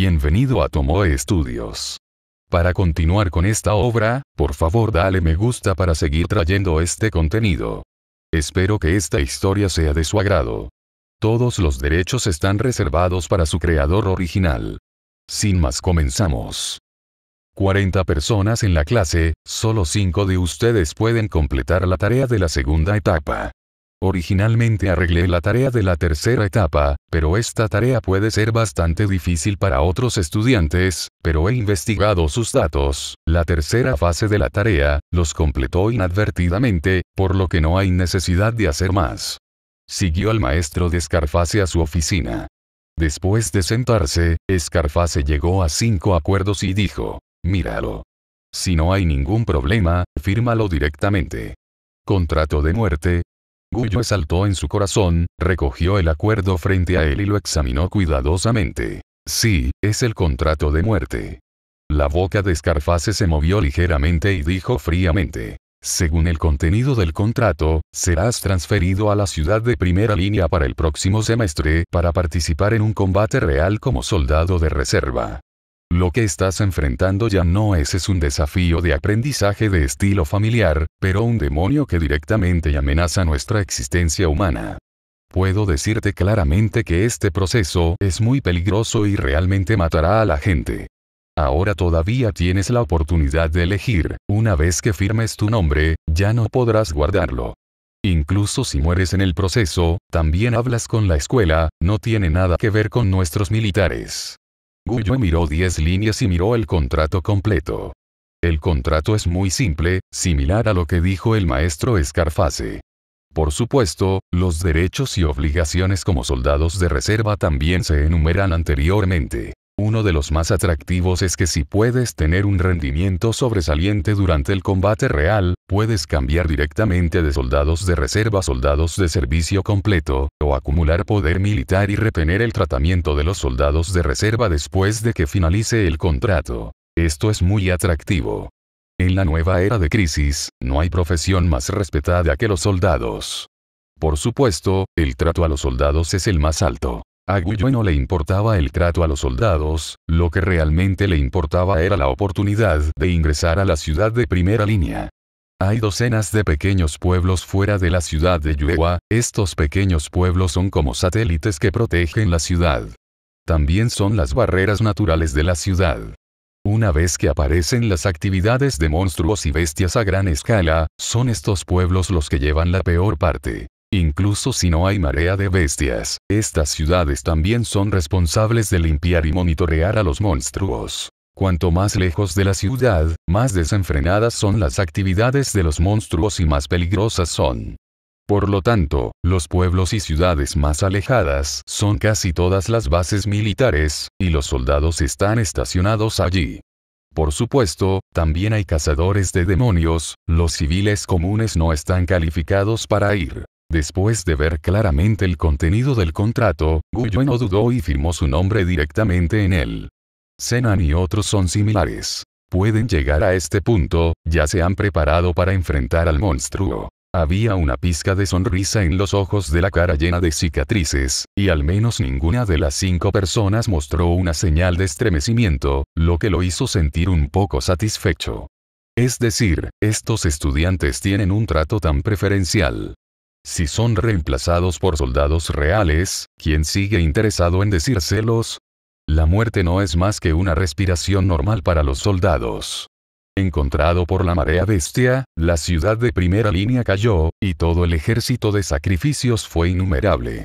Bienvenido a Tomoe Studios. Para continuar con esta obra, por favor dale me gusta para seguir trayendo este contenido. Espero que esta historia sea de su agrado. Todos los derechos están reservados para su creador original. Sin más comenzamos. 40 personas en la clase, solo 5 de ustedes pueden completar la tarea de la segunda etapa. Originalmente arreglé la tarea de la tercera etapa, pero esta tarea puede ser bastante difícil para otros estudiantes, pero he investigado sus datos. La tercera fase de la tarea, los completó inadvertidamente, por lo que no hay necesidad de hacer más. Siguió al maestro de Scarface a su oficina. Después de sentarse, Scarface llegó a cinco acuerdos y dijo, míralo. Si no hay ningún problema, fírmalo directamente. Contrato de muerte, Gullo saltó en su corazón, recogió el acuerdo frente a él y lo examinó cuidadosamente. Sí, es el contrato de muerte. La boca de Scarface se movió ligeramente y dijo fríamente. Según el contenido del contrato, serás transferido a la ciudad de primera línea para el próximo semestre para participar en un combate real como soldado de reserva. Lo que estás enfrentando ya no es, es un desafío de aprendizaje de estilo familiar, pero un demonio que directamente amenaza nuestra existencia humana. Puedo decirte claramente que este proceso es muy peligroso y realmente matará a la gente. Ahora todavía tienes la oportunidad de elegir, una vez que firmes tu nombre, ya no podrás guardarlo. Incluso si mueres en el proceso, también hablas con la escuela, no tiene nada que ver con nuestros militares. Guyo miró 10 líneas y miró el contrato completo. El contrato es muy simple, similar a lo que dijo el maestro Scarface. Por supuesto, los derechos y obligaciones como soldados de reserva también se enumeran anteriormente. Uno de los más atractivos es que si puedes tener un rendimiento sobresaliente durante el combate real, puedes cambiar directamente de soldados de reserva a soldados de servicio completo, o acumular poder militar y retener el tratamiento de los soldados de reserva después de que finalice el contrato. Esto es muy atractivo. En la nueva era de crisis, no hay profesión más respetada que los soldados. Por supuesto, el trato a los soldados es el más alto. A no le importaba el trato a los soldados, lo que realmente le importaba era la oportunidad de ingresar a la ciudad de primera línea. Hay docenas de pequeños pueblos fuera de la ciudad de Yuehua, estos pequeños pueblos son como satélites que protegen la ciudad. También son las barreras naturales de la ciudad. Una vez que aparecen las actividades de monstruos y bestias a gran escala, son estos pueblos los que llevan la peor parte. Incluso si no hay marea de bestias, estas ciudades también son responsables de limpiar y monitorear a los monstruos. Cuanto más lejos de la ciudad, más desenfrenadas son las actividades de los monstruos y más peligrosas son. Por lo tanto, los pueblos y ciudades más alejadas son casi todas las bases militares, y los soldados están estacionados allí. Por supuesto, también hay cazadores de demonios, los civiles comunes no están calificados para ir. Después de ver claramente el contenido del contrato, Guyo no dudó y firmó su nombre directamente en él. Senan y otros son similares. Pueden llegar a este punto, ya se han preparado para enfrentar al monstruo. Había una pizca de sonrisa en los ojos de la cara llena de cicatrices, y al menos ninguna de las cinco personas mostró una señal de estremecimiento, lo que lo hizo sentir un poco satisfecho. Es decir, estos estudiantes tienen un trato tan preferencial. Si son reemplazados por soldados reales, ¿quién sigue interesado en decírselos? La muerte no es más que una respiración normal para los soldados. Encontrado por la marea bestia, la ciudad de primera línea cayó, y todo el ejército de sacrificios fue innumerable.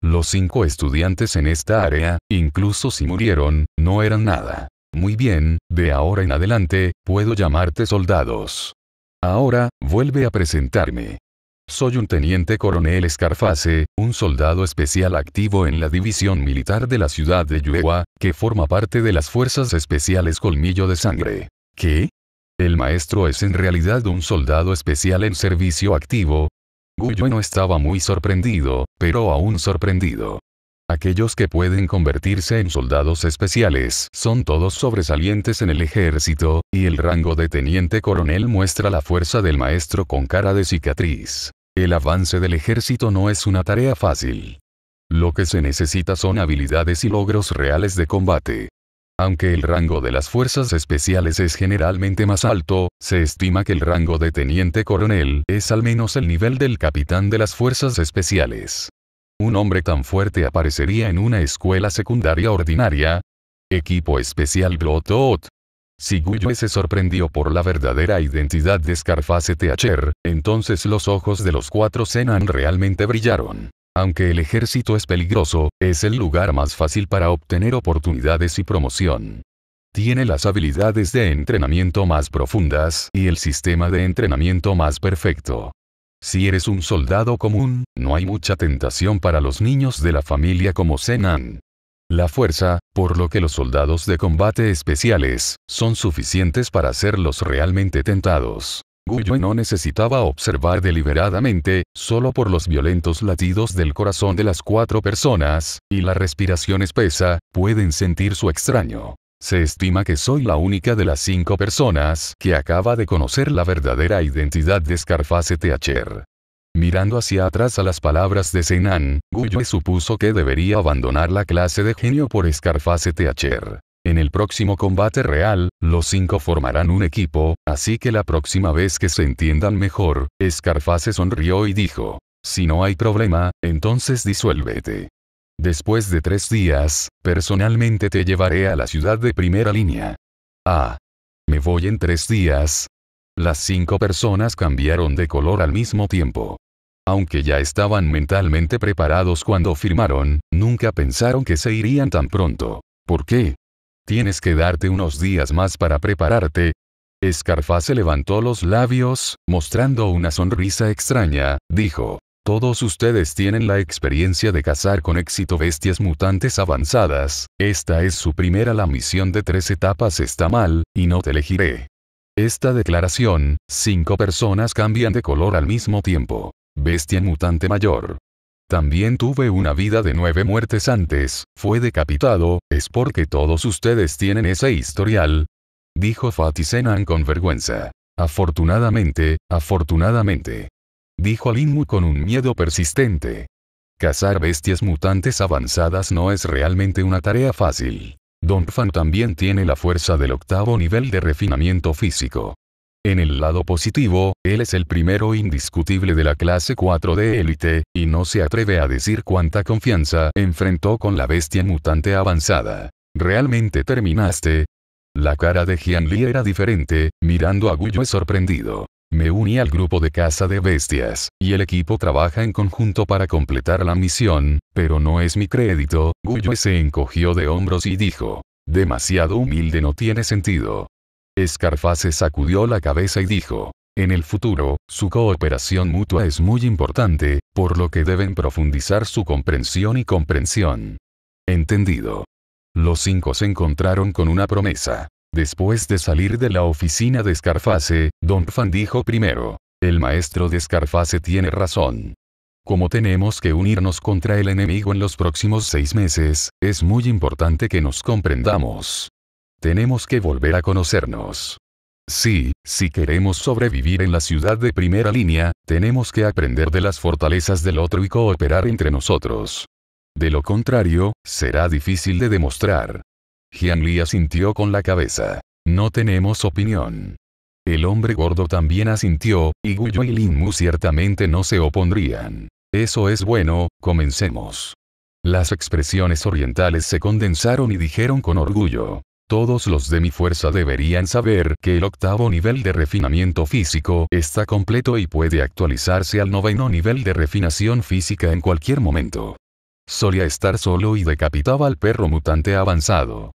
Los cinco estudiantes en esta área, incluso si murieron, no eran nada. Muy bien, de ahora en adelante, puedo llamarte soldados. Ahora, vuelve a presentarme. Soy un teniente coronel Scarface, un soldado especial activo en la división militar de la ciudad de Yuewa, que forma parte de las fuerzas especiales Colmillo de Sangre. ¿Qué? El maestro es en realidad un soldado especial en servicio activo. Guyo no estaba muy sorprendido, pero aún sorprendido. Aquellos que pueden convertirse en soldados especiales son todos sobresalientes en el ejército, y el rango de teniente coronel muestra la fuerza del maestro con cara de cicatriz. El avance del ejército no es una tarea fácil. Lo que se necesita son habilidades y logros reales de combate. Aunque el rango de las fuerzas especiales es generalmente más alto, se estima que el rango de teniente coronel es al menos el nivel del capitán de las fuerzas especiales un hombre tan fuerte aparecería en una escuela secundaria ordinaria? Equipo especial Blotot. Si Guyo se sorprendió por la verdadera identidad de Scarface Teacher, entonces los ojos de los cuatro Senan realmente brillaron. Aunque el ejército es peligroso, es el lugar más fácil para obtener oportunidades y promoción. Tiene las habilidades de entrenamiento más profundas y el sistema de entrenamiento más perfecto. Si eres un soldado común, no hay mucha tentación para los niños de la familia como Zenan. La fuerza, por lo que los soldados de combate especiales, son suficientes para hacerlos realmente tentados. Guyo no necesitaba observar deliberadamente, solo por los violentos latidos del corazón de las cuatro personas, y la respiración espesa, pueden sentir su extraño se estima que soy la única de las cinco personas que acaba de conocer la verdadera identidad de Scarface Teacher. Mirando hacia atrás a las palabras de Senan, Guyue supuso que debería abandonar la clase de genio por Scarface Teacher. En el próximo combate real, los cinco formarán un equipo, así que la próxima vez que se entiendan mejor, Scarface sonrió y dijo, si no hay problema, entonces disuélvete. Después de tres días, personalmente te llevaré a la ciudad de primera línea. Ah. Me voy en tres días. Las cinco personas cambiaron de color al mismo tiempo. Aunque ya estaban mentalmente preparados cuando firmaron, nunca pensaron que se irían tan pronto. ¿Por qué? Tienes que darte unos días más para prepararte. Escarfá se levantó los labios, mostrando una sonrisa extraña, dijo, todos ustedes tienen la experiencia de cazar con éxito bestias mutantes avanzadas, esta es su primera la misión de tres etapas está mal, y no te elegiré. Esta declaración, cinco personas cambian de color al mismo tiempo. Bestia mutante mayor. También tuve una vida de nueve muertes antes, fue decapitado, es porque todos ustedes tienen ese historial. Dijo Fatisenan con vergüenza. Afortunadamente, afortunadamente dijo Lin con un miedo persistente. Cazar bestias mutantes avanzadas no es realmente una tarea fácil. Don Fan también tiene la fuerza del octavo nivel de refinamiento físico. En el lado positivo, él es el primero indiscutible de la clase 4 de élite, y no se atreve a decir cuánta confianza enfrentó con la bestia mutante avanzada. ¿Realmente terminaste? La cara de Jian Li era diferente, mirando a Guyo sorprendido. Me uní al grupo de caza de bestias, y el equipo trabaja en conjunto para completar la misión, pero no es mi crédito, Guyue se encogió de hombros y dijo. Demasiado humilde no tiene sentido. Scarface sacudió la cabeza y dijo. En el futuro, su cooperación mutua es muy importante, por lo que deben profundizar su comprensión y comprensión. Entendido. Los cinco se encontraron con una promesa. Después de salir de la oficina de Scarface, Don Fan dijo primero, el maestro de Scarface tiene razón. Como tenemos que unirnos contra el enemigo en los próximos seis meses, es muy importante que nos comprendamos. Tenemos que volver a conocernos. Sí, si queremos sobrevivir en la ciudad de primera línea, tenemos que aprender de las fortalezas del otro y cooperar entre nosotros. De lo contrario, será difícil de demostrar. Li asintió con la cabeza. No tenemos opinión. El hombre gordo también asintió, y Guyo y Lin Mu ciertamente no se opondrían. Eso es bueno, comencemos. Las expresiones orientales se condensaron y dijeron con orgullo. Todos los de mi fuerza deberían saber que el octavo nivel de refinamiento físico está completo y puede actualizarse al noveno nivel de refinación física en cualquier momento. Solía estar solo y decapitaba al perro mutante avanzado.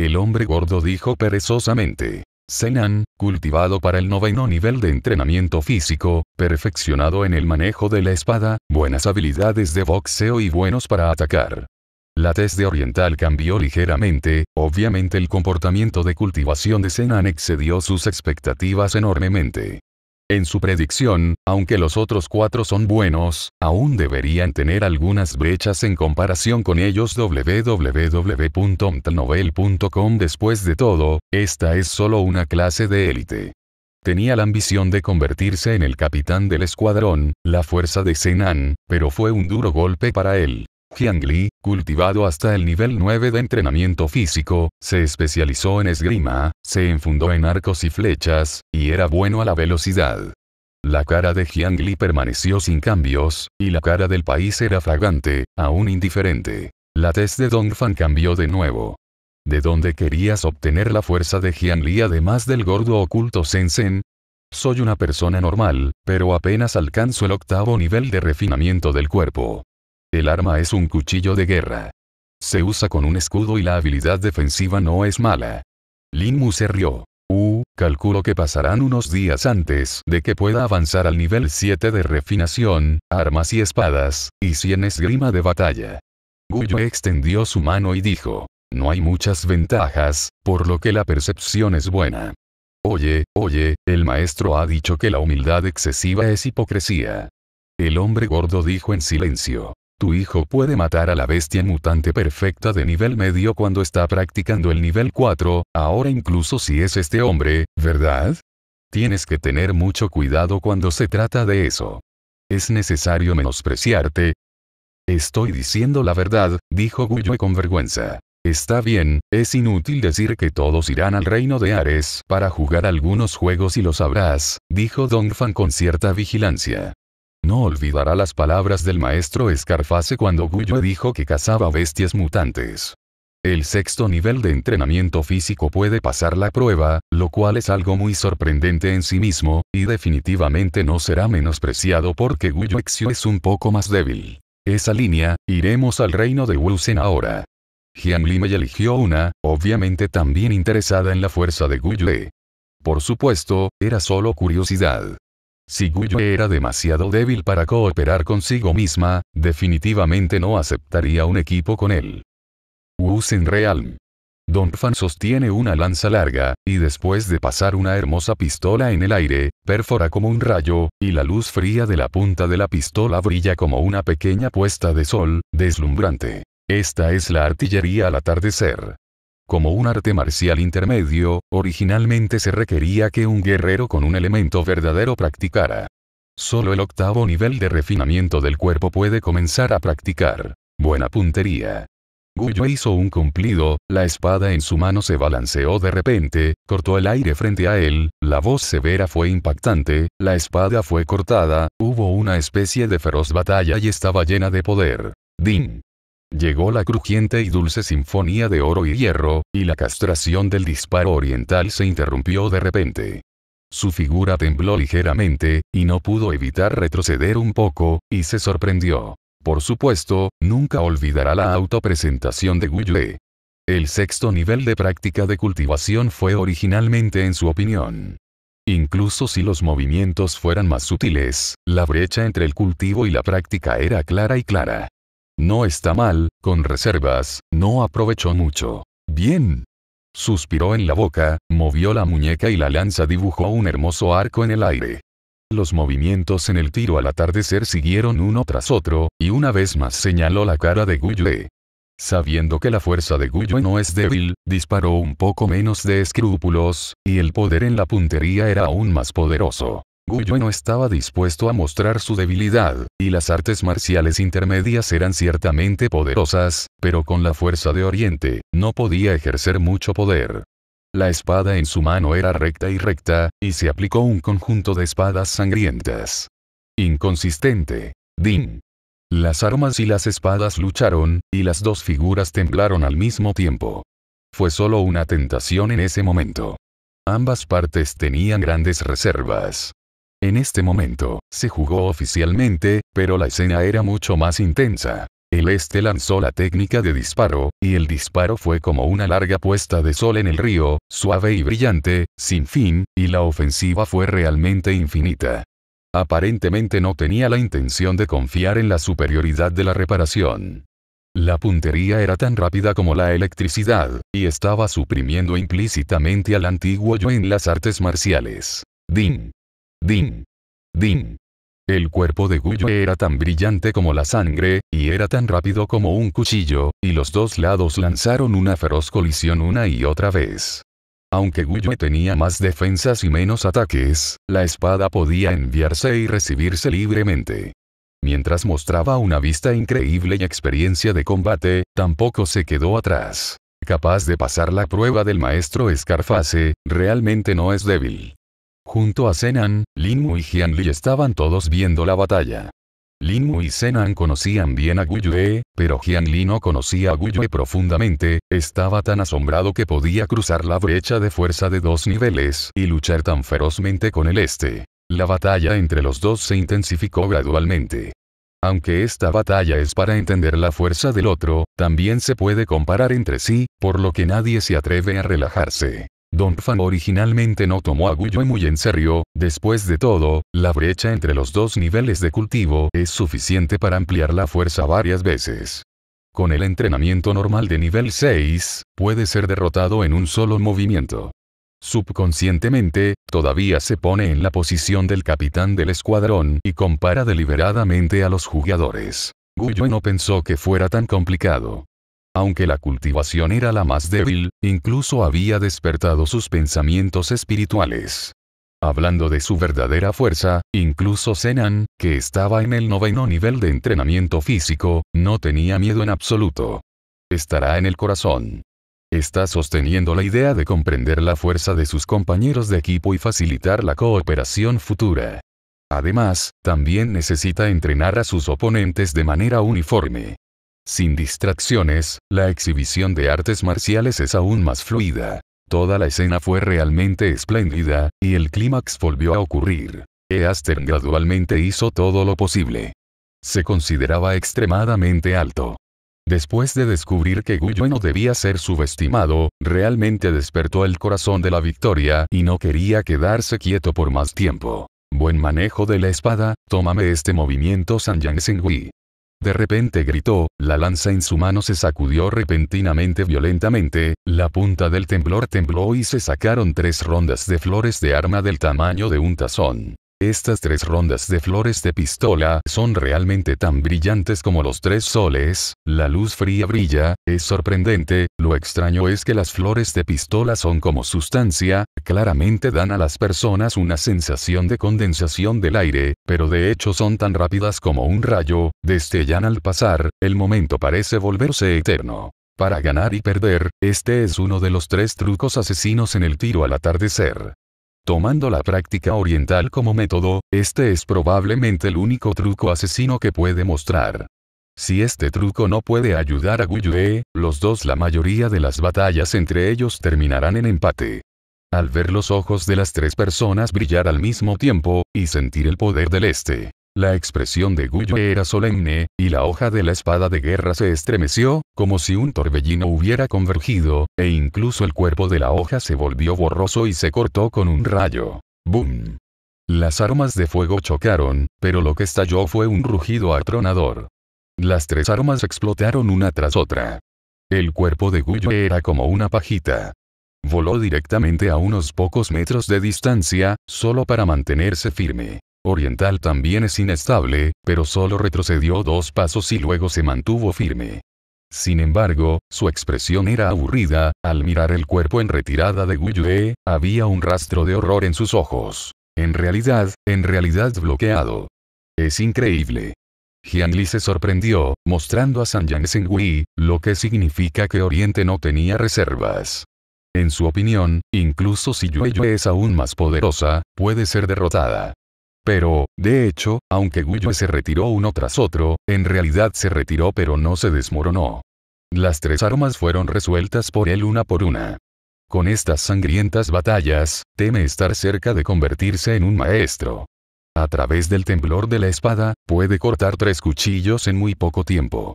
El hombre gordo dijo perezosamente. Senan, cultivado para el noveno nivel de entrenamiento físico, perfeccionado en el manejo de la espada, buenas habilidades de boxeo y buenos para atacar. La tez de Oriental cambió ligeramente, obviamente el comportamiento de cultivación de Senan excedió sus expectativas enormemente. En su predicción, aunque los otros cuatro son buenos, aún deberían tener algunas brechas en comparación con ellos www.omtnovel.com Después de todo, esta es solo una clase de élite. Tenía la ambición de convertirse en el capitán del escuadrón, la fuerza de Senan, pero fue un duro golpe para él. Jiang Li, cultivado hasta el nivel 9 de entrenamiento físico, se especializó en esgrima, se enfundó en arcos y flechas, y era bueno a la velocidad. La cara de Jiang Li permaneció sin cambios, y la cara del país era fragante, aún indiferente. La tez de Dong Fan cambió de nuevo. ¿De dónde querías obtener la fuerza de Li además del gordo oculto Sensen? Soy una persona normal, pero apenas alcanzo el octavo nivel de refinamiento del cuerpo. El arma es un cuchillo de guerra. Se usa con un escudo y la habilidad defensiva no es mala. Lin Mu se rió. Uh, calculo que pasarán unos días antes de que pueda avanzar al nivel 7 de refinación, armas y espadas, y 100 esgrima de batalla. Guyo extendió su mano y dijo, no hay muchas ventajas, por lo que la percepción es buena. Oye, oye, el maestro ha dicho que la humildad excesiva es hipocresía. El hombre gordo dijo en silencio. Tu hijo puede matar a la bestia mutante perfecta de nivel medio cuando está practicando el nivel 4, ahora incluso si es este hombre, ¿verdad? Tienes que tener mucho cuidado cuando se trata de eso. Es necesario menospreciarte. Estoy diciendo la verdad, dijo Guyue con vergüenza. Está bien, es inútil decir que todos irán al reino de Ares para jugar algunos juegos y lo sabrás, dijo Dong Fan con cierta vigilancia. No olvidará las palabras del maestro Scarface cuando Guyo dijo que cazaba bestias mutantes. El sexto nivel de entrenamiento físico puede pasar la prueba, lo cual es algo muy sorprendente en sí mismo, y definitivamente no será menospreciado porque Guyo es un poco más débil. Esa línea, iremos al reino de Wusen ahora. Jian Lime eligió una, obviamente también interesada en la fuerza de Guyo. E. Por supuesto, era solo curiosidad. Si guyo era demasiado débil para cooperar consigo misma, definitivamente no aceptaría un equipo con él. Usen Realm. Don Fan sostiene una lanza larga, y después de pasar una hermosa pistola en el aire, perfora como un rayo, y la luz fría de la punta de la pistola brilla como una pequeña puesta de sol, deslumbrante. Esta es la artillería al atardecer. Como un arte marcial intermedio, originalmente se requería que un guerrero con un elemento verdadero practicara. Solo el octavo nivel de refinamiento del cuerpo puede comenzar a practicar. Buena puntería. Guyo hizo un cumplido, la espada en su mano se balanceó de repente, cortó el aire frente a él, la voz severa fue impactante, la espada fue cortada, hubo una especie de feroz batalla y estaba llena de poder. DING Llegó la crujiente y dulce sinfonía de oro y hierro, y la castración del disparo oriental se interrumpió de repente. Su figura tembló ligeramente, y no pudo evitar retroceder un poco, y se sorprendió. Por supuesto, nunca olvidará la autopresentación de Guille. El sexto nivel de práctica de cultivación fue originalmente en su opinión. Incluso si los movimientos fueran más sutiles, la brecha entre el cultivo y la práctica era clara y clara. No está mal, con reservas, no aprovechó mucho. Bien. Suspiró en la boca, movió la muñeca y la lanza dibujó un hermoso arco en el aire. Los movimientos en el tiro al atardecer siguieron uno tras otro, y una vez más señaló la cara de Guyue. Sabiendo que la fuerza de Guyue no es débil, disparó un poco menos de escrúpulos, y el poder en la puntería era aún más poderoso. Guyo no estaba dispuesto a mostrar su debilidad, y las artes marciales intermedias eran ciertamente poderosas, pero con la fuerza de Oriente, no podía ejercer mucho poder. La espada en su mano era recta y recta, y se aplicó un conjunto de espadas sangrientas. Inconsistente. Din. Las armas y las espadas lucharon, y las dos figuras temblaron al mismo tiempo. Fue solo una tentación en ese momento. Ambas partes tenían grandes reservas. En este momento, se jugó oficialmente, pero la escena era mucho más intensa. El este lanzó la técnica de disparo, y el disparo fue como una larga puesta de sol en el río, suave y brillante, sin fin, y la ofensiva fue realmente infinita. Aparentemente no tenía la intención de confiar en la superioridad de la reparación. La puntería era tan rápida como la electricidad, y estaba suprimiendo implícitamente al antiguo yo en las artes marciales. Din. Din. Din. El cuerpo de Guyo era tan brillante como la sangre, y era tan rápido como un cuchillo, y los dos lados lanzaron una feroz colisión una y otra vez. Aunque Guyo tenía más defensas y menos ataques, la espada podía enviarse y recibirse libremente. Mientras mostraba una vista increíble y experiencia de combate, tampoco se quedó atrás. Capaz de pasar la prueba del maestro Scarface, realmente no es débil. Junto a Zenan, Lin Mu y Jianli estaban todos viendo la batalla. Lin Mu y Senan conocían bien a Guyue, pero Jianli no conocía a Guyue profundamente, estaba tan asombrado que podía cruzar la brecha de fuerza de dos niveles y luchar tan ferozmente con el este. La batalla entre los dos se intensificó gradualmente. Aunque esta batalla es para entender la fuerza del otro, también se puede comparar entre sí, por lo que nadie se atreve a relajarse. Don Fan originalmente no tomó a Guyo muy en serio, después de todo, la brecha entre los dos niveles de cultivo es suficiente para ampliar la fuerza varias veces. Con el entrenamiento normal de nivel 6, puede ser derrotado en un solo movimiento. Subconscientemente, todavía se pone en la posición del capitán del escuadrón y compara deliberadamente a los jugadores. Guyo no pensó que fuera tan complicado. Aunque la cultivación era la más débil, incluso había despertado sus pensamientos espirituales. Hablando de su verdadera fuerza, incluso Senan, que estaba en el noveno nivel de entrenamiento físico, no tenía miedo en absoluto. Estará en el corazón. Está sosteniendo la idea de comprender la fuerza de sus compañeros de equipo y facilitar la cooperación futura. Además, también necesita entrenar a sus oponentes de manera uniforme. Sin distracciones, la exhibición de artes marciales es aún más fluida. Toda la escena fue realmente espléndida, y el clímax volvió a ocurrir. Eastern gradualmente hizo todo lo posible. Se consideraba extremadamente alto. Después de descubrir que Guyo no debía ser subestimado, realmente despertó el corazón de la victoria y no quería quedarse quieto por más tiempo. Buen manejo de la espada, tómame este movimiento San Yang Sengui. De repente gritó, la lanza en su mano se sacudió repentinamente violentamente, la punta del temblor tembló y se sacaron tres rondas de flores de arma del tamaño de un tazón. Estas tres rondas de flores de pistola son realmente tan brillantes como los tres soles, la luz fría brilla, es sorprendente, lo extraño es que las flores de pistola son como sustancia, claramente dan a las personas una sensación de condensación del aire, pero de hecho son tan rápidas como un rayo, destellan al pasar, el momento parece volverse eterno. Para ganar y perder, este es uno de los tres trucos asesinos en el tiro al atardecer. Tomando la práctica oriental como método, este es probablemente el único truco asesino que puede mostrar. Si este truco no puede ayudar a Guyue, los dos la mayoría de las batallas entre ellos terminarán en empate. Al ver los ojos de las tres personas brillar al mismo tiempo, y sentir el poder del este, la expresión de Guyo era solemne, y la hoja de la espada de guerra se estremeció, como si un torbellino hubiera convergido, e incluso el cuerpo de la hoja se volvió borroso y se cortó con un rayo. ¡Bum! Las armas de fuego chocaron, pero lo que estalló fue un rugido atronador. Las tres armas explotaron una tras otra. El cuerpo de Guyo era como una pajita. Voló directamente a unos pocos metros de distancia, solo para mantenerse firme oriental también es inestable, pero solo retrocedió dos pasos y luego se mantuvo firme. Sin embargo, su expresión era aburrida, al mirar el cuerpo en retirada de Yue, había un rastro de horror en sus ojos. En realidad, en realidad bloqueado. Es increíble. Jiang Li se sorprendió, mostrando a San Yang lo que significa que Oriente no tenía reservas. En su opinión, incluso si Yue Yue es aún más poderosa, puede ser derrotada. Pero, de hecho, aunque Guyo se retiró uno tras otro, en realidad se retiró pero no se desmoronó. Las tres armas fueron resueltas por él una por una. Con estas sangrientas batallas, teme estar cerca de convertirse en un maestro. A través del temblor de la espada, puede cortar tres cuchillos en muy poco tiempo.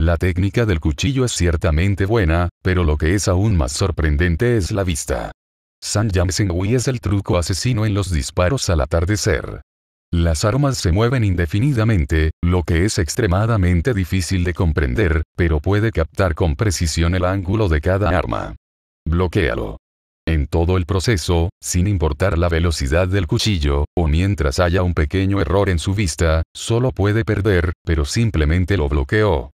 La técnica del cuchillo es ciertamente buena, pero lo que es aún más sorprendente es la vista. San Yamsengui es el truco asesino en los disparos al atardecer. Las armas se mueven indefinidamente, lo que es extremadamente difícil de comprender, pero puede captar con precisión el ángulo de cada arma. Bloquéalo. En todo el proceso, sin importar la velocidad del cuchillo, o mientras haya un pequeño error en su vista, solo puede perder, pero simplemente lo bloqueó.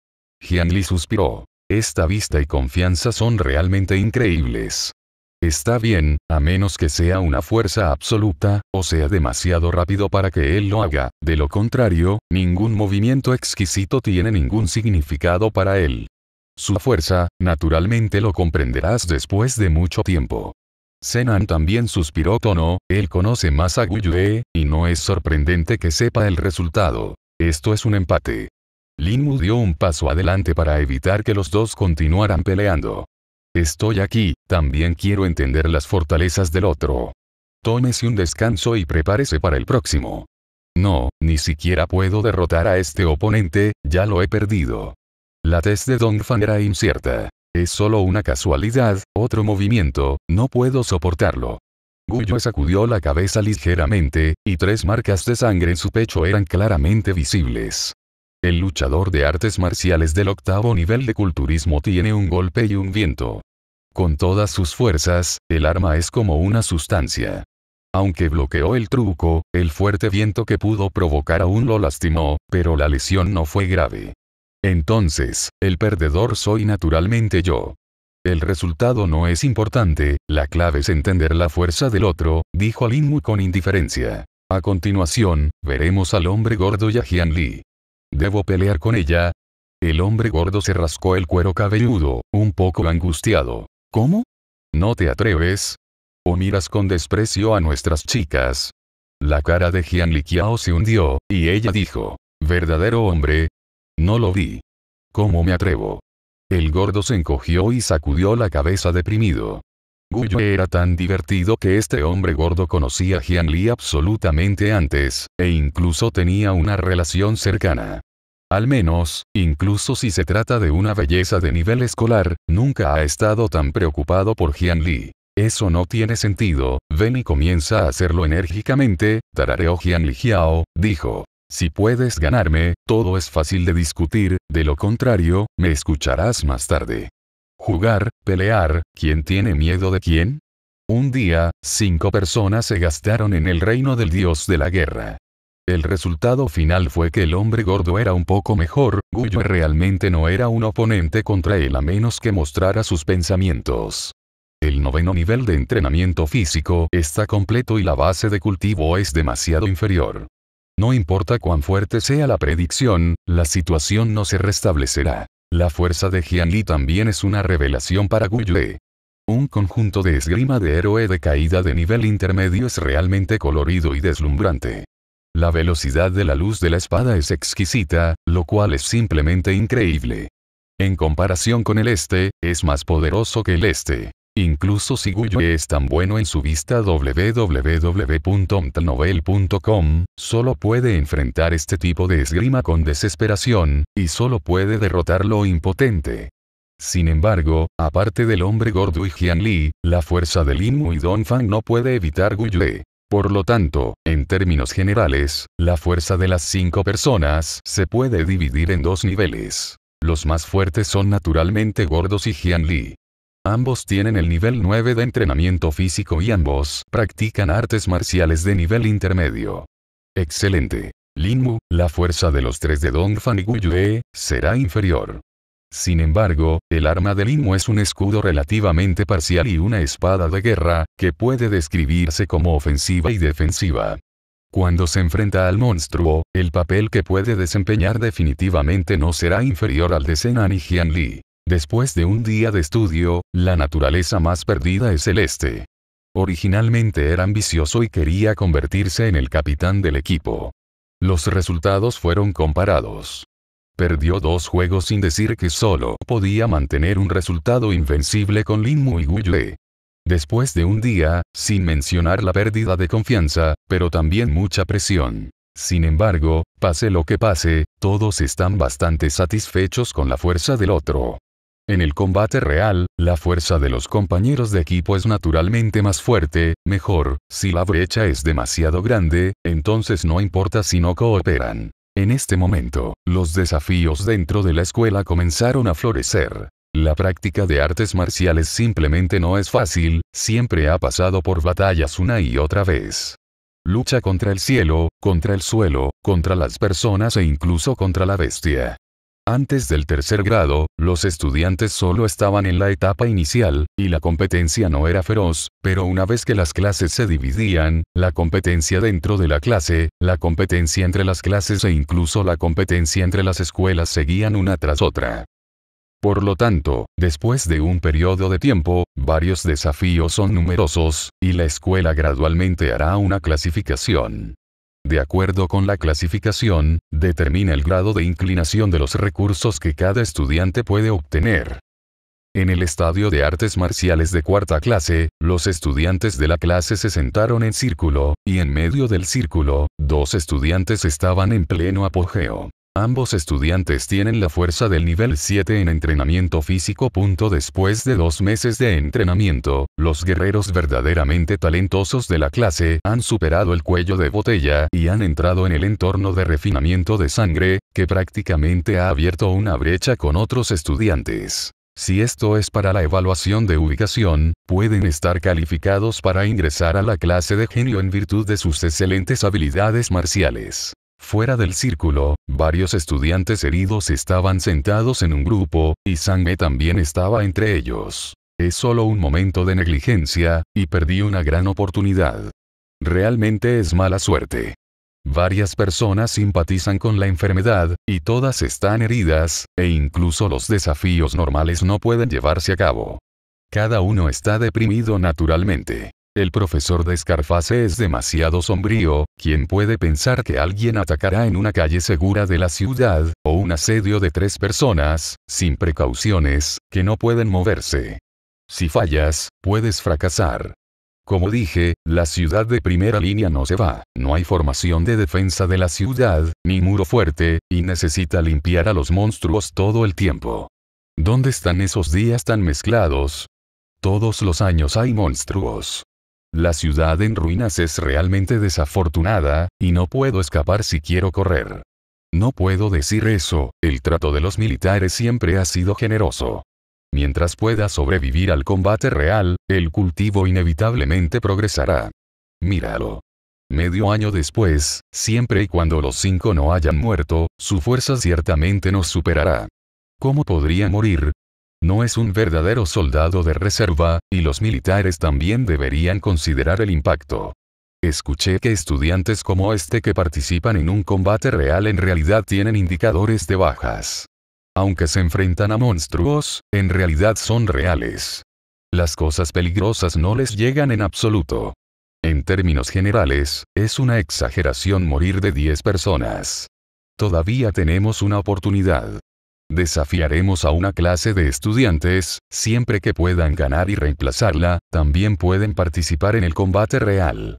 Jian Li suspiró. Esta vista y confianza son realmente increíbles. Está bien, a menos que sea una fuerza absoluta, o sea demasiado rápido para que él lo haga, de lo contrario, ningún movimiento exquisito tiene ningún significado para él. Su fuerza, naturalmente lo comprenderás después de mucho tiempo. Senan también suspiró Tono, él conoce más a Guyue, y no es sorprendente que sepa el resultado. Esto es un empate. Mu dio un paso adelante para evitar que los dos continuaran peleando. Estoy aquí, también quiero entender las fortalezas del otro. Tómese un descanso y prepárese para el próximo. No, ni siquiera puedo derrotar a este oponente, ya lo he perdido. La test de Dong Fan era incierta. Es solo una casualidad, otro movimiento, no puedo soportarlo. Guyo sacudió la cabeza ligeramente, y tres marcas de sangre en su pecho eran claramente visibles. El luchador de artes marciales del octavo nivel de culturismo tiene un golpe y un viento. Con todas sus fuerzas, el arma es como una sustancia. Aunque bloqueó el truco, el fuerte viento que pudo provocar aún lo lastimó, pero la lesión no fue grave. Entonces, el perdedor soy naturalmente yo. El resultado no es importante, la clave es entender la fuerza del otro, dijo Lin Mu con indiferencia. A continuación, veremos al hombre gordo y a Jian ¿Debo pelear con ella? El hombre gordo se rascó el cuero cabelludo, un poco angustiado. ¿Cómo? ¿No te atreves? ¿O miras con desprecio a nuestras chicas? La cara de Jian se hundió, y ella dijo, ¿verdadero hombre? No lo vi. ¿Cómo me atrevo? El gordo se encogió y sacudió la cabeza deprimido. Guyo era tan divertido que este hombre gordo conocía a Jian Li absolutamente antes, e incluso tenía una relación cercana. Al menos, incluso si se trata de una belleza de nivel escolar, nunca ha estado tan preocupado por Jian Li. Eso no tiene sentido, ven y comienza a hacerlo enérgicamente, tarareo Jian Li dijo. Si puedes ganarme, todo es fácil de discutir, de lo contrario, me escucharás más tarde jugar, pelear, ¿quién tiene miedo de quién? Un día, cinco personas se gastaron en el reino del dios de la guerra. El resultado final fue que el hombre gordo era un poco mejor, Guyo realmente no era un oponente contra él a menos que mostrara sus pensamientos. El noveno nivel de entrenamiento físico está completo y la base de cultivo es demasiado inferior. No importa cuán fuerte sea la predicción, la situación no se restablecerá. La fuerza de Jian también es una revelación para Yue. Un conjunto de esgrima de héroe de caída de nivel intermedio es realmente colorido y deslumbrante. La velocidad de la luz de la espada es exquisita, lo cual es simplemente increíble. En comparación con el este, es más poderoso que el este. Incluso si Guyue es tan bueno en su vista www.omtalnovel.com, solo puede enfrentar este tipo de esgrima con desesperación, y solo puede derrotarlo impotente. Sin embargo, aparte del hombre gordo y Jian Li, la fuerza de Lin Mu y Don Fang no puede evitar Guyue. Por lo tanto, en términos generales, la fuerza de las cinco personas se puede dividir en dos niveles. Los más fuertes son naturalmente gordos y Jian Li. Ambos tienen el nivel 9 de entrenamiento físico y ambos practican artes marciales de nivel intermedio. Excelente. Lin Mu, la fuerza de los tres de Dong Fan y Guyue, será inferior. Sin embargo, el arma de Lin Mu es un escudo relativamente parcial y una espada de guerra, que puede describirse como ofensiva y defensiva. Cuando se enfrenta al monstruo, el papel que puede desempeñar definitivamente no será inferior al de An y Jian Li. Después de un día de estudio, la naturaleza más perdida es celeste. Originalmente era ambicioso y quería convertirse en el capitán del equipo. Los resultados fueron comparados. Perdió dos juegos sin decir que solo podía mantener un resultado invencible con Lin Muiguille. Después de un día, sin mencionar la pérdida de confianza, pero también mucha presión. Sin embargo, pase lo que pase, todos están bastante satisfechos con la fuerza del otro. En el combate real, la fuerza de los compañeros de equipo es naturalmente más fuerte, mejor, si la brecha es demasiado grande, entonces no importa si no cooperan. En este momento, los desafíos dentro de la escuela comenzaron a florecer. La práctica de artes marciales simplemente no es fácil, siempre ha pasado por batallas una y otra vez. Lucha contra el cielo, contra el suelo, contra las personas e incluso contra la bestia. Antes del tercer grado, los estudiantes solo estaban en la etapa inicial, y la competencia no era feroz, pero una vez que las clases se dividían, la competencia dentro de la clase, la competencia entre las clases e incluso la competencia entre las escuelas seguían una tras otra. Por lo tanto, después de un periodo de tiempo, varios desafíos son numerosos, y la escuela gradualmente hará una clasificación. De acuerdo con la clasificación, determina el grado de inclinación de los recursos que cada estudiante puede obtener. En el estadio de artes marciales de cuarta clase, los estudiantes de la clase se sentaron en círculo, y en medio del círculo, dos estudiantes estaban en pleno apogeo. Ambos estudiantes tienen la fuerza del nivel 7 en entrenamiento físico. Después de dos meses de entrenamiento, los guerreros verdaderamente talentosos de la clase han superado el cuello de botella y han entrado en el entorno de refinamiento de sangre, que prácticamente ha abierto una brecha con otros estudiantes. Si esto es para la evaluación de ubicación, pueden estar calificados para ingresar a la clase de genio en virtud de sus excelentes habilidades marciales. Fuera del círculo, varios estudiantes heridos estaban sentados en un grupo, y Sangme también estaba entre ellos. Es solo un momento de negligencia, y perdí una gran oportunidad. Realmente es mala suerte. Varias personas simpatizan con la enfermedad, y todas están heridas, e incluso los desafíos normales no pueden llevarse a cabo. Cada uno está deprimido naturalmente. El profesor de Scarface es demasiado sombrío, quien puede pensar que alguien atacará en una calle segura de la ciudad, o un asedio de tres personas, sin precauciones, que no pueden moverse. Si fallas, puedes fracasar. Como dije, la ciudad de primera línea no se va, no hay formación de defensa de la ciudad, ni muro fuerte, y necesita limpiar a los monstruos todo el tiempo. ¿Dónde están esos días tan mezclados? Todos los años hay monstruos. La ciudad en ruinas es realmente desafortunada, y no puedo escapar si quiero correr. No puedo decir eso, el trato de los militares siempre ha sido generoso. Mientras pueda sobrevivir al combate real, el cultivo inevitablemente progresará. Míralo. Medio año después, siempre y cuando los cinco no hayan muerto, su fuerza ciertamente nos superará. ¿Cómo podría morir? No es un verdadero soldado de reserva, y los militares también deberían considerar el impacto. Escuché que estudiantes como este que participan en un combate real en realidad tienen indicadores de bajas. Aunque se enfrentan a monstruos, en realidad son reales. Las cosas peligrosas no les llegan en absoluto. En términos generales, es una exageración morir de 10 personas. Todavía tenemos una oportunidad. Desafiaremos a una clase de estudiantes, siempre que puedan ganar y reemplazarla, también pueden participar en el combate real.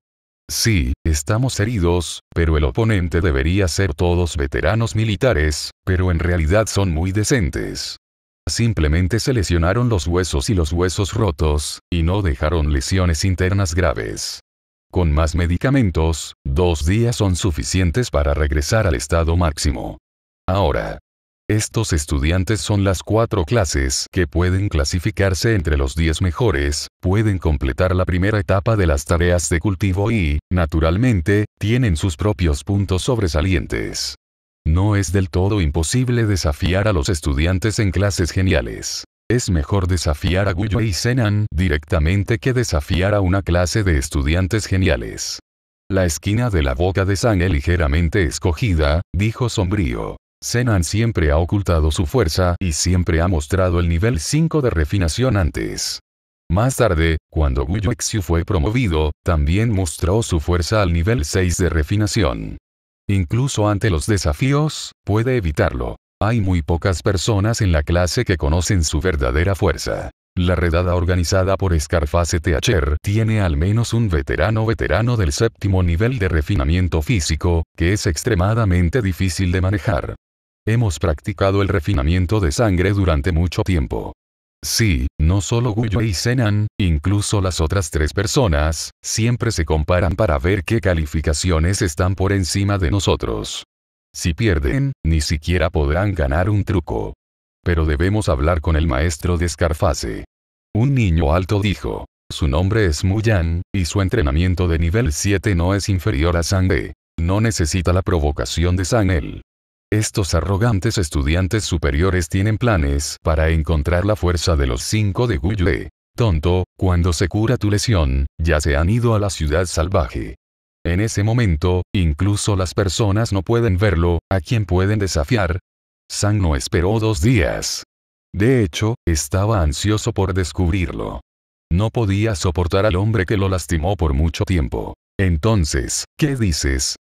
Sí, estamos heridos, pero el oponente debería ser todos veteranos militares, pero en realidad son muy decentes. Simplemente se lesionaron los huesos y los huesos rotos, y no dejaron lesiones internas graves. Con más medicamentos, dos días son suficientes para regresar al estado máximo. Ahora, estos estudiantes son las cuatro clases que pueden clasificarse entre los diez mejores, pueden completar la primera etapa de las tareas de cultivo y, naturalmente, tienen sus propios puntos sobresalientes. No es del todo imposible desafiar a los estudiantes en clases geniales. Es mejor desafiar a Guyo y Senan directamente que desafiar a una clase de estudiantes geniales. La esquina de la boca de sangre ligeramente escogida, dijo sombrío. Zenan siempre ha ocultado su fuerza y siempre ha mostrado el nivel 5 de refinación antes. Más tarde, cuando Xiu fue promovido, también mostró su fuerza al nivel 6 de refinación. Incluso ante los desafíos, puede evitarlo. Hay muy pocas personas en la clase que conocen su verdadera fuerza. La redada organizada por Scarface Thatcher tiene al menos un veterano veterano del séptimo nivel de refinamiento físico, que es extremadamente difícil de manejar. Hemos practicado el refinamiento de sangre durante mucho tiempo. Sí, no solo Guyo y Senan, incluso las otras tres personas, siempre se comparan para ver qué calificaciones están por encima de nosotros. Si pierden, ni siquiera podrán ganar un truco. Pero debemos hablar con el maestro de Scarface. Un niño alto dijo. Su nombre es Muyan, y su entrenamiento de nivel 7 no es inferior a sangre. No necesita la provocación de Sanel. Estos arrogantes estudiantes superiores tienen planes para encontrar la fuerza de los cinco de Guille. Tonto, cuando se cura tu lesión, ya se han ido a la ciudad salvaje. En ese momento, incluso las personas no pueden verlo, a quién pueden desafiar. Sang no esperó dos días. De hecho, estaba ansioso por descubrirlo. No podía soportar al hombre que lo lastimó por mucho tiempo. Entonces, ¿qué dices,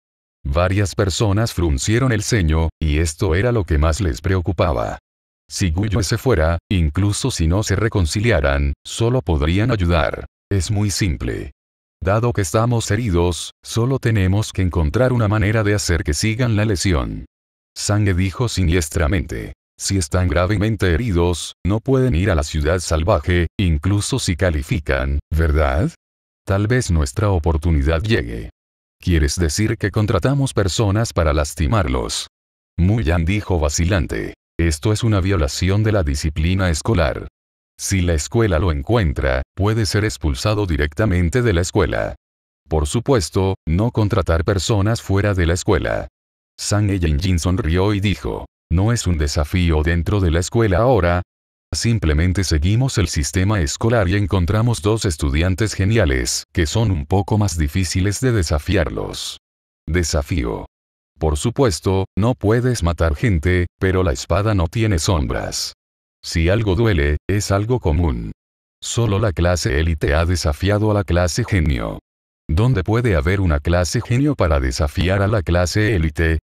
Varias personas fruncieron el ceño, y esto era lo que más les preocupaba. Si Guyo se fuera, incluso si no se reconciliaran, solo podrían ayudar. Es muy simple. Dado que estamos heridos, solo tenemos que encontrar una manera de hacer que sigan la lesión. Sangue dijo siniestramente. Si están gravemente heridos, no pueden ir a la ciudad salvaje, incluso si califican, ¿verdad? Tal vez nuestra oportunidad llegue. ¿Quieres decir que contratamos personas para lastimarlos? Muyan dijo vacilante. Esto es una violación de la disciplina escolar. Si la escuela lo encuentra, puede ser expulsado directamente de la escuela. Por supuesto, no contratar personas fuera de la escuela. San Jin sonrió y dijo, no es un desafío dentro de la escuela ahora, Simplemente seguimos el sistema escolar y encontramos dos estudiantes geniales, que son un poco más difíciles de desafiarlos. Desafío. Por supuesto, no puedes matar gente, pero la espada no tiene sombras. Si algo duele, es algo común. Solo la clase élite ha desafiado a la clase genio. ¿Dónde puede haber una clase genio para desafiar a la clase élite?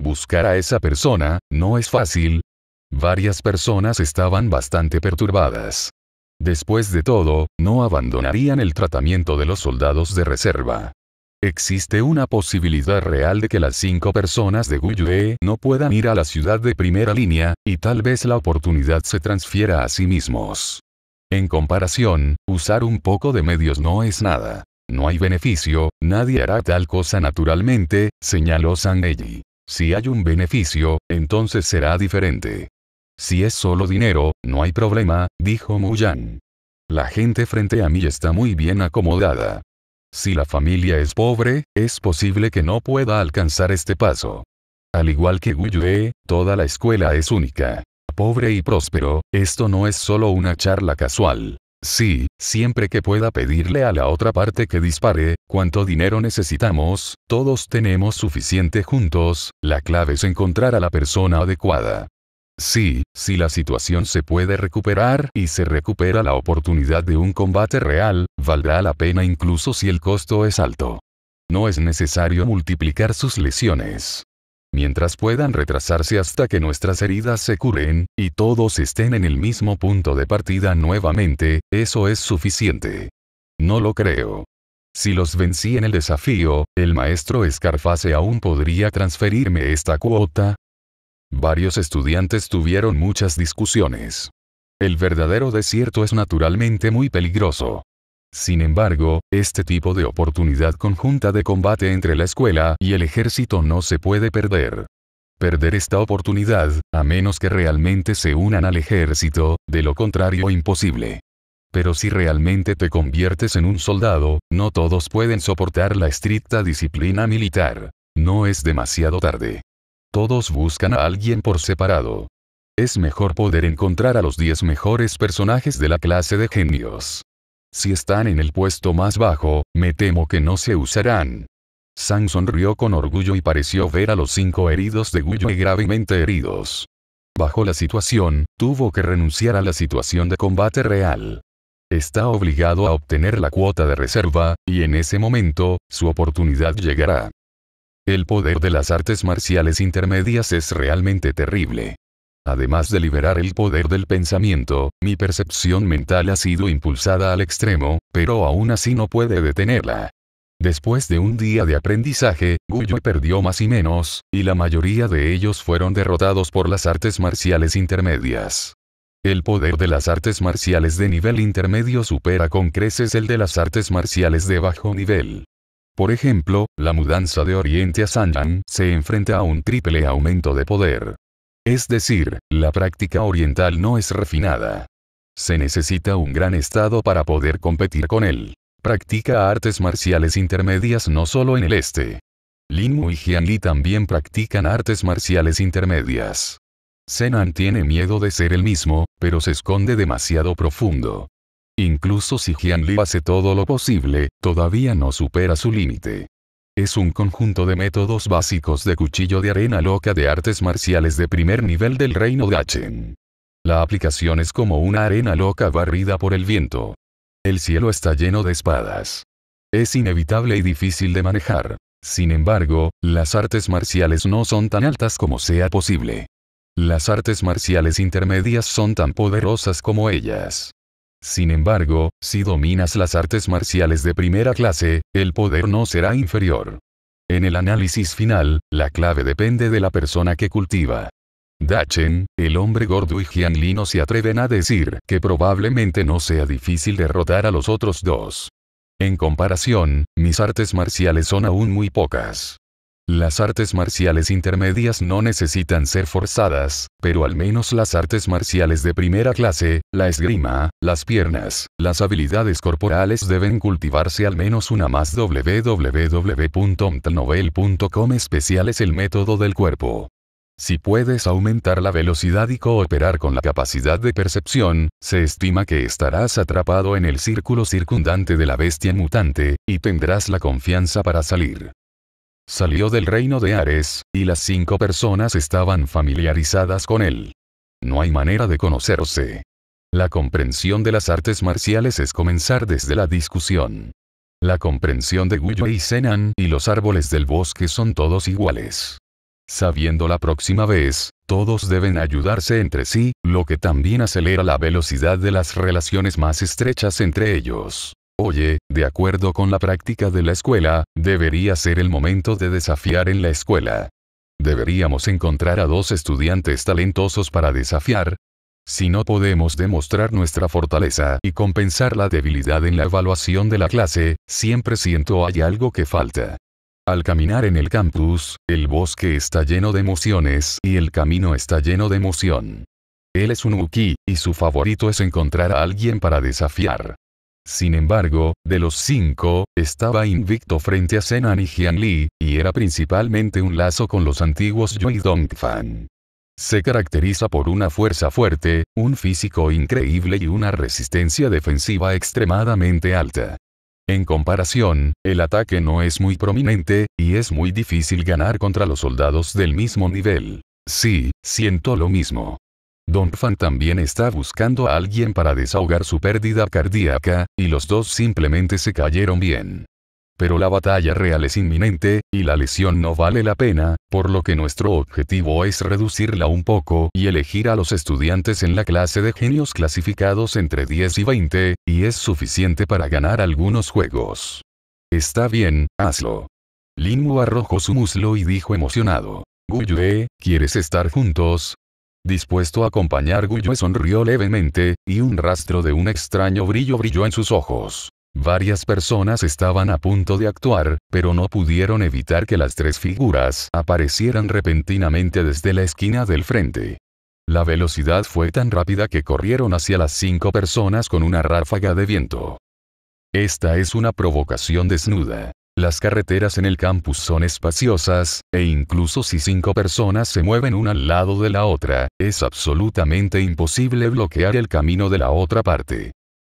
Buscar a esa persona, no es fácil, Varias personas estaban bastante perturbadas. Después de todo, no abandonarían el tratamiento de los soldados de reserva. Existe una posibilidad real de que las cinco personas de Guyue no puedan ir a la ciudad de primera línea, y tal vez la oportunidad se transfiera a sí mismos. En comparación, usar un poco de medios no es nada. No hay beneficio, nadie hará tal cosa naturalmente, señaló Sanelli. Si hay un beneficio, entonces será diferente. Si es solo dinero, no hay problema, dijo Muyan. La gente frente a mí está muy bien acomodada. Si la familia es pobre, es posible que no pueda alcanzar este paso. Al igual que Guyue, toda la escuela es única. Pobre y próspero, esto no es solo una charla casual. Sí, siempre que pueda pedirle a la otra parte que dispare, cuánto dinero necesitamos, todos tenemos suficiente juntos, la clave es encontrar a la persona adecuada. Sí, si la situación se puede recuperar y se recupera la oportunidad de un combate real, valdrá la pena incluso si el costo es alto. No es necesario multiplicar sus lesiones. Mientras puedan retrasarse hasta que nuestras heridas se curen, y todos estén en el mismo punto de partida nuevamente, eso es suficiente. No lo creo. Si los vencí en el desafío, el maestro Scarface aún podría transferirme esta cuota, Varios estudiantes tuvieron muchas discusiones. El verdadero desierto es naturalmente muy peligroso. Sin embargo, este tipo de oportunidad conjunta de combate entre la escuela y el ejército no se puede perder. Perder esta oportunidad, a menos que realmente se unan al ejército, de lo contrario imposible. Pero si realmente te conviertes en un soldado, no todos pueden soportar la estricta disciplina militar. No es demasiado tarde todos buscan a alguien por separado. Es mejor poder encontrar a los 10 mejores personajes de la clase de genios. Si están en el puesto más bajo, me temo que no se usarán. Sang sonrió con orgullo y pareció ver a los cinco heridos de Guyo gravemente heridos. Bajo la situación, tuvo que renunciar a la situación de combate real. Está obligado a obtener la cuota de reserva, y en ese momento, su oportunidad llegará. El poder de las artes marciales intermedias es realmente terrible. Además de liberar el poder del pensamiento, mi percepción mental ha sido impulsada al extremo, pero aún así no puede detenerla. Después de un día de aprendizaje, Guyo perdió más y menos, y la mayoría de ellos fueron derrotados por las artes marciales intermedias. El poder de las artes marciales de nivel intermedio supera con creces el de las artes marciales de bajo nivel. Por ejemplo, la mudanza de Oriente a Sanyang se enfrenta a un triple aumento de poder. Es decir, la práctica oriental no es refinada. Se necesita un gran estado para poder competir con él. Practica artes marciales intermedias no solo en el este. Lin Mu y Jian Li también practican artes marciales intermedias. Senan tiene miedo de ser el mismo, pero se esconde demasiado profundo. Incluso si Jianli hace todo lo posible, todavía no supera su límite. Es un conjunto de métodos básicos de cuchillo de arena loca de artes marciales de primer nivel del reino Gachen. La aplicación es como una arena loca barrida por el viento. El cielo está lleno de espadas. Es inevitable y difícil de manejar. Sin embargo, las artes marciales no son tan altas como sea posible. Las artes marciales intermedias son tan poderosas como ellas. Sin embargo, si dominas las artes marciales de primera clase, el poder no será inferior. En el análisis final, la clave depende de la persona que cultiva. Dachen, el hombre gordo y Jianli no se atreven a decir que probablemente no sea difícil derrotar a los otros dos. En comparación, mis artes marciales son aún muy pocas. Las artes marciales intermedias no necesitan ser forzadas, pero al menos las artes marciales de primera clase, la esgrima, las piernas, las habilidades corporales deben cultivarse al menos una más www.omtlnovel.com especial es el método del cuerpo. Si puedes aumentar la velocidad y cooperar con la capacidad de percepción, se estima que estarás atrapado en el círculo circundante de la bestia mutante, y tendrás la confianza para salir. Salió del reino de Ares, y las cinco personas estaban familiarizadas con él. No hay manera de conocerse. La comprensión de las artes marciales es comenzar desde la discusión. La comprensión de Guyo y Senan y los árboles del bosque son todos iguales. Sabiendo la próxima vez, todos deben ayudarse entre sí, lo que también acelera la velocidad de las relaciones más estrechas entre ellos. Oye, de acuerdo con la práctica de la escuela, debería ser el momento de desafiar en la escuela. Deberíamos encontrar a dos estudiantes talentosos para desafiar. Si no podemos demostrar nuestra fortaleza y compensar la debilidad en la evaluación de la clase, siempre siento hay algo que falta. Al caminar en el campus, el bosque está lleno de emociones y el camino está lleno de emoción. Él es un Uki, y su favorito es encontrar a alguien para desafiar. Sin embargo, de los cinco, estaba invicto frente a Senan y Jian y era principalmente un lazo con los antiguos Yui Fan. Se caracteriza por una fuerza fuerte, un físico increíble y una resistencia defensiva extremadamente alta. En comparación, el ataque no es muy prominente, y es muy difícil ganar contra los soldados del mismo nivel. Sí, siento lo mismo. Don Fan también está buscando a alguien para desahogar su pérdida cardíaca, y los dos simplemente se cayeron bien. Pero la batalla real es inminente, y la lesión no vale la pena, por lo que nuestro objetivo es reducirla un poco y elegir a los estudiantes en la clase de genios clasificados entre 10 y 20, y es suficiente para ganar algunos juegos. Está bien, hazlo. Mu arrojó su muslo y dijo emocionado. Guyue, ¿quieres estar juntos? Dispuesto a acompañar Guyue sonrió levemente, y un rastro de un extraño brillo brilló en sus ojos. Varias personas estaban a punto de actuar, pero no pudieron evitar que las tres figuras aparecieran repentinamente desde la esquina del frente. La velocidad fue tan rápida que corrieron hacia las cinco personas con una ráfaga de viento. Esta es una provocación desnuda. Las carreteras en el campus son espaciosas, e incluso si cinco personas se mueven una al lado de la otra, es absolutamente imposible bloquear el camino de la otra parte.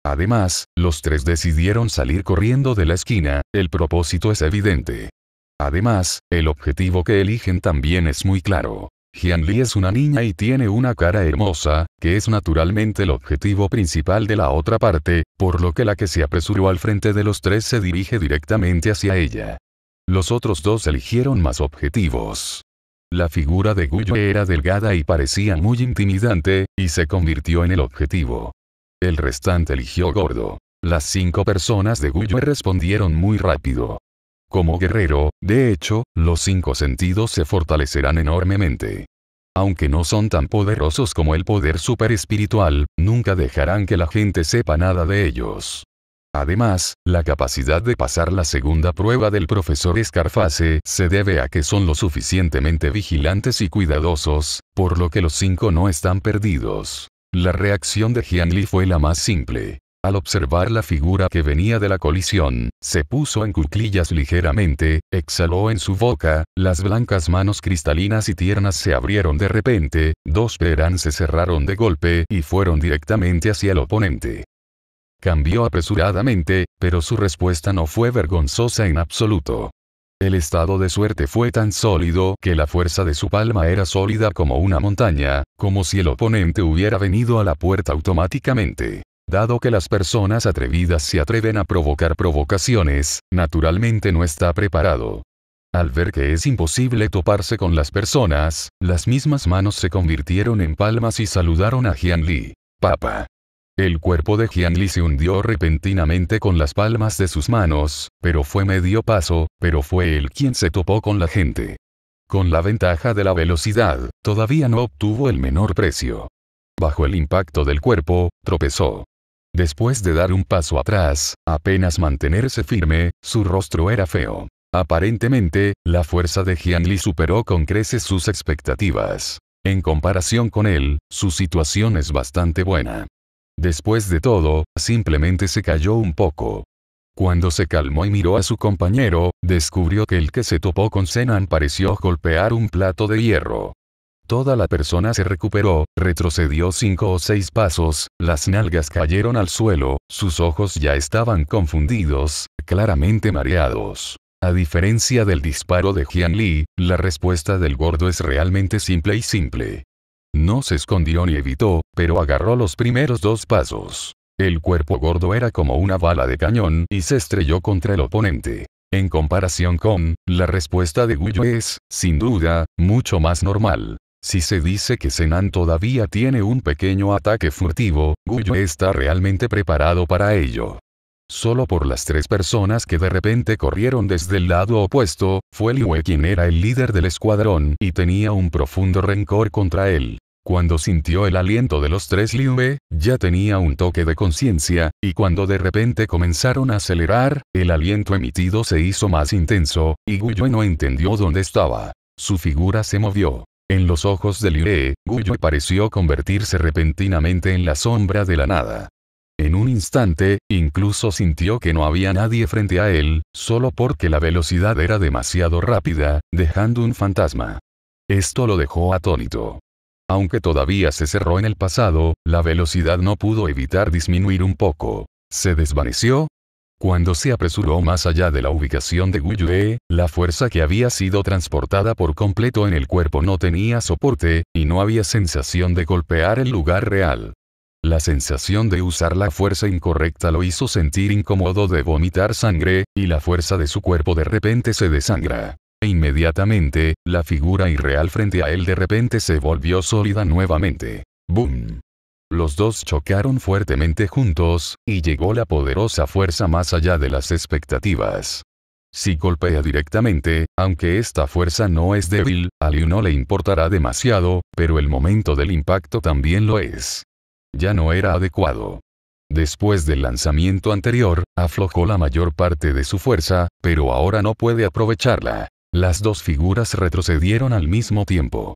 Además, los tres decidieron salir corriendo de la esquina, el propósito es evidente. Además, el objetivo que eligen también es muy claro. Jianli es una niña y tiene una cara hermosa, que es naturalmente el objetivo principal de la otra parte, por lo que la que se apresuró al frente de los tres se dirige directamente hacia ella. Los otros dos eligieron más objetivos. La figura de Guyo era delgada y parecía muy intimidante, y se convirtió en el objetivo. El restante eligió gordo. Las cinco personas de Guyo respondieron muy rápido. Como guerrero, de hecho, los cinco sentidos se fortalecerán enormemente. Aunque no son tan poderosos como el poder super espiritual, nunca dejarán que la gente sepa nada de ellos. Además, la capacidad de pasar la segunda prueba del profesor Scarface se debe a que son lo suficientemente vigilantes y cuidadosos, por lo que los cinco no están perdidos. La reacción de Jian fue la más simple. Al observar la figura que venía de la colisión, se puso en cuclillas ligeramente, exhaló en su boca, las blancas manos cristalinas y tiernas se abrieron de repente, dos perán se cerraron de golpe y fueron directamente hacia el oponente. Cambió apresuradamente, pero su respuesta no fue vergonzosa en absoluto. El estado de suerte fue tan sólido que la fuerza de su palma era sólida como una montaña, como si el oponente hubiera venido a la puerta automáticamente. Dado que las personas atrevidas se atreven a provocar provocaciones, naturalmente no está preparado. Al ver que es imposible toparse con las personas, las mismas manos se convirtieron en palmas y saludaron a Jianli. Papa. El cuerpo de Li se hundió repentinamente con las palmas de sus manos, pero fue medio paso, pero fue él quien se topó con la gente. Con la ventaja de la velocidad, todavía no obtuvo el menor precio. Bajo el impacto del cuerpo, tropezó. Después de dar un paso atrás, apenas mantenerse firme, su rostro era feo. Aparentemente, la fuerza de Jian Li superó con creces sus expectativas. En comparación con él, su situación es bastante buena. Después de todo, simplemente se cayó un poco. Cuando se calmó y miró a su compañero, descubrió que el que se topó con Senan pareció golpear un plato de hierro. Toda la persona se recuperó, retrocedió cinco o seis pasos, las nalgas cayeron al suelo, sus ojos ya estaban confundidos, claramente mareados. A diferencia del disparo de Jian Li, la respuesta del gordo es realmente simple y simple. No se escondió ni evitó, pero agarró los primeros dos pasos. El cuerpo gordo era como una bala de cañón y se estrelló contra el oponente. En comparación con, la respuesta de Guyo es, sin duda, mucho más normal. Si se dice que Senan todavía tiene un pequeño ataque furtivo, Guyo está realmente preparado para ello. Solo por las tres personas que de repente corrieron desde el lado opuesto, fue Liue quien era el líder del escuadrón y tenía un profundo rencor contra él. Cuando sintió el aliento de los tres Liue ya tenía un toque de conciencia, y cuando de repente comenzaron a acelerar, el aliento emitido se hizo más intenso, y Guyo no entendió dónde estaba. Su figura se movió. En los ojos de Liré, Guyo pareció convertirse repentinamente en la sombra de la nada. En un instante, incluso sintió que no había nadie frente a él, solo porque la velocidad era demasiado rápida, dejando un fantasma. Esto lo dejó atónito. Aunque todavía se cerró en el pasado, la velocidad no pudo evitar disminuir un poco. Se desvaneció, cuando se apresuró más allá de la ubicación de Guyue, la fuerza que había sido transportada por completo en el cuerpo no tenía soporte, y no había sensación de golpear el lugar real. La sensación de usar la fuerza incorrecta lo hizo sentir incómodo de vomitar sangre, y la fuerza de su cuerpo de repente se desangra. E inmediatamente, la figura irreal frente a él de repente se volvió sólida nuevamente. ¡Boom! Los dos chocaron fuertemente juntos, y llegó la poderosa fuerza más allá de las expectativas. Si golpea directamente, aunque esta fuerza no es débil, a Liu no le importará demasiado, pero el momento del impacto también lo es. Ya no era adecuado. Después del lanzamiento anterior, aflojó la mayor parte de su fuerza, pero ahora no puede aprovecharla. Las dos figuras retrocedieron al mismo tiempo.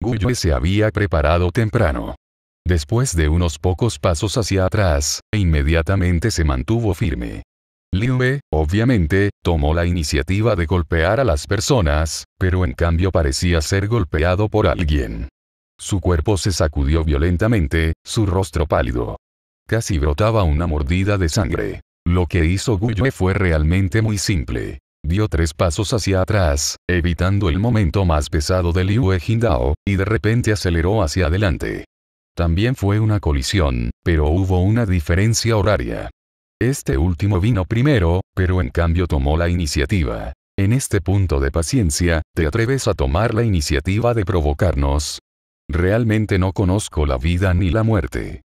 Guyue se había preparado temprano. Después de unos pocos pasos hacia atrás, e inmediatamente se mantuvo firme. Liu obviamente, tomó la iniciativa de golpear a las personas, pero en cambio parecía ser golpeado por alguien. Su cuerpo se sacudió violentamente, su rostro pálido. Casi brotaba una mordida de sangre. Lo que hizo Yue fue realmente muy simple. Dio tres pasos hacia atrás, evitando el momento más pesado de Liu Jindao, y de repente aceleró hacia adelante. También fue una colisión, pero hubo una diferencia horaria. Este último vino primero, pero en cambio tomó la iniciativa. En este punto de paciencia, te atreves a tomar la iniciativa de provocarnos. Realmente no conozco la vida ni la muerte.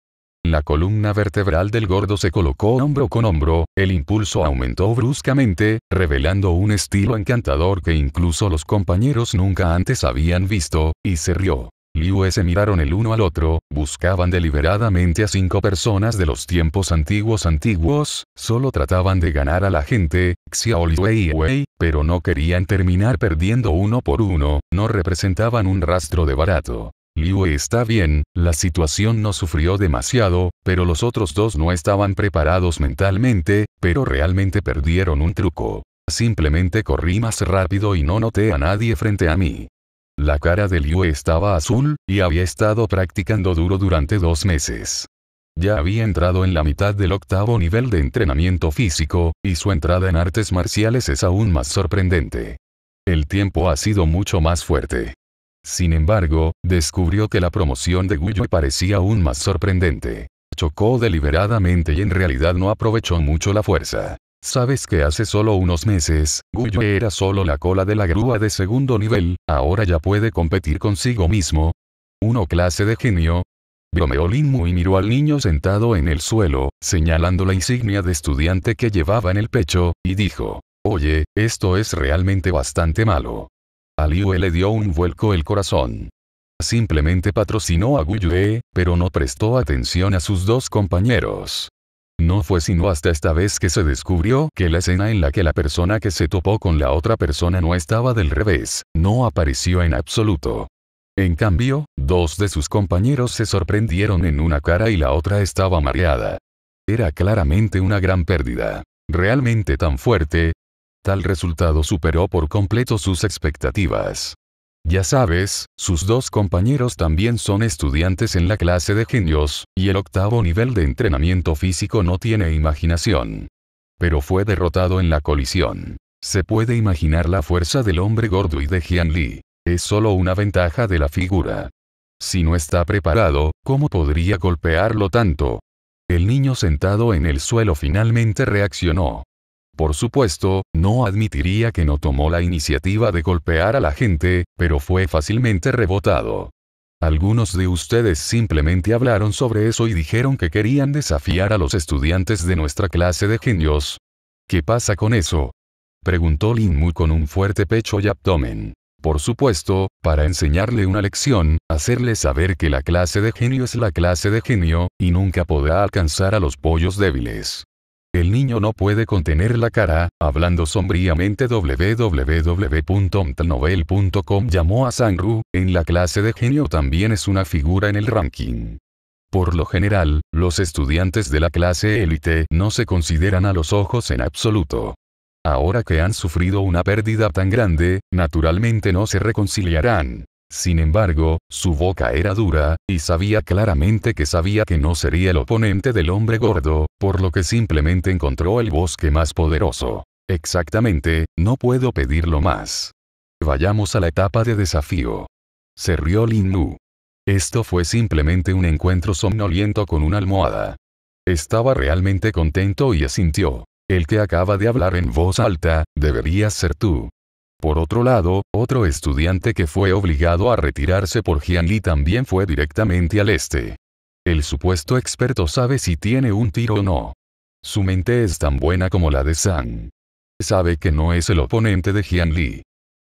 La columna vertebral del gordo se colocó hombro con hombro, el impulso aumentó bruscamente, revelando un estilo encantador que incluso los compañeros nunca antes habían visto, y se rió. Liu se miraron el uno al otro, buscaban deliberadamente a cinco personas de los tiempos antiguos antiguos, solo trataban de ganar a la gente, Xiao y Wei, pero no querían terminar perdiendo uno por uno, no representaban un rastro de barato. Liu está bien, la situación no sufrió demasiado, pero los otros dos no estaban preparados mentalmente, pero realmente perdieron un truco. Simplemente corrí más rápido y no noté a nadie frente a mí. La cara de Liu estaba azul, y había estado practicando duro durante dos meses. Ya había entrado en la mitad del octavo nivel de entrenamiento físico, y su entrada en artes marciales es aún más sorprendente. El tiempo ha sido mucho más fuerte. Sin embargo, descubrió que la promoción de Guyo parecía aún más sorprendente. Chocó deliberadamente y en realidad no aprovechó mucho la fuerza. Sabes que hace solo unos meses, Guyue era solo la cola de la grúa de segundo nivel, ahora ya puede competir consigo mismo. Uno clase de genio. Bromeó muy miró al niño sentado en el suelo, señalando la insignia de estudiante que llevaba en el pecho, y dijo, Oye, esto es realmente bastante malo. A le dio un vuelco el corazón. Simplemente patrocinó a Guyue, pero no prestó atención a sus dos compañeros. No fue sino hasta esta vez que se descubrió que la escena en la que la persona que se topó con la otra persona no estaba del revés, no apareció en absoluto. En cambio, dos de sus compañeros se sorprendieron en una cara y la otra estaba mareada. Era claramente una gran pérdida. Realmente tan fuerte. Tal resultado superó por completo sus expectativas. Ya sabes, sus dos compañeros también son estudiantes en la clase de genios, y el octavo nivel de entrenamiento físico no tiene imaginación. Pero fue derrotado en la colisión. Se puede imaginar la fuerza del hombre gordo y de Jian Li. Es solo una ventaja de la figura. Si no está preparado, ¿cómo podría golpearlo tanto? El niño sentado en el suelo finalmente reaccionó. Por supuesto, no admitiría que no tomó la iniciativa de golpear a la gente, pero fue fácilmente rebotado. Algunos de ustedes simplemente hablaron sobre eso y dijeron que querían desafiar a los estudiantes de nuestra clase de genios. ¿Qué pasa con eso? Preguntó Lin Mu con un fuerte pecho y abdomen. Por supuesto, para enseñarle una lección, hacerle saber que la clase de genio es la clase de genio, y nunca podrá alcanzar a los pollos débiles el niño no puede contener la cara, hablando sombríamente www.omtnovel.com llamó a Sangru, en la clase de genio también es una figura en el ranking. Por lo general, los estudiantes de la clase élite no se consideran a los ojos en absoluto. Ahora que han sufrido una pérdida tan grande, naturalmente no se reconciliarán. Sin embargo, su boca era dura, y sabía claramente que sabía que no sería el oponente del hombre gordo, por lo que simplemente encontró el bosque más poderoso. Exactamente, no puedo pedirlo más. Vayamos a la etapa de desafío. Se rió Lin Lu. Esto fue simplemente un encuentro somnoliento con una almohada. Estaba realmente contento y asintió. El que acaba de hablar en voz alta, deberías ser tú. Por otro lado, otro estudiante que fue obligado a retirarse por Jianli también fue directamente al este. El supuesto experto sabe si tiene un tiro o no. Su mente es tan buena como la de Zhang. Sabe que no es el oponente de Jianli.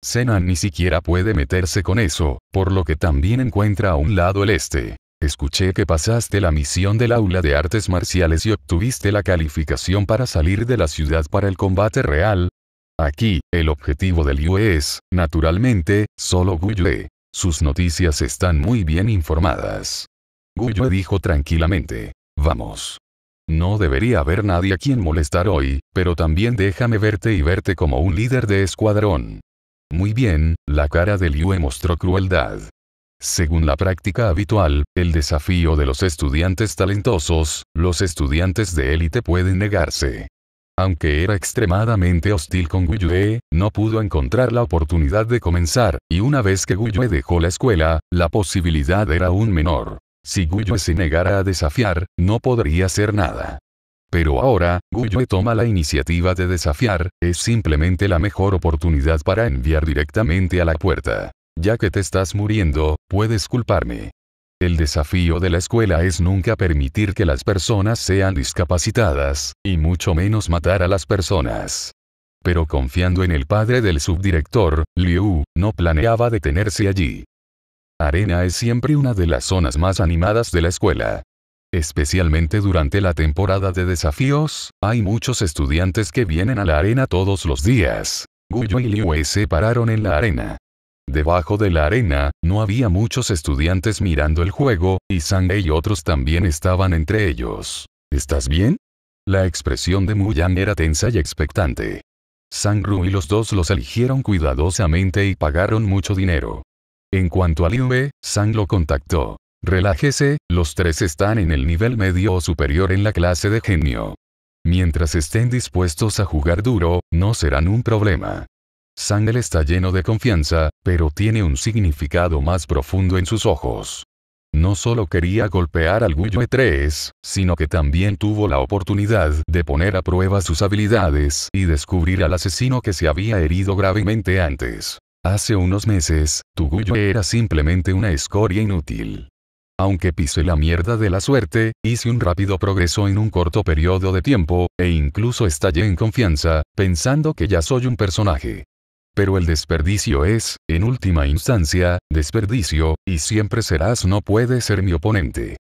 Senan ni siquiera puede meterse con eso, por lo que también encuentra a un lado el este. Escuché que pasaste la misión del aula de artes marciales y obtuviste la calificación para salir de la ciudad para el combate real, Aquí, el objetivo del Liu e es, naturalmente, solo Guyue. Sus noticias están muy bien informadas. Guyue dijo tranquilamente. Vamos. No debería haber nadie a quien molestar hoy, pero también déjame verte y verte como un líder de escuadrón. Muy bien, la cara de Liu e mostró crueldad. Según la práctica habitual, el desafío de los estudiantes talentosos, los estudiantes de élite pueden negarse. Aunque era extremadamente hostil con Guyue, no pudo encontrar la oportunidad de comenzar, y una vez que Guyue dejó la escuela, la posibilidad era aún menor. Si Guyue se negara a desafiar, no podría hacer nada. Pero ahora, Guyue toma la iniciativa de desafiar, es simplemente la mejor oportunidad para enviar directamente a la puerta. Ya que te estás muriendo, puedes culparme. El desafío de la escuela es nunca permitir que las personas sean discapacitadas, y mucho menos matar a las personas. Pero confiando en el padre del subdirector, Liu, no planeaba detenerse allí. Arena es siempre una de las zonas más animadas de la escuela. Especialmente durante la temporada de desafíos, hay muchos estudiantes que vienen a la arena todos los días. Guyo y Liu se pararon en la arena. Debajo de la arena, no había muchos estudiantes mirando el juego, y Sang y otros también estaban entre ellos. ¿Estás bien? La expresión de Muyan era tensa y expectante. Sang Ru y los dos los eligieron cuidadosamente y pagaron mucho dinero. En cuanto a Liu Sang lo contactó. Relájese, los tres están en el nivel medio o superior en la clase de genio. Mientras estén dispuestos a jugar duro, no serán un problema. él está lleno de confianza, pero tiene un significado más profundo en sus ojos. No solo quería golpear al Guyue 3 sino que también tuvo la oportunidad de poner a prueba sus habilidades y descubrir al asesino que se había herido gravemente antes. Hace unos meses, tu Tuguyo e era simplemente una escoria inútil. Aunque pise la mierda de la suerte, hice un rápido progreso en un corto periodo de tiempo, e incluso estallé en confianza, pensando que ya soy un personaje pero el desperdicio es, en última instancia, desperdicio, y siempre serás no puede ser mi oponente.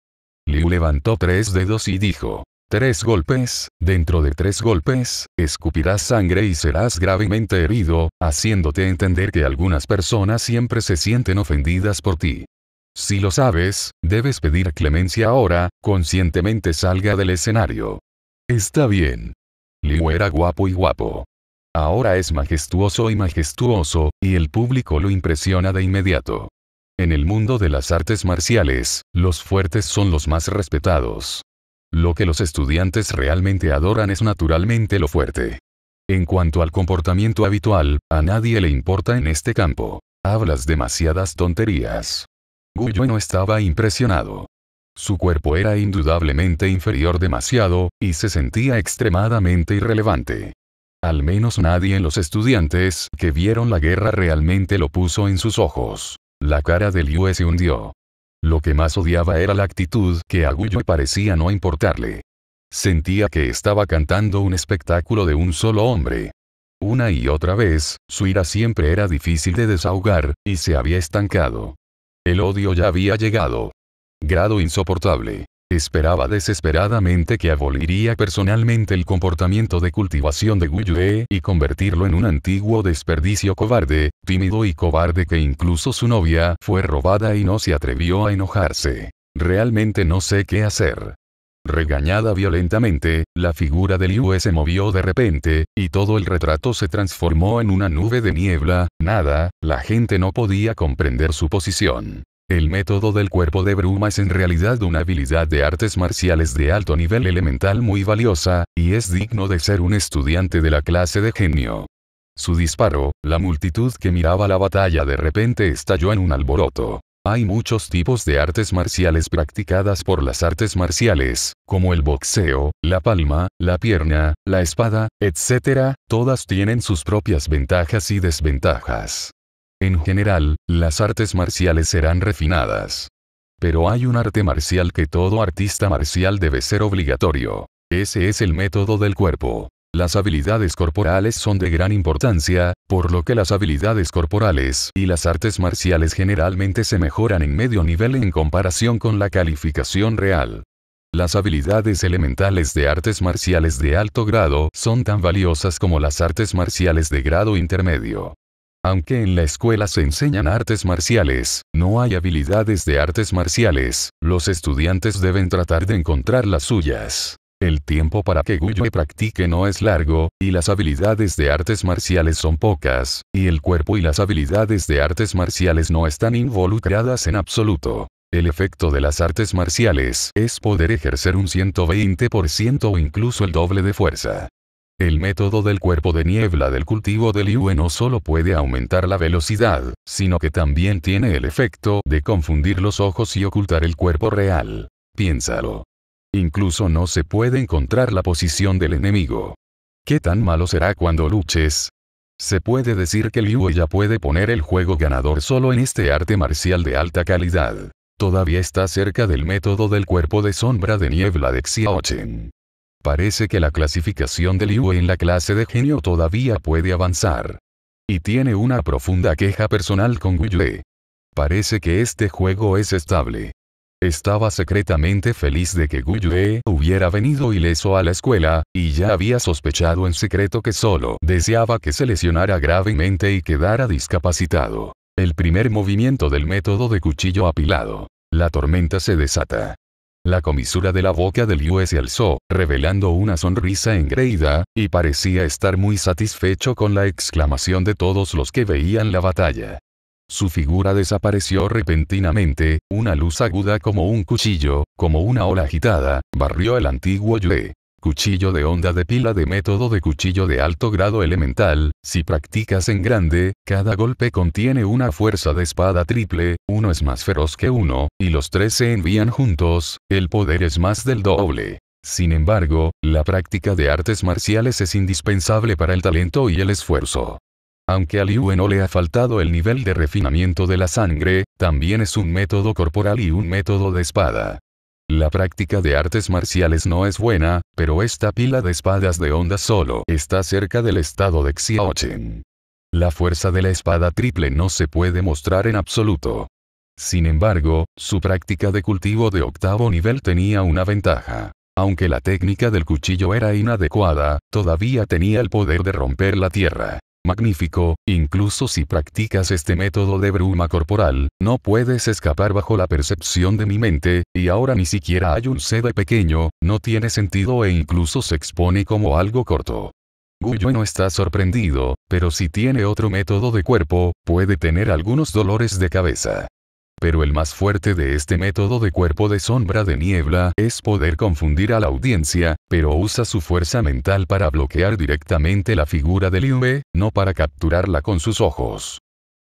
Liu levantó tres dedos y dijo, Tres golpes, dentro de tres golpes, escupirás sangre y serás gravemente herido, haciéndote entender que algunas personas siempre se sienten ofendidas por ti. Si lo sabes, debes pedir clemencia ahora, conscientemente salga del escenario. Está bien. Liu era guapo y guapo. Ahora es majestuoso y majestuoso, y el público lo impresiona de inmediato. En el mundo de las artes marciales, los fuertes son los más respetados. Lo que los estudiantes realmente adoran es naturalmente lo fuerte. En cuanto al comportamiento habitual, a nadie le importa en este campo. Hablas demasiadas tonterías. Guyo no estaba impresionado. Su cuerpo era indudablemente inferior demasiado, y se sentía extremadamente irrelevante. Al menos nadie en los estudiantes que vieron la guerra realmente lo puso en sus ojos. La cara de Liu se hundió. Lo que más odiaba era la actitud que a parecía no importarle. Sentía que estaba cantando un espectáculo de un solo hombre. Una y otra vez, su ira siempre era difícil de desahogar, y se había estancado. El odio ya había llegado. Grado insoportable. Esperaba desesperadamente que aboliría personalmente el comportamiento de cultivación de Guyue y convertirlo en un antiguo desperdicio cobarde, tímido y cobarde que incluso su novia fue robada y no se atrevió a enojarse. Realmente no sé qué hacer. Regañada violentamente, la figura de Liu se movió de repente, y todo el retrato se transformó en una nube de niebla, nada, la gente no podía comprender su posición. El método del cuerpo de Bruma es en realidad una habilidad de artes marciales de alto nivel elemental muy valiosa, y es digno de ser un estudiante de la clase de genio. Su disparo, la multitud que miraba la batalla de repente estalló en un alboroto. Hay muchos tipos de artes marciales practicadas por las artes marciales, como el boxeo, la palma, la pierna, la espada, etc., todas tienen sus propias ventajas y desventajas. En general, las artes marciales serán refinadas. Pero hay un arte marcial que todo artista marcial debe ser obligatorio. Ese es el método del cuerpo. Las habilidades corporales son de gran importancia, por lo que las habilidades corporales y las artes marciales generalmente se mejoran en medio nivel en comparación con la calificación real. Las habilidades elementales de artes marciales de alto grado son tan valiosas como las artes marciales de grado intermedio. Aunque en la escuela se enseñan artes marciales, no hay habilidades de artes marciales, los estudiantes deben tratar de encontrar las suyas. El tiempo para que Guyue practique no es largo, y las habilidades de artes marciales son pocas, y el cuerpo y las habilidades de artes marciales no están involucradas en absoluto. El efecto de las artes marciales es poder ejercer un 120% o incluso el doble de fuerza. El método del cuerpo de niebla del cultivo del Yue no solo puede aumentar la velocidad, sino que también tiene el efecto de confundir los ojos y ocultar el cuerpo real. Piénsalo. Incluso no se puede encontrar la posición del enemigo. ¿Qué tan malo será cuando luches? Se puede decir que Liu ya puede poner el juego ganador solo en este arte marcial de alta calidad. Todavía está cerca del método del cuerpo de sombra de niebla de Xiaochen. Parece que la clasificación de Liu e en la clase de genio todavía puede avanzar. Y tiene una profunda queja personal con Guyue. Parece que este juego es estable. Estaba secretamente feliz de que Guyue hubiera venido ileso a la escuela, y ya había sospechado en secreto que solo deseaba que se lesionara gravemente y quedara discapacitado. El primer movimiento del método de cuchillo apilado. La tormenta se desata. La comisura de la boca del yue se alzó, revelando una sonrisa engreída, y parecía estar muy satisfecho con la exclamación de todos los que veían la batalla. Su figura desapareció repentinamente, una luz aguda como un cuchillo, como una ola agitada, barrió el antiguo Yue. Cuchillo de onda de pila de método de cuchillo de alto grado elemental, si practicas en grande, cada golpe contiene una fuerza de espada triple, uno es más feroz que uno, y los tres se envían juntos, el poder es más del doble. Sin embargo, la práctica de artes marciales es indispensable para el talento y el esfuerzo. Aunque al Liu no le ha faltado el nivel de refinamiento de la sangre, también es un método corporal y un método de espada. La práctica de artes marciales no es buena, pero esta pila de espadas de onda solo está cerca del estado de Xiaochen. La fuerza de la espada triple no se puede mostrar en absoluto. Sin embargo, su práctica de cultivo de octavo nivel tenía una ventaja. Aunque la técnica del cuchillo era inadecuada, todavía tenía el poder de romper la tierra magnífico, incluso si practicas este método de bruma corporal, no puedes escapar bajo la percepción de mi mente, y ahora ni siquiera hay un CD pequeño, no tiene sentido e incluso se expone como algo corto. Guyo no está sorprendido, pero si tiene otro método de cuerpo, puede tener algunos dolores de cabeza. Pero el más fuerte de este método de cuerpo de sombra de niebla es poder confundir a la audiencia, pero usa su fuerza mental para bloquear directamente la figura de Bei, no para capturarla con sus ojos.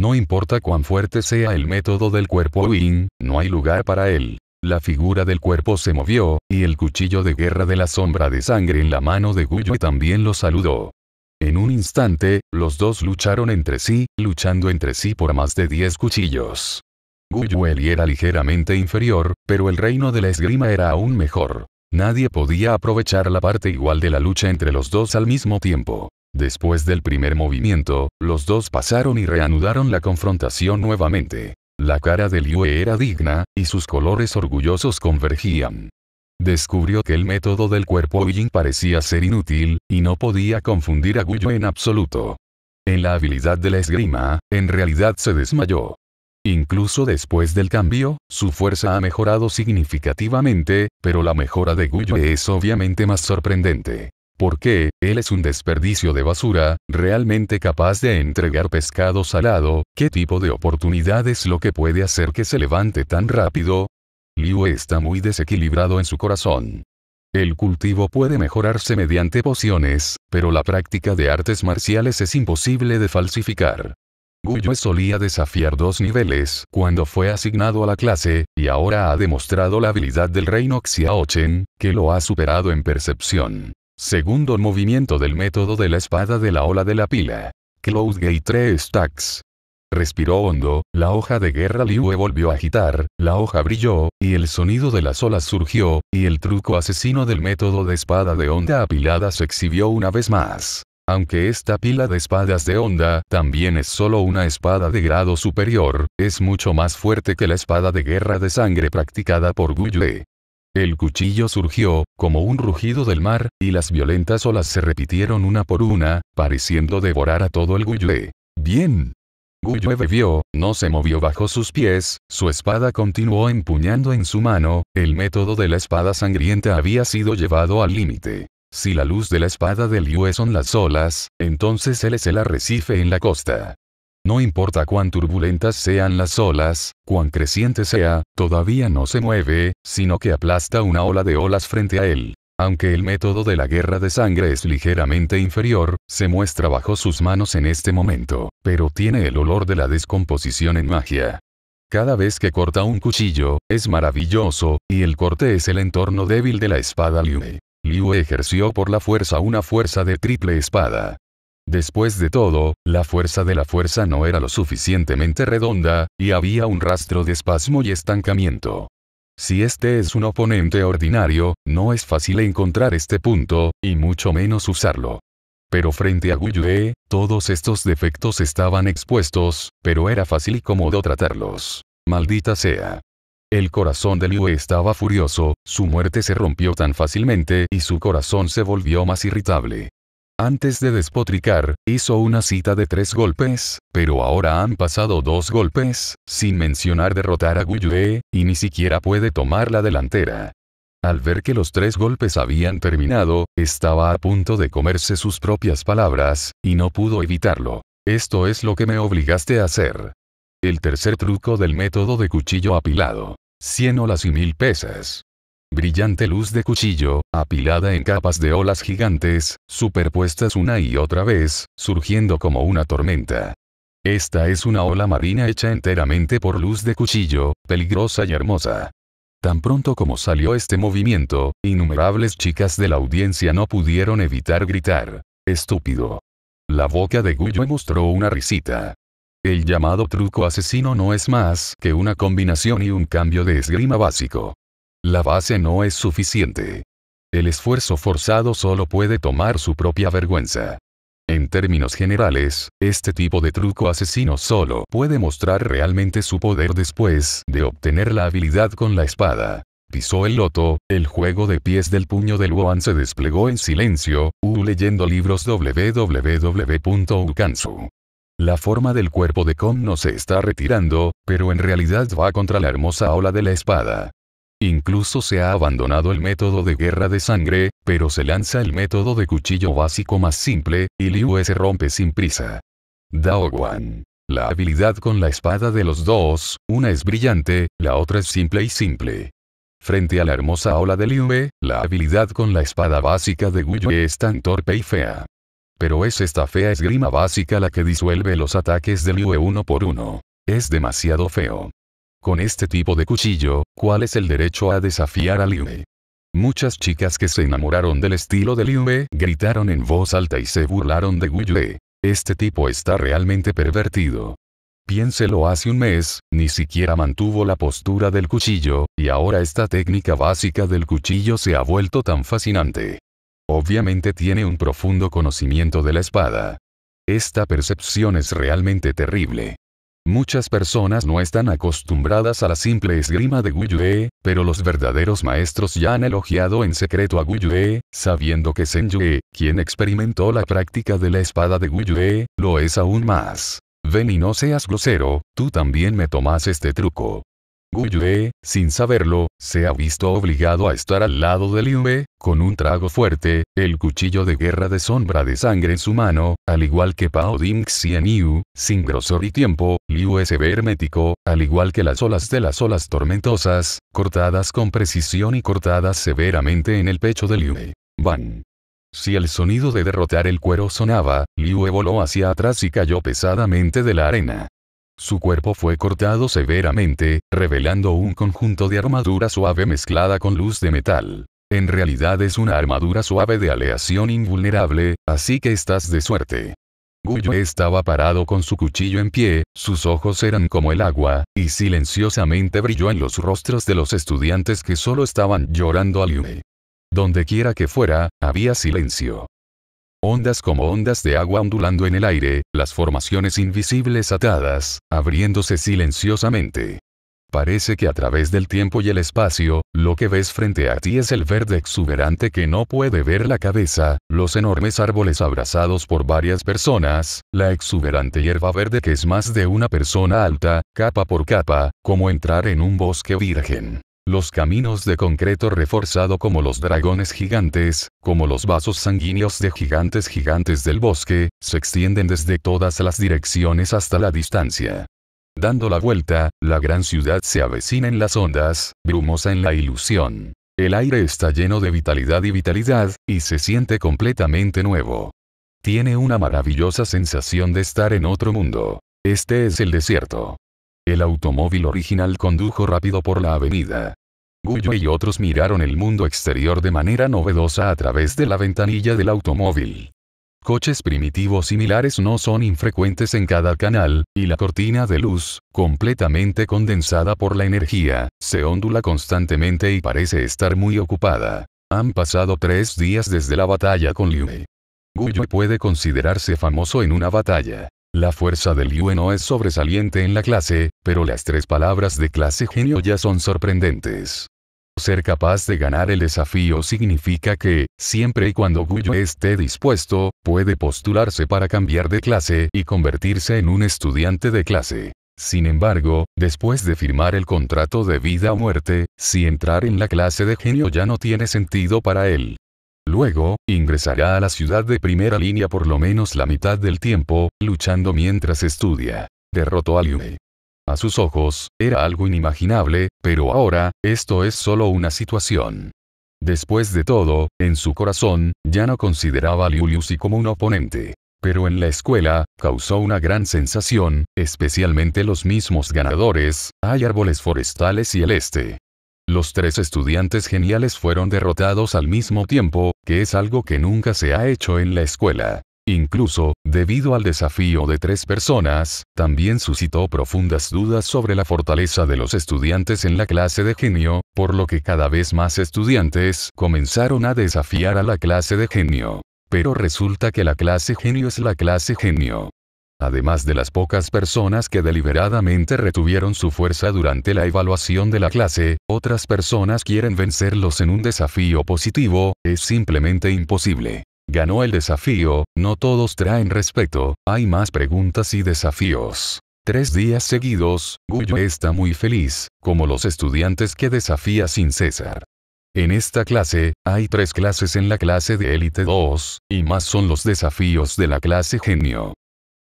No importa cuán fuerte sea el método del cuerpo Win, no hay lugar para él. La figura del cuerpo se movió, y el cuchillo de guerra de la sombra de sangre en la mano de Guyue también lo saludó. En un instante, los dos lucharon entre sí, luchando entre sí por más de 10 cuchillos. Guyueli era ligeramente inferior, pero el reino de la esgrima era aún mejor. Nadie podía aprovechar la parte igual de la lucha entre los dos al mismo tiempo. Después del primer movimiento, los dos pasaron y reanudaron la confrontación nuevamente. La cara de Liue era digna, y sus colores orgullosos convergían. Descubrió que el método del cuerpo Yin parecía ser inútil, y no podía confundir a Guyuel en absoluto. En la habilidad de la esgrima, en realidad se desmayó. Incluso después del cambio, su fuerza ha mejorado significativamente, pero la mejora de Yue es obviamente más sorprendente. ¿Por qué, él es un desperdicio de basura, realmente capaz de entregar pescado salado? ¿Qué tipo de oportunidad es lo que puede hacer que se levante tan rápido? Liu está muy desequilibrado en su corazón. El cultivo puede mejorarse mediante pociones, pero la práctica de artes marciales es imposible de falsificar. Guyue solía desafiar dos niveles cuando fue asignado a la clase, y ahora ha demostrado la habilidad del reino Xiaochen, que lo ha superado en percepción. Segundo movimiento del método de la espada de la ola de la pila. Cloud Gate 3 Stacks. Respiró hondo, la hoja de guerra Liue volvió a agitar, la hoja brilló, y el sonido de las olas surgió, y el truco asesino del método de espada de onda apilada se exhibió una vez más. Aunque esta pila de espadas de onda también es solo una espada de grado superior, es mucho más fuerte que la espada de guerra de sangre practicada por Guyue. El cuchillo surgió, como un rugido del mar, y las violentas olas se repitieron una por una, pareciendo devorar a todo el Gulle. Bien. Gulle bebió, no se movió bajo sus pies, su espada continuó empuñando en su mano, el método de la espada sangrienta había sido llevado al límite. Si la luz de la espada del Liue son las olas, entonces él es el arrecife en la costa. No importa cuán turbulentas sean las olas, cuán creciente sea, todavía no se mueve, sino que aplasta una ola de olas frente a él. Aunque el método de la guerra de sangre es ligeramente inferior, se muestra bajo sus manos en este momento, pero tiene el olor de la descomposición en magia. Cada vez que corta un cuchillo, es maravilloso, y el corte es el entorno débil de la espada Liue. Liu ejerció por la fuerza una fuerza de triple espada. Después de todo, la fuerza de la fuerza no era lo suficientemente redonda, y había un rastro de espasmo y estancamiento. Si este es un oponente ordinario, no es fácil encontrar este punto, y mucho menos usarlo. Pero frente a Guyue, todos estos defectos estaban expuestos, pero era fácil y cómodo tratarlos. Maldita sea. El corazón de Liu estaba furioso, su muerte se rompió tan fácilmente y su corazón se volvió más irritable. Antes de despotricar, hizo una cita de tres golpes, pero ahora han pasado dos golpes, sin mencionar derrotar a Guyue, y ni siquiera puede tomar la delantera. Al ver que los tres golpes habían terminado, estaba a punto de comerse sus propias palabras, y no pudo evitarlo. Esto es lo que me obligaste a hacer. El tercer truco del método de cuchillo apilado. 100 olas y mil pesas. Brillante luz de cuchillo, apilada en capas de olas gigantes, superpuestas una y otra vez, surgiendo como una tormenta. Esta es una ola marina hecha enteramente por luz de cuchillo, peligrosa y hermosa. Tan pronto como salió este movimiento, innumerables chicas de la audiencia no pudieron evitar gritar. Estúpido. La boca de Guyo mostró una risita. El llamado truco asesino no es más que una combinación y un cambio de esgrima básico. La base no es suficiente. El esfuerzo forzado solo puede tomar su propia vergüenza. En términos generales, este tipo de truco asesino solo puede mostrar realmente su poder después de obtener la habilidad con la espada. Pisó el loto, el juego de pies del puño del Wuhan se desplegó en silencio, U leyendo libros www.ukansu. La forma del cuerpo de Kong no se está retirando, pero en realidad va contra la hermosa ola de la espada. Incluso se ha abandonado el método de guerra de sangre, pero se lanza el método de cuchillo básico más simple, y Liu e se rompe sin prisa. Daoguan. La habilidad con la espada de los dos, una es brillante, la otra es simple y simple. Frente a la hermosa ola de Liu e, la habilidad con la espada básica de Guyue es tan torpe y fea. Pero es esta fea esgrima básica la que disuelve los ataques de Liu e uno por uno. Es demasiado feo. Con este tipo de cuchillo, ¿cuál es el derecho a desafiar a Liu? E? Muchas chicas que se enamoraron del estilo de Liu e gritaron en voz alta y se burlaron de Wu Este tipo está realmente pervertido. Piénselo hace un mes, ni siquiera mantuvo la postura del cuchillo, y ahora esta técnica básica del cuchillo se ha vuelto tan fascinante. Obviamente tiene un profundo conocimiento de la espada. Esta percepción es realmente terrible. Muchas personas no están acostumbradas a la simple esgrima de Guyue, pero los verdaderos maestros ya han elogiado en secreto a Guyue, sabiendo que Yue, quien experimentó la práctica de la espada de Guyue, lo es aún más. Ven y no seas grosero, tú también me tomas este truco. Guyue, sin saberlo, se ha visto obligado a estar al lado de Liu con un trago fuerte, el cuchillo de guerra de sombra de sangre en su mano, al igual que Pao Ding Xian Yu, sin grosor y tiempo, Liu se ve hermético, al igual que las olas de las olas tormentosas, cortadas con precisión y cortadas severamente en el pecho de Liu Ban. Si el sonido de derrotar el cuero sonaba, Liu voló hacia atrás y cayó pesadamente de la arena. Su cuerpo fue cortado severamente, revelando un conjunto de armadura suave mezclada con luz de metal. En realidad es una armadura suave de aleación invulnerable, así que estás de suerte. Guyo estaba parado con su cuchillo en pie, sus ojos eran como el agua, y silenciosamente brilló en los rostros de los estudiantes que solo estaban llorando a Yume. Donde quiera que fuera, había silencio. Ondas como ondas de agua ondulando en el aire, las formaciones invisibles atadas, abriéndose silenciosamente. Parece que a través del tiempo y el espacio, lo que ves frente a ti es el verde exuberante que no puede ver la cabeza, los enormes árboles abrazados por varias personas, la exuberante hierba verde que es más de una persona alta, capa por capa, como entrar en un bosque virgen. Los caminos de concreto reforzado como los dragones gigantes, como los vasos sanguíneos de gigantes gigantes del bosque, se extienden desde todas las direcciones hasta la distancia. Dando la vuelta, la gran ciudad se avecina en las ondas, brumosa en la ilusión. El aire está lleno de vitalidad y vitalidad, y se siente completamente nuevo. Tiene una maravillosa sensación de estar en otro mundo. Este es el desierto. El automóvil original condujo rápido por la avenida. Guyo y otros miraron el mundo exterior de manera novedosa a través de la ventanilla del automóvil. Coches primitivos similares no son infrecuentes en cada canal, y la cortina de luz, completamente condensada por la energía, se ondula constantemente y parece estar muy ocupada. Han pasado tres días desde la batalla con Liu. Guyo puede considerarse famoso en una batalla. La fuerza del Yue no es sobresaliente en la clase, pero las tres palabras de clase genio ya son sorprendentes. Ser capaz de ganar el desafío significa que, siempre y cuando Guyo esté dispuesto, puede postularse para cambiar de clase y convertirse en un estudiante de clase. Sin embargo, después de firmar el contrato de vida o muerte, si entrar en la clase de genio ya no tiene sentido para él, Luego, ingresará a la ciudad de primera línea por lo menos la mitad del tiempo, luchando mientras estudia. Derrotó a Liu. A sus ojos, era algo inimaginable, pero ahora, esto es solo una situación. Después de todo, en su corazón, ya no consideraba a Liu como un oponente. Pero en la escuela, causó una gran sensación, especialmente los mismos ganadores, hay árboles forestales y el este. Los tres estudiantes geniales fueron derrotados al mismo tiempo, que es algo que nunca se ha hecho en la escuela. Incluso, debido al desafío de tres personas, también suscitó profundas dudas sobre la fortaleza de los estudiantes en la clase de genio, por lo que cada vez más estudiantes comenzaron a desafiar a la clase de genio. Pero resulta que la clase genio es la clase genio además de las pocas personas que deliberadamente retuvieron su fuerza durante la evaluación de la clase, otras personas quieren vencerlos en un desafío positivo, es simplemente imposible. Ganó el desafío, no todos traen respeto, hay más preguntas y desafíos. Tres días seguidos, Guyo está muy feliz, como los estudiantes que desafía sin cesar. En esta clase, hay tres clases en la clase de élite 2, y más son los desafíos de la clase genio.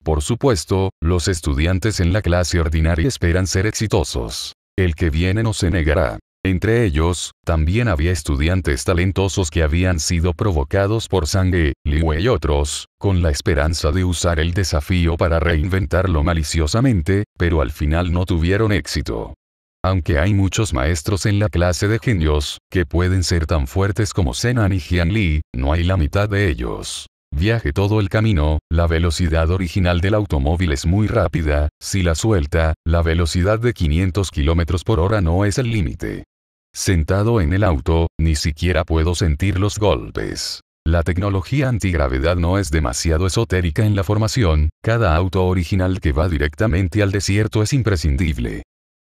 Por supuesto, los estudiantes en la clase ordinaria esperan ser exitosos. El que viene no se negará. Entre ellos, también había estudiantes talentosos que habían sido provocados por Sangue, Li y otros, con la esperanza de usar el desafío para reinventarlo maliciosamente, pero al final no tuvieron éxito. Aunque hay muchos maestros en la clase de genios, que pueden ser tan fuertes como Zenan y Jianli, Li, no hay la mitad de ellos. Viaje todo el camino, la velocidad original del automóvil es muy rápida, si la suelta, la velocidad de 500 km por hora no es el límite. Sentado en el auto, ni siquiera puedo sentir los golpes. La tecnología antigravedad no es demasiado esotérica en la formación, cada auto original que va directamente al desierto es imprescindible.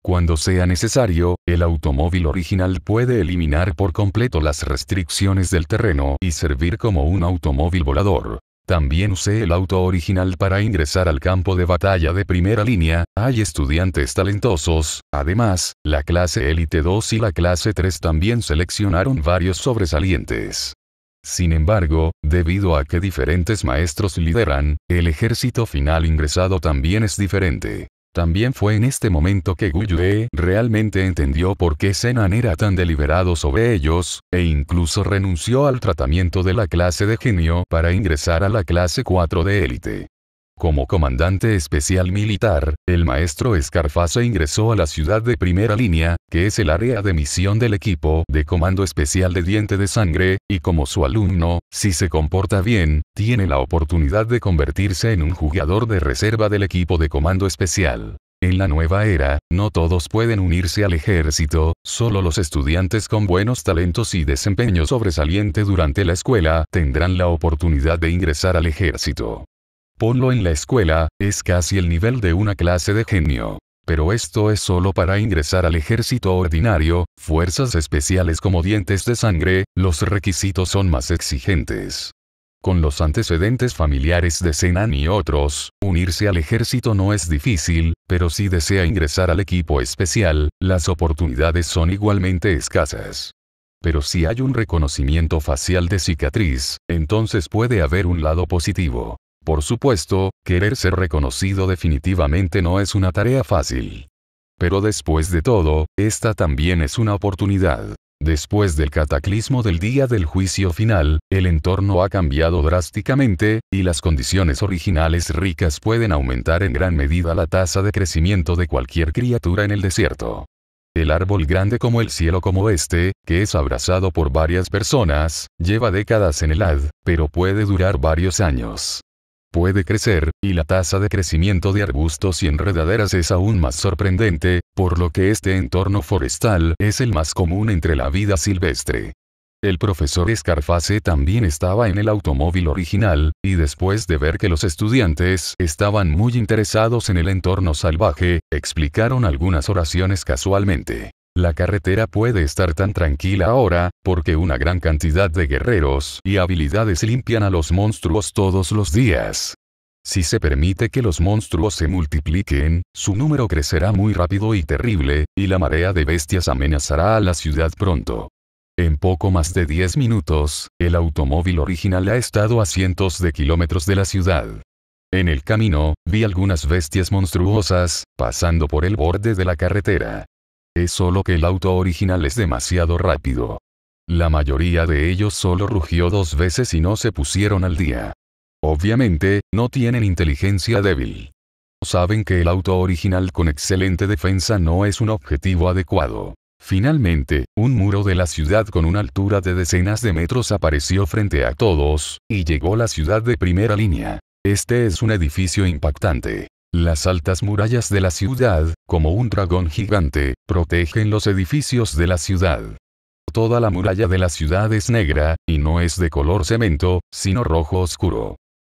Cuando sea necesario, el automóvil original puede eliminar por completo las restricciones del terreno y servir como un automóvil volador. También usé el auto original para ingresar al campo de batalla de primera línea, hay estudiantes talentosos, además, la clase Elite 2 y la clase 3 también seleccionaron varios sobresalientes. Sin embargo, debido a que diferentes maestros lideran, el ejército final ingresado también es diferente. También fue en este momento que Guyue realmente entendió por qué Zenan era tan deliberado sobre ellos, e incluso renunció al tratamiento de la clase de genio para ingresar a la clase 4 de élite. Como comandante especial militar, el maestro Scarface ingresó a la ciudad de primera línea, que es el área de misión del equipo de comando especial de diente de sangre, y como su alumno, si se comporta bien, tiene la oportunidad de convertirse en un jugador de reserva del equipo de comando especial. En la nueva era, no todos pueden unirse al ejército, solo los estudiantes con buenos talentos y desempeño sobresaliente durante la escuela tendrán la oportunidad de ingresar al ejército. Ponlo en la escuela, es casi el nivel de una clase de genio. Pero esto es solo para ingresar al ejército ordinario, fuerzas especiales como dientes de sangre, los requisitos son más exigentes. Con los antecedentes familiares de Senan y otros, unirse al ejército no es difícil, pero si desea ingresar al equipo especial, las oportunidades son igualmente escasas. Pero si hay un reconocimiento facial de cicatriz, entonces puede haber un lado positivo. Por supuesto, querer ser reconocido definitivamente no es una tarea fácil. Pero después de todo, esta también es una oportunidad. Después del cataclismo del día del juicio final, el entorno ha cambiado drásticamente, y las condiciones originales ricas pueden aumentar en gran medida la tasa de crecimiento de cualquier criatura en el desierto. El árbol grande como el cielo como este, que es abrazado por varias personas, lleva décadas en el ad, pero puede durar varios años puede crecer, y la tasa de crecimiento de arbustos y enredaderas es aún más sorprendente, por lo que este entorno forestal es el más común entre la vida silvestre. El profesor Scarface también estaba en el automóvil original, y después de ver que los estudiantes estaban muy interesados en el entorno salvaje, explicaron algunas oraciones casualmente. La carretera puede estar tan tranquila ahora, porque una gran cantidad de guerreros y habilidades limpian a los monstruos todos los días. Si se permite que los monstruos se multipliquen, su número crecerá muy rápido y terrible, y la marea de bestias amenazará a la ciudad pronto. En poco más de 10 minutos, el automóvil original ha estado a cientos de kilómetros de la ciudad. En el camino, vi algunas bestias monstruosas, pasando por el borde de la carretera. Es solo que el auto original es demasiado rápido. La mayoría de ellos solo rugió dos veces y no se pusieron al día. Obviamente, no tienen inteligencia débil. Saben que el auto original con excelente defensa no es un objetivo adecuado. Finalmente, un muro de la ciudad con una altura de decenas de metros apareció frente a todos, y llegó la ciudad de primera línea. Este es un edificio impactante. Las altas murallas de la ciudad, como un dragón gigante, protegen los edificios de la ciudad. Toda la muralla de la ciudad es negra, y no es de color cemento, sino rojo oscuro.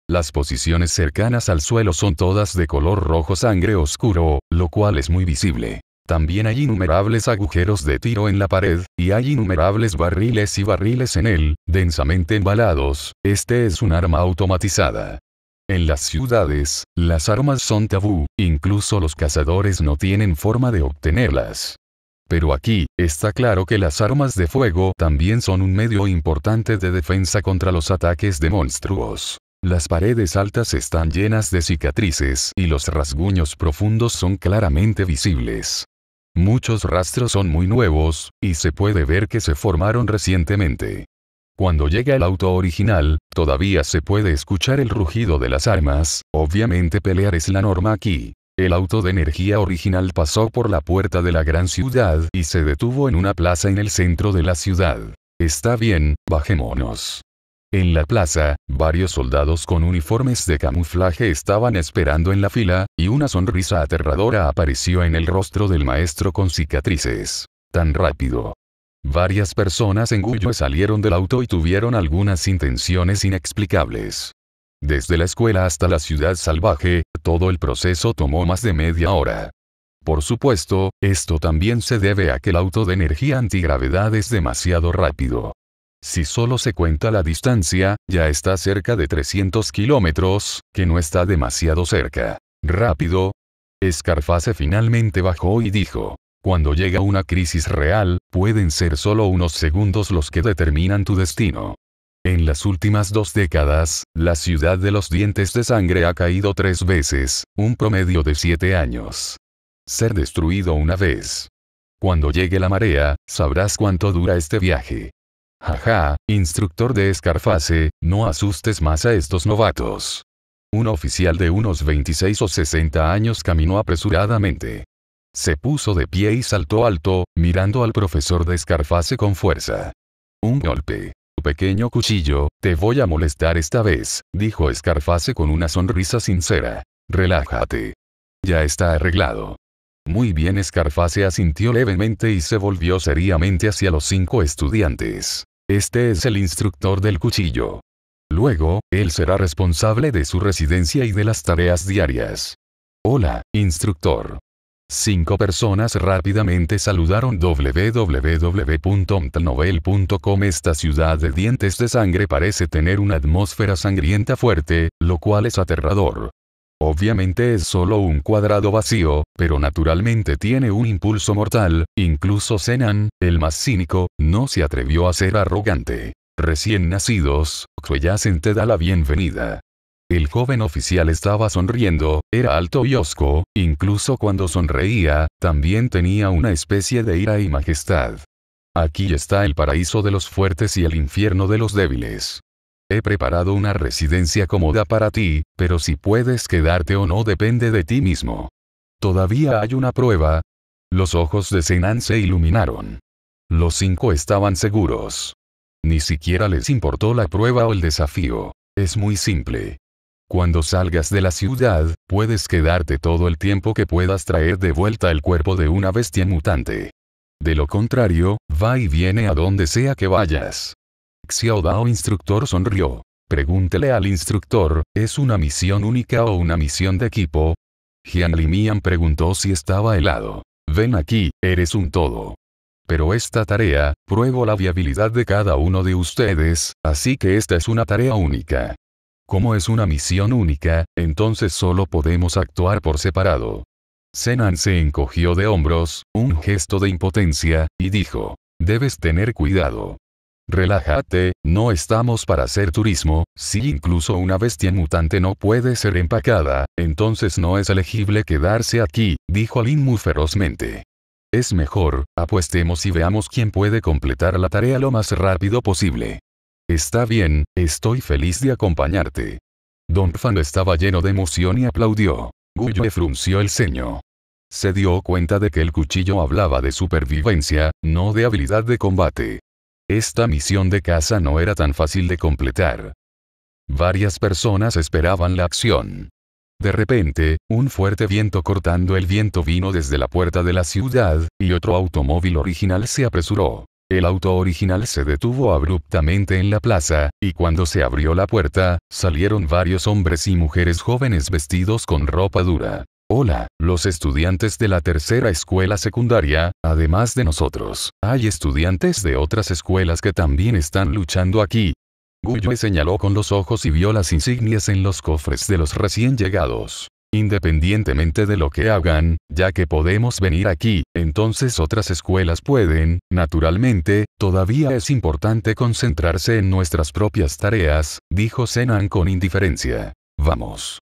Las posiciones cercanas al suelo son todas de color rojo sangre oscuro, lo cual es muy visible. También hay innumerables agujeros de tiro en la pared, y hay innumerables barriles y barriles en él, densamente embalados, este es un arma automatizada. En las ciudades, las armas son tabú, incluso los cazadores no tienen forma de obtenerlas. Pero aquí, está claro que las armas de fuego también son un medio importante de defensa contra los ataques de monstruos. Las paredes altas están llenas de cicatrices y los rasguños profundos son claramente visibles. Muchos rastros son muy nuevos, y se puede ver que se formaron recientemente. Cuando llega el auto original, todavía se puede escuchar el rugido de las armas, obviamente pelear es la norma aquí. El auto de energía original pasó por la puerta de la gran ciudad y se detuvo en una plaza en el centro de la ciudad. Está bien, bajémonos. En la plaza, varios soldados con uniformes de camuflaje estaban esperando en la fila, y una sonrisa aterradora apareció en el rostro del maestro con cicatrices. Tan rápido. Varias personas en Gullo salieron del auto y tuvieron algunas intenciones inexplicables. Desde la escuela hasta la ciudad salvaje, todo el proceso tomó más de media hora. Por supuesto, esto también se debe a que el auto de energía antigravedad es demasiado rápido. Si solo se cuenta la distancia, ya está cerca de 300 kilómetros, que no está demasiado cerca. Rápido. Scarface finalmente bajó y dijo, cuando llega una crisis real, pueden ser solo unos segundos los que determinan tu destino. En las últimas dos décadas, la ciudad de los dientes de sangre ha caído tres veces, un promedio de siete años. Ser destruido una vez. Cuando llegue la marea, sabrás cuánto dura este viaje. Jaja, instructor de Escarface, no asustes más a estos novatos. Un oficial de unos 26 o 60 años caminó apresuradamente. Se puso de pie y saltó alto, mirando al profesor de Scarface con fuerza. Un golpe. Pequeño cuchillo, te voy a molestar esta vez, dijo Scarface con una sonrisa sincera. Relájate. Ya está arreglado. Muy bien Scarface asintió levemente y se volvió seriamente hacia los cinco estudiantes. Este es el instructor del cuchillo. Luego, él será responsable de su residencia y de las tareas diarias. Hola, instructor. Cinco personas rápidamente saludaron www.novel.com Esta ciudad de dientes de sangre parece tener una atmósfera sangrienta fuerte, lo cual es aterrador. Obviamente es solo un cuadrado vacío, pero naturalmente tiene un impulso mortal, incluso Zenan, el más cínico, no se atrevió a ser arrogante. Recién nacidos, Cuellacen te da la bienvenida. El joven oficial estaba sonriendo, era alto y osco, incluso cuando sonreía, también tenía una especie de ira y majestad. Aquí está el paraíso de los fuertes y el infierno de los débiles. He preparado una residencia cómoda para ti, pero si puedes quedarte o no depende de ti mismo. Todavía hay una prueba. Los ojos de Zenan se iluminaron. Los cinco estaban seguros. Ni siquiera les importó la prueba o el desafío. Es muy simple. Cuando salgas de la ciudad, puedes quedarte todo el tiempo que puedas traer de vuelta el cuerpo de una bestia mutante. De lo contrario, va y viene a donde sea que vayas. Xiaodao instructor sonrió. Pregúntele al instructor, ¿es una misión única o una misión de equipo? Jian Limian preguntó si estaba helado. Ven aquí, eres un todo. Pero esta tarea, pruebo la viabilidad de cada uno de ustedes, así que esta es una tarea única. Como es una misión única, entonces solo podemos actuar por separado. Zenan se encogió de hombros, un gesto de impotencia, y dijo, debes tener cuidado. Relájate, no estamos para hacer turismo, si incluso una bestia mutante no puede ser empacada, entonces no es elegible quedarse aquí, dijo Alin muy ferozmente. Es mejor, apuestemos y veamos quién puede completar la tarea lo más rápido posible. Está bien, estoy feliz de acompañarte. Don Fan estaba lleno de emoción y aplaudió. Guyo frunció el ceño. Se dio cuenta de que el cuchillo hablaba de supervivencia, no de habilidad de combate. Esta misión de caza no era tan fácil de completar. Varias personas esperaban la acción. De repente, un fuerte viento cortando el viento vino desde la puerta de la ciudad, y otro automóvil original se apresuró. El auto original se detuvo abruptamente en la plaza, y cuando se abrió la puerta, salieron varios hombres y mujeres jóvenes vestidos con ropa dura. Hola, los estudiantes de la tercera escuela secundaria, además de nosotros, hay estudiantes de otras escuelas que también están luchando aquí. Guyue señaló con los ojos y vio las insignias en los cofres de los recién llegados independientemente de lo que hagan, ya que podemos venir aquí, entonces otras escuelas pueden, naturalmente, todavía es importante concentrarse en nuestras propias tareas, dijo Senan con indiferencia. Vamos.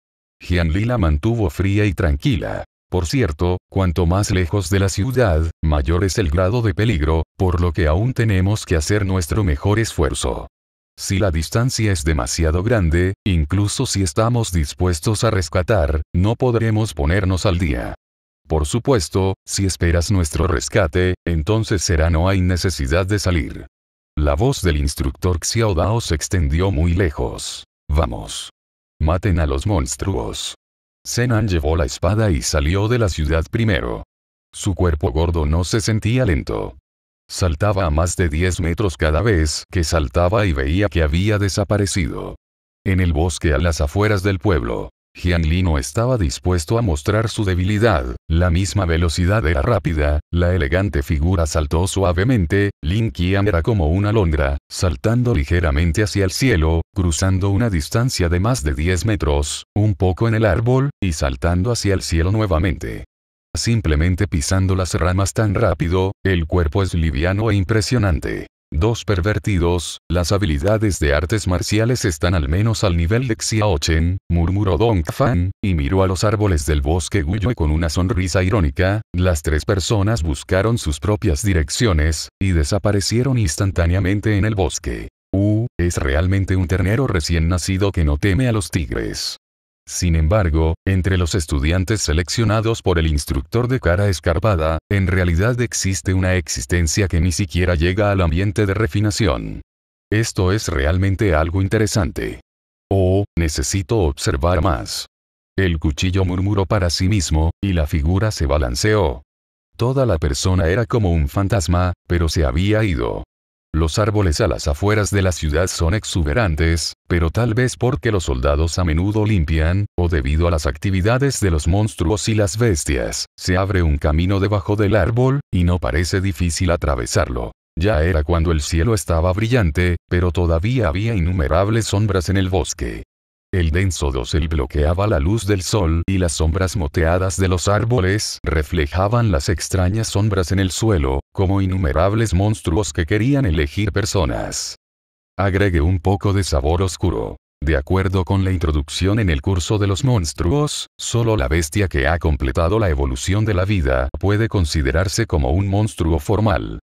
Jianli la mantuvo fría y tranquila. Por cierto, cuanto más lejos de la ciudad, mayor es el grado de peligro, por lo que aún tenemos que hacer nuestro mejor esfuerzo. Si la distancia es demasiado grande, incluso si estamos dispuestos a rescatar, no podremos ponernos al día. Por supuesto, si esperas nuestro rescate, entonces será no hay necesidad de salir. La voz del instructor Xiaodao se extendió muy lejos. Vamos. Maten a los monstruos. Zenan llevó la espada y salió de la ciudad primero. Su cuerpo gordo no se sentía lento. Saltaba a más de 10 metros cada vez que saltaba y veía que había desaparecido. En el bosque a las afueras del pueblo, Jianli no estaba dispuesto a mostrar su debilidad, la misma velocidad era rápida, la elegante figura saltó suavemente, Lin Qian era como una alondra, saltando ligeramente hacia el cielo, cruzando una distancia de más de 10 metros, un poco en el árbol, y saltando hacia el cielo nuevamente. Simplemente pisando las ramas tan rápido, el cuerpo es liviano e impresionante. Dos pervertidos, las habilidades de artes marciales están al menos al nivel de Xiaochen, murmuró Dong Fan, y miró a los árboles del bosque Guyue con una sonrisa irónica, las tres personas buscaron sus propias direcciones, y desaparecieron instantáneamente en el bosque. Uh, es realmente un ternero recién nacido que no teme a los tigres. Sin embargo, entre los estudiantes seleccionados por el instructor de cara escarpada, en realidad existe una existencia que ni siquiera llega al ambiente de refinación. Esto es realmente algo interesante. Oh, necesito observar más. El cuchillo murmuró para sí mismo, y la figura se balanceó. Toda la persona era como un fantasma, pero se había ido. Los árboles a las afueras de la ciudad son exuberantes, pero tal vez porque los soldados a menudo limpian, o debido a las actividades de los monstruos y las bestias, se abre un camino debajo del árbol, y no parece difícil atravesarlo. Ya era cuando el cielo estaba brillante, pero todavía había innumerables sombras en el bosque. El denso dosel bloqueaba la luz del sol y las sombras moteadas de los árboles reflejaban las extrañas sombras en el suelo, como innumerables monstruos que querían elegir personas. Agregue un poco de sabor oscuro. De acuerdo con la introducción en el curso de los monstruos, solo la bestia que ha completado la evolución de la vida puede considerarse como un monstruo formal.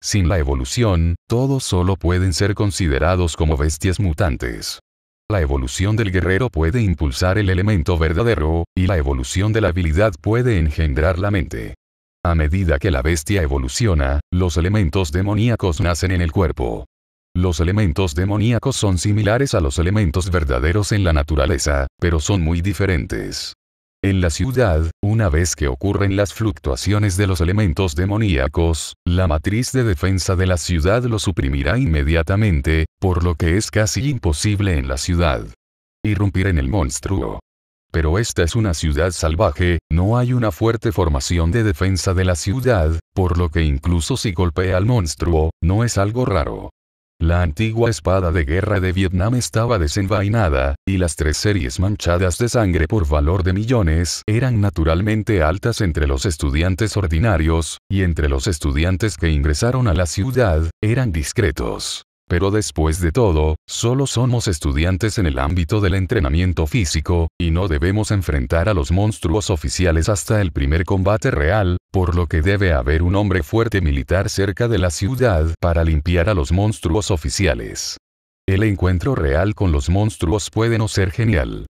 Sin la evolución, todos solo pueden ser considerados como bestias mutantes. La evolución del guerrero puede impulsar el elemento verdadero, y la evolución de la habilidad puede engendrar la mente. A medida que la bestia evoluciona, los elementos demoníacos nacen en el cuerpo. Los elementos demoníacos son similares a los elementos verdaderos en la naturaleza, pero son muy diferentes. En la ciudad, una vez que ocurren las fluctuaciones de los elementos demoníacos, la matriz de defensa de la ciudad lo suprimirá inmediatamente, por lo que es casi imposible en la ciudad irrumpir en el monstruo. Pero esta es una ciudad salvaje, no hay una fuerte formación de defensa de la ciudad, por lo que incluso si golpea al monstruo, no es algo raro. La antigua espada de guerra de Vietnam estaba desenvainada, y las tres series manchadas de sangre por valor de millones eran naturalmente altas entre los estudiantes ordinarios, y entre los estudiantes que ingresaron a la ciudad, eran discretos pero después de todo, solo somos estudiantes en el ámbito del entrenamiento físico, y no debemos enfrentar a los monstruos oficiales hasta el primer combate real, por lo que debe haber un hombre fuerte militar cerca de la ciudad para limpiar a los monstruos oficiales. El encuentro real con los monstruos puede no ser genial.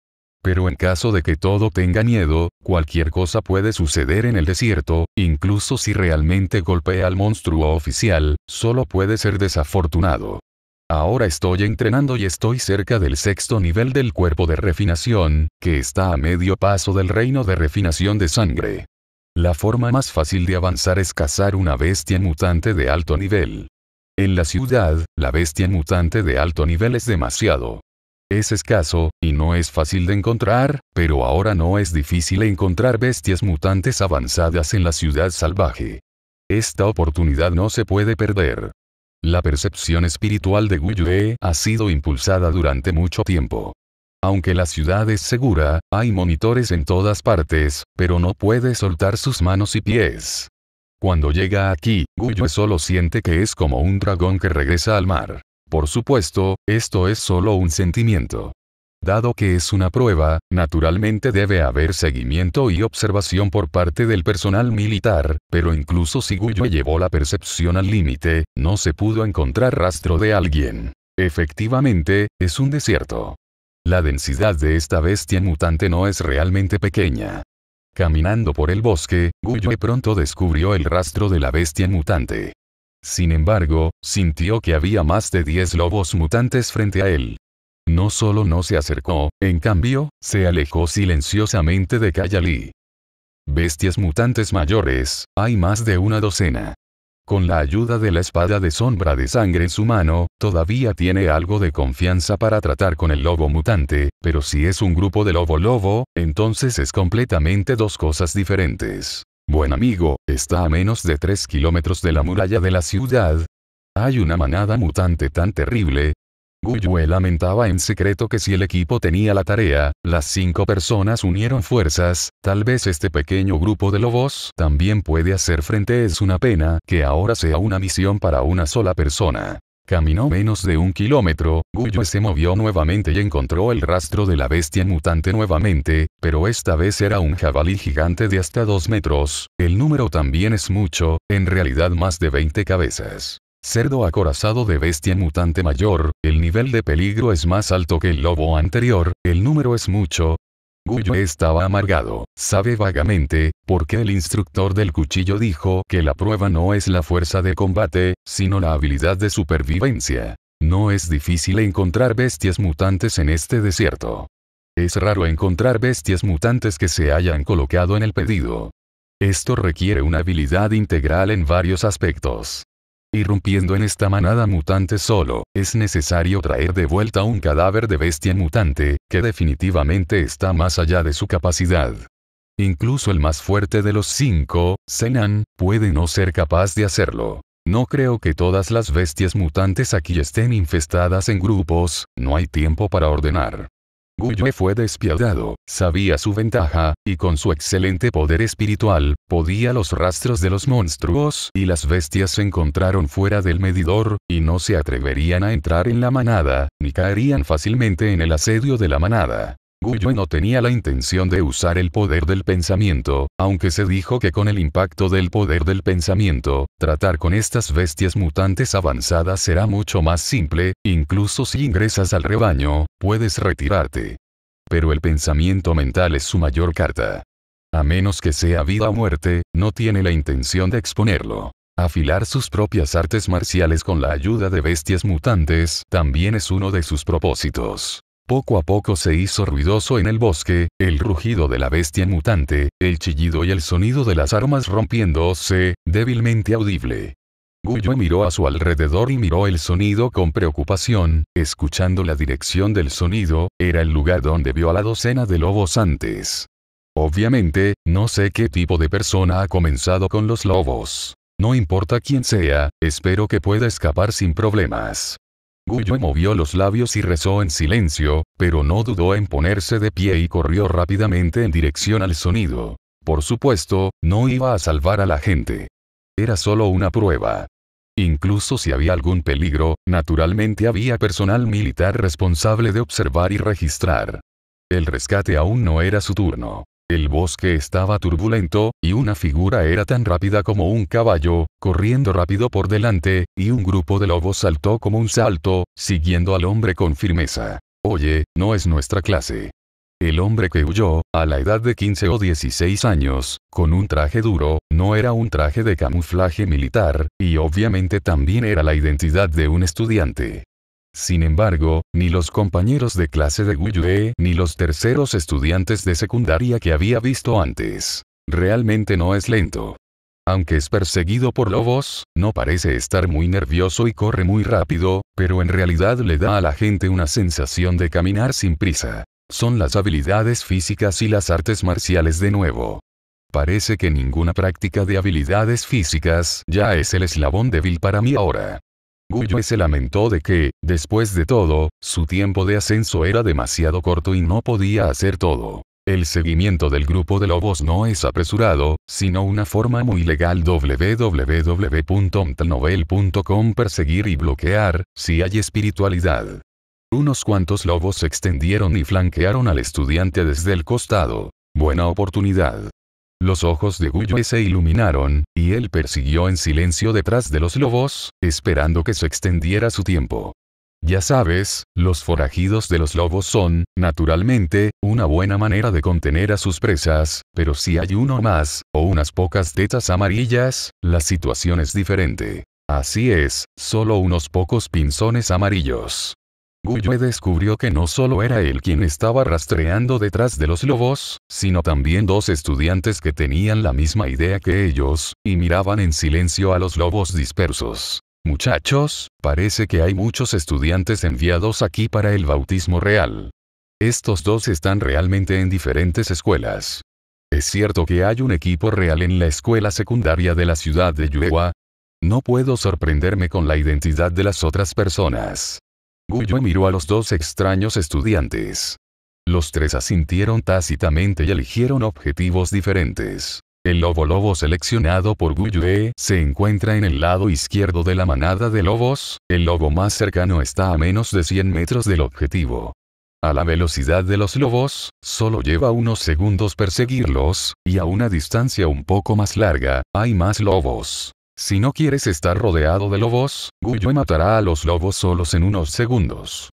Pero en caso de que todo tenga miedo, cualquier cosa puede suceder en el desierto, incluso si realmente golpea al monstruo oficial, solo puede ser desafortunado. Ahora estoy entrenando y estoy cerca del sexto nivel del cuerpo de refinación, que está a medio paso del reino de refinación de sangre. La forma más fácil de avanzar es cazar una bestia mutante de alto nivel. En la ciudad, la bestia mutante de alto nivel es demasiado. Es escaso, y no es fácil de encontrar, pero ahora no es difícil encontrar bestias mutantes avanzadas en la ciudad salvaje. Esta oportunidad no se puede perder. La percepción espiritual de Guyue ha sido impulsada durante mucho tiempo. Aunque la ciudad es segura, hay monitores en todas partes, pero no puede soltar sus manos y pies. Cuando llega aquí, Guyue solo siente que es como un dragón que regresa al mar. Por supuesto, esto es solo un sentimiento. Dado que es una prueba, naturalmente debe haber seguimiento y observación por parte del personal militar, pero incluso si Guyo llevó la percepción al límite, no se pudo encontrar rastro de alguien. Efectivamente, es un desierto. La densidad de esta bestia mutante no es realmente pequeña. Caminando por el bosque, Guyo pronto descubrió el rastro de la bestia mutante. Sin embargo, sintió que había más de 10 lobos mutantes frente a él, no solo no se acercó, en cambio, se alejó silenciosamente de Kayali. Bestias mutantes mayores, hay más de una docena. Con la ayuda de la espada de sombra de sangre en su mano, todavía tiene algo de confianza para tratar con el lobo mutante, pero si es un grupo de lobo-lobo, entonces es completamente dos cosas diferentes. Buen amigo, está a menos de 3 kilómetros de la muralla de la ciudad. Hay una manada mutante tan terrible, Guyue lamentaba en secreto que si el equipo tenía la tarea, las cinco personas unieron fuerzas, tal vez este pequeño grupo de lobos también puede hacer frente es una pena que ahora sea una misión para una sola persona. Caminó menos de un kilómetro, Guyue se movió nuevamente y encontró el rastro de la bestia mutante nuevamente, pero esta vez era un jabalí gigante de hasta 2 metros, el número también es mucho, en realidad más de 20 cabezas. Cerdo acorazado de bestia mutante mayor, el nivel de peligro es más alto que el lobo anterior, el número es mucho. Guyo estaba amargado, sabe vagamente, porque el instructor del cuchillo dijo que la prueba no es la fuerza de combate, sino la habilidad de supervivencia. No es difícil encontrar bestias mutantes en este desierto. Es raro encontrar bestias mutantes que se hayan colocado en el pedido. Esto requiere una habilidad integral en varios aspectos. Irrumpiendo en esta manada mutante solo, es necesario traer de vuelta un cadáver de bestia mutante, que definitivamente está más allá de su capacidad. Incluso el más fuerte de los cinco, Zenan, puede no ser capaz de hacerlo. No creo que todas las bestias mutantes aquí estén infestadas en grupos, no hay tiempo para ordenar. Guyue fue despiadado, sabía su ventaja, y con su excelente poder espiritual, podía los rastros de los monstruos y las bestias se encontraron fuera del medidor, y no se atreverían a entrar en la manada, ni caerían fácilmente en el asedio de la manada. Guyo no tenía la intención de usar el poder del pensamiento, aunque se dijo que con el impacto del poder del pensamiento, tratar con estas bestias mutantes avanzadas será mucho más simple, incluso si ingresas al rebaño, puedes retirarte. Pero el pensamiento mental es su mayor carta. A menos que sea vida o muerte, no tiene la intención de exponerlo. Afilar sus propias artes marciales con la ayuda de bestias mutantes también es uno de sus propósitos. Poco a poco se hizo ruidoso en el bosque, el rugido de la bestia mutante, el chillido y el sonido de las armas rompiéndose, débilmente audible. Guyo miró a su alrededor y miró el sonido con preocupación, escuchando la dirección del sonido, era el lugar donde vio a la docena de lobos antes. Obviamente, no sé qué tipo de persona ha comenzado con los lobos. No importa quién sea, espero que pueda escapar sin problemas. Gullo movió los labios y rezó en silencio, pero no dudó en ponerse de pie y corrió rápidamente en dirección al sonido. Por supuesto, no iba a salvar a la gente. Era solo una prueba. Incluso si había algún peligro, naturalmente había personal militar responsable de observar y registrar. El rescate aún no era su turno. El bosque estaba turbulento, y una figura era tan rápida como un caballo, corriendo rápido por delante, y un grupo de lobos saltó como un salto, siguiendo al hombre con firmeza. Oye, no es nuestra clase. El hombre que huyó, a la edad de 15 o 16 años, con un traje duro, no era un traje de camuflaje militar, y obviamente también era la identidad de un estudiante. Sin embargo, ni los compañeros de clase de Guyue ni los terceros estudiantes de secundaria que había visto antes. Realmente no es lento. Aunque es perseguido por lobos, no parece estar muy nervioso y corre muy rápido, pero en realidad le da a la gente una sensación de caminar sin prisa. Son las habilidades físicas y las artes marciales de nuevo. Parece que ninguna práctica de habilidades físicas ya es el eslabón débil para mí ahora. Guyo se lamentó de que, después de todo, su tiempo de ascenso era demasiado corto y no podía hacer todo. El seguimiento del grupo de lobos no es apresurado, sino una forma muy legal www.omtanovel.com perseguir y bloquear, si hay espiritualidad. Unos cuantos lobos se extendieron y flanquearon al estudiante desde el costado. Buena oportunidad. Los ojos de Guyue se iluminaron, y él persiguió en silencio detrás de los lobos, esperando que se extendiera su tiempo. Ya sabes, los forajidos de los lobos son, naturalmente, una buena manera de contener a sus presas, pero si hay uno más, o unas pocas tetas amarillas, la situación es diferente. Así es, solo unos pocos pinzones amarillos. Guyue descubrió que no solo era él quien estaba rastreando detrás de los lobos, sino también dos estudiantes que tenían la misma idea que ellos, y miraban en silencio a los lobos dispersos. Muchachos, parece que hay muchos estudiantes enviados aquí para el bautismo real. Estos dos están realmente en diferentes escuelas. Es cierto que hay un equipo real en la escuela secundaria de la ciudad de Yuewa? No puedo sorprenderme con la identidad de las otras personas. Guyue miró a los dos extraños estudiantes. Los tres asintieron tácitamente y eligieron objetivos diferentes. El lobo lobo seleccionado por Guyue se encuentra en el lado izquierdo de la manada de lobos, el lobo más cercano está a menos de 100 metros del objetivo. A la velocidad de los lobos, solo lleva unos segundos perseguirlos, y a una distancia un poco más larga, hay más lobos. Si no quieres estar rodeado de lobos, Guyo matará a los lobos solos en unos segundos.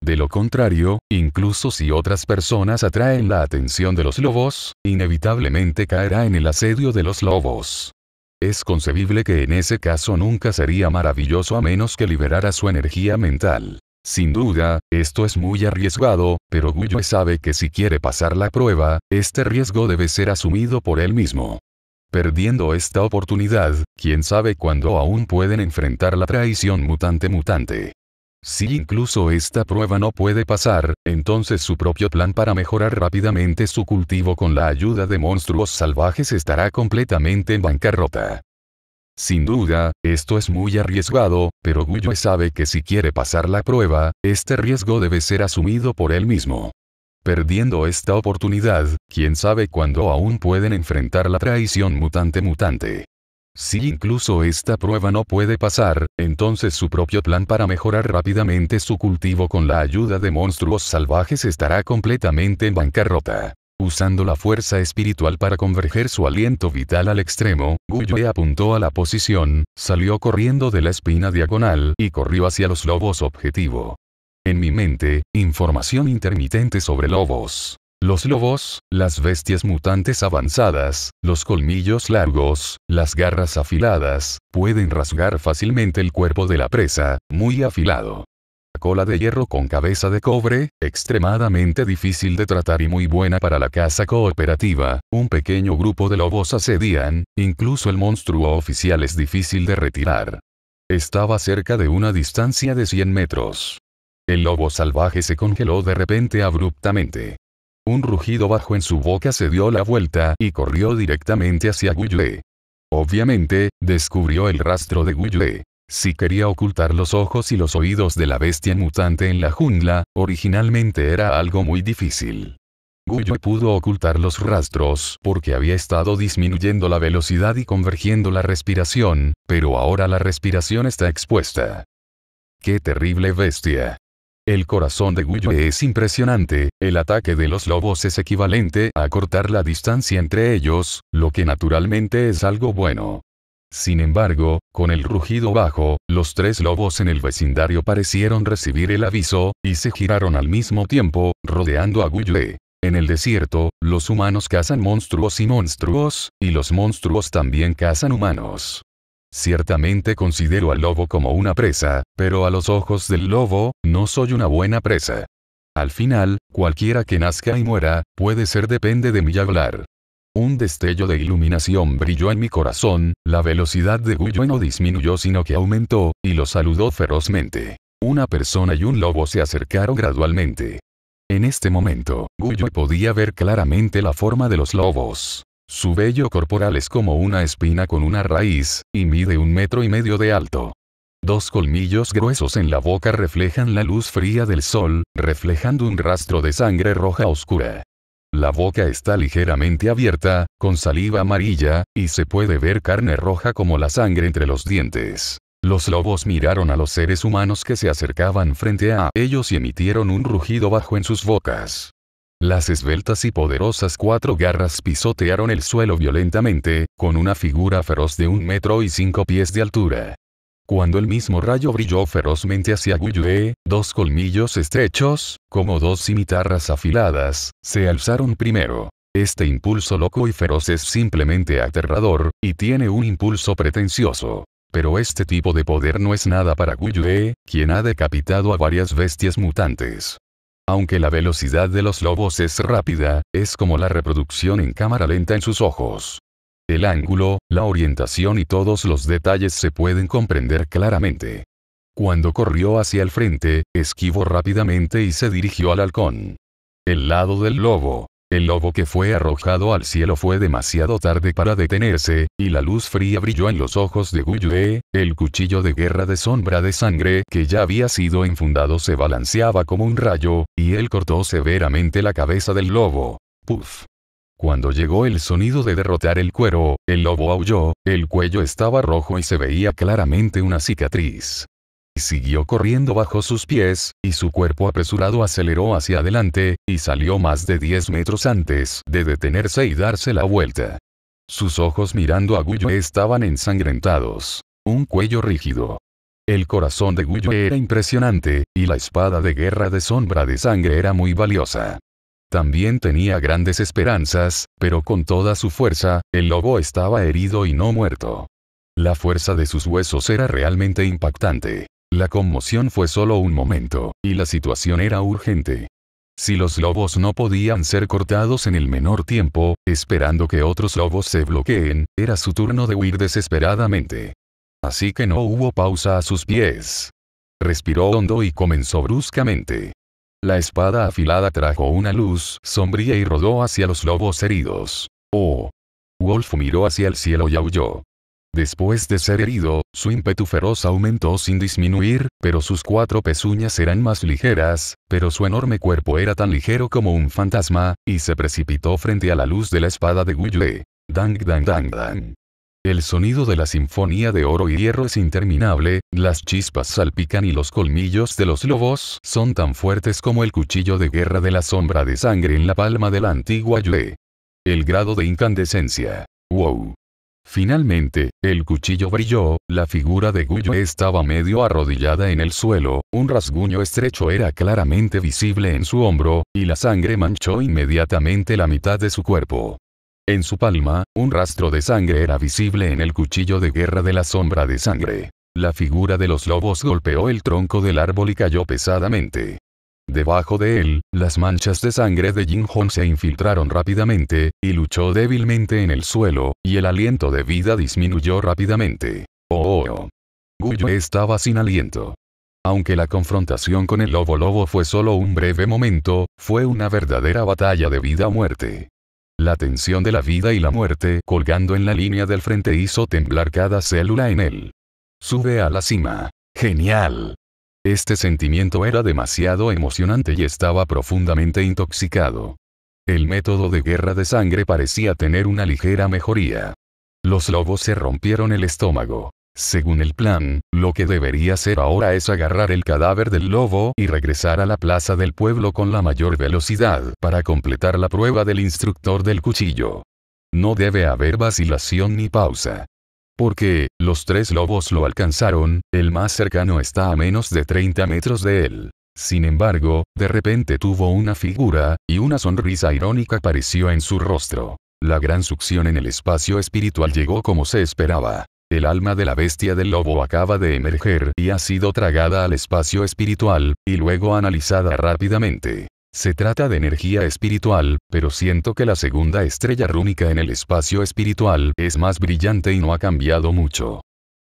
De lo contrario, incluso si otras personas atraen la atención de los lobos, inevitablemente caerá en el asedio de los lobos. Es concebible que en ese caso nunca sería maravilloso a menos que liberara su energía mental. Sin duda, esto es muy arriesgado, pero Guyo sabe que si quiere pasar la prueba, este riesgo debe ser asumido por él mismo. Perdiendo esta oportunidad, quién sabe cuándo aún pueden enfrentar la traición mutante-mutante. Si incluso esta prueba no puede pasar, entonces su propio plan para mejorar rápidamente su cultivo con la ayuda de monstruos salvajes estará completamente en bancarrota. Sin duda, esto es muy arriesgado, pero Guyue sabe que si quiere pasar la prueba, este riesgo debe ser asumido por él mismo. Perdiendo esta oportunidad, quién sabe cuándo aún pueden enfrentar la traición mutante-mutante. Si incluso esta prueba no puede pasar, entonces su propio plan para mejorar rápidamente su cultivo con la ayuda de monstruos salvajes estará completamente en bancarrota. Usando la fuerza espiritual para converger su aliento vital al extremo, Guyue apuntó a la posición, salió corriendo de la espina diagonal y corrió hacia los lobos objetivo en mi mente, información intermitente sobre lobos. Los lobos, las bestias mutantes avanzadas, los colmillos largos, las garras afiladas, pueden rasgar fácilmente el cuerpo de la presa, muy afilado. Cola de hierro con cabeza de cobre, extremadamente difícil de tratar y muy buena para la caza cooperativa, un pequeño grupo de lobos asedían, incluso el monstruo oficial es difícil de retirar. Estaba cerca de una distancia de 100 metros. El lobo salvaje se congeló de repente abruptamente. Un rugido bajo en su boca se dio la vuelta y corrió directamente hacia Guyue. Obviamente, descubrió el rastro de Guyue. Si quería ocultar los ojos y los oídos de la bestia mutante en la jungla, originalmente era algo muy difícil. Guyue pudo ocultar los rastros porque había estado disminuyendo la velocidad y convergiendo la respiración, pero ahora la respiración está expuesta. ¡Qué terrible bestia! El corazón de Guyue es impresionante, el ataque de los lobos es equivalente a cortar la distancia entre ellos, lo que naturalmente es algo bueno. Sin embargo, con el rugido bajo, los tres lobos en el vecindario parecieron recibir el aviso, y se giraron al mismo tiempo, rodeando a Guyue. En el desierto, los humanos cazan monstruos y monstruos, y los monstruos también cazan humanos. Ciertamente considero al lobo como una presa, pero a los ojos del lobo, no soy una buena presa. Al final, cualquiera que nazca y muera, puede ser depende de mi hablar. Un destello de iluminación brilló en mi corazón, la velocidad de Guyo no disminuyó sino que aumentó, y lo saludó ferozmente. Una persona y un lobo se acercaron gradualmente. En este momento, Guyo podía ver claramente la forma de los lobos. Su vello corporal es como una espina con una raíz, y mide un metro y medio de alto. Dos colmillos gruesos en la boca reflejan la luz fría del sol, reflejando un rastro de sangre roja oscura. La boca está ligeramente abierta, con saliva amarilla, y se puede ver carne roja como la sangre entre los dientes. Los lobos miraron a los seres humanos que se acercaban frente a ellos y emitieron un rugido bajo en sus bocas. Las esbeltas y poderosas cuatro garras pisotearon el suelo violentamente, con una figura feroz de un metro y cinco pies de altura. Cuando el mismo rayo brilló ferozmente hacia Guyue, dos colmillos estrechos, como dos cimitarras afiladas, se alzaron primero. Este impulso loco y feroz es simplemente aterrador, y tiene un impulso pretencioso. Pero este tipo de poder no es nada para Guyue, quien ha decapitado a varias bestias mutantes. Aunque la velocidad de los lobos es rápida, es como la reproducción en cámara lenta en sus ojos. El ángulo, la orientación y todos los detalles se pueden comprender claramente. Cuando corrió hacia el frente, esquivó rápidamente y se dirigió al halcón. El lado del lobo, el lobo que fue arrojado al cielo fue demasiado tarde para detenerse, y la luz fría brilló en los ojos de Guyue, el cuchillo de guerra de sombra de sangre que ya había sido infundado se balanceaba como un rayo, y él cortó severamente la cabeza del lobo. Puf. Cuando llegó el sonido de derrotar el cuero, el lobo aulló, el cuello estaba rojo y se veía claramente una cicatriz siguió corriendo bajo sus pies, y su cuerpo apresurado aceleró hacia adelante, y salió más de 10 metros antes de detenerse y darse la vuelta. Sus ojos mirando a Guyue estaban ensangrentados. Un cuello rígido. El corazón de Guyue era impresionante, y la espada de guerra de sombra de sangre era muy valiosa. También tenía grandes esperanzas, pero con toda su fuerza, el lobo estaba herido y no muerto. La fuerza de sus huesos era realmente impactante. La conmoción fue solo un momento, y la situación era urgente. Si los lobos no podían ser cortados en el menor tiempo, esperando que otros lobos se bloqueen, era su turno de huir desesperadamente. Así que no hubo pausa a sus pies. Respiró hondo y comenzó bruscamente. La espada afilada trajo una luz sombría y rodó hacia los lobos heridos. ¡Oh! Wolf miró hacia el cielo y aulló. Después de ser herido, su ímpetu feroz aumentó sin disminuir, pero sus cuatro pezuñas eran más ligeras, pero su enorme cuerpo era tan ligero como un fantasma, y se precipitó frente a la luz de la espada de Yue. Dang dang dang dang. El sonido de la sinfonía de oro y hierro es interminable, las chispas salpican y los colmillos de los lobos son tan fuertes como el cuchillo de guerra de la sombra de sangre en la palma de la antigua Yue. El grado de incandescencia. Wow. Finalmente, el cuchillo brilló, la figura de Guyo estaba medio arrodillada en el suelo, un rasguño estrecho era claramente visible en su hombro, y la sangre manchó inmediatamente la mitad de su cuerpo. En su palma, un rastro de sangre era visible en el cuchillo de guerra de la sombra de sangre. La figura de los lobos golpeó el tronco del árbol y cayó pesadamente. Debajo de él, las manchas de sangre de Jin Hong se infiltraron rápidamente, y luchó débilmente en el suelo, y el aliento de vida disminuyó rápidamente. Oh, oh, oh. Guyo estaba sin aliento. Aunque la confrontación con el lobo lobo fue solo un breve momento, fue una verdadera batalla de vida o muerte. La tensión de la vida y la muerte colgando en la línea del frente hizo temblar cada célula en él. Sube a la cima. Genial. Este sentimiento era demasiado emocionante y estaba profundamente intoxicado. El método de guerra de sangre parecía tener una ligera mejoría. Los lobos se rompieron el estómago. Según el plan, lo que debería hacer ahora es agarrar el cadáver del lobo y regresar a la plaza del pueblo con la mayor velocidad para completar la prueba del instructor del cuchillo. No debe haber vacilación ni pausa. Porque, los tres lobos lo alcanzaron, el más cercano está a menos de 30 metros de él. Sin embargo, de repente tuvo una figura, y una sonrisa irónica apareció en su rostro. La gran succión en el espacio espiritual llegó como se esperaba. El alma de la bestia del lobo acaba de emerger y ha sido tragada al espacio espiritual, y luego analizada rápidamente. Se trata de energía espiritual, pero siento que la segunda estrella rúnica en el espacio espiritual es más brillante y no ha cambiado mucho.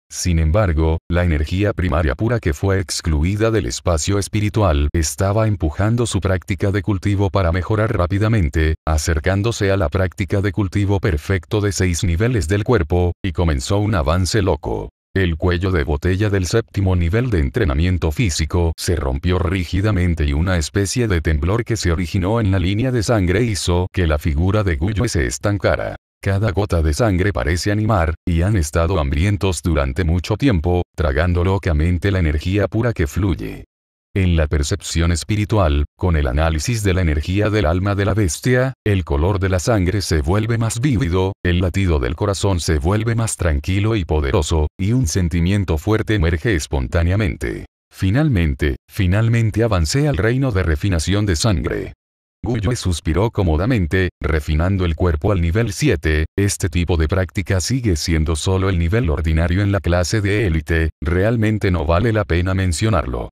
Sin embargo, la energía primaria pura que fue excluida del espacio espiritual estaba empujando su práctica de cultivo para mejorar rápidamente, acercándose a la práctica de cultivo perfecto de seis niveles del cuerpo, y comenzó un avance loco. El cuello de botella del séptimo nivel de entrenamiento físico se rompió rígidamente y una especie de temblor que se originó en la línea de sangre hizo que la figura de Guyo se estancara. Cada gota de sangre parece animar, y han estado hambrientos durante mucho tiempo, tragando locamente la energía pura que fluye. En la percepción espiritual, con el análisis de la energía del alma de la bestia, el color de la sangre se vuelve más vívido, el latido del corazón se vuelve más tranquilo y poderoso, y un sentimiento fuerte emerge espontáneamente. Finalmente, finalmente avancé al reino de refinación de sangre. Guyue suspiró cómodamente, refinando el cuerpo al nivel 7, este tipo de práctica sigue siendo solo el nivel ordinario en la clase de élite, realmente no vale la pena mencionarlo.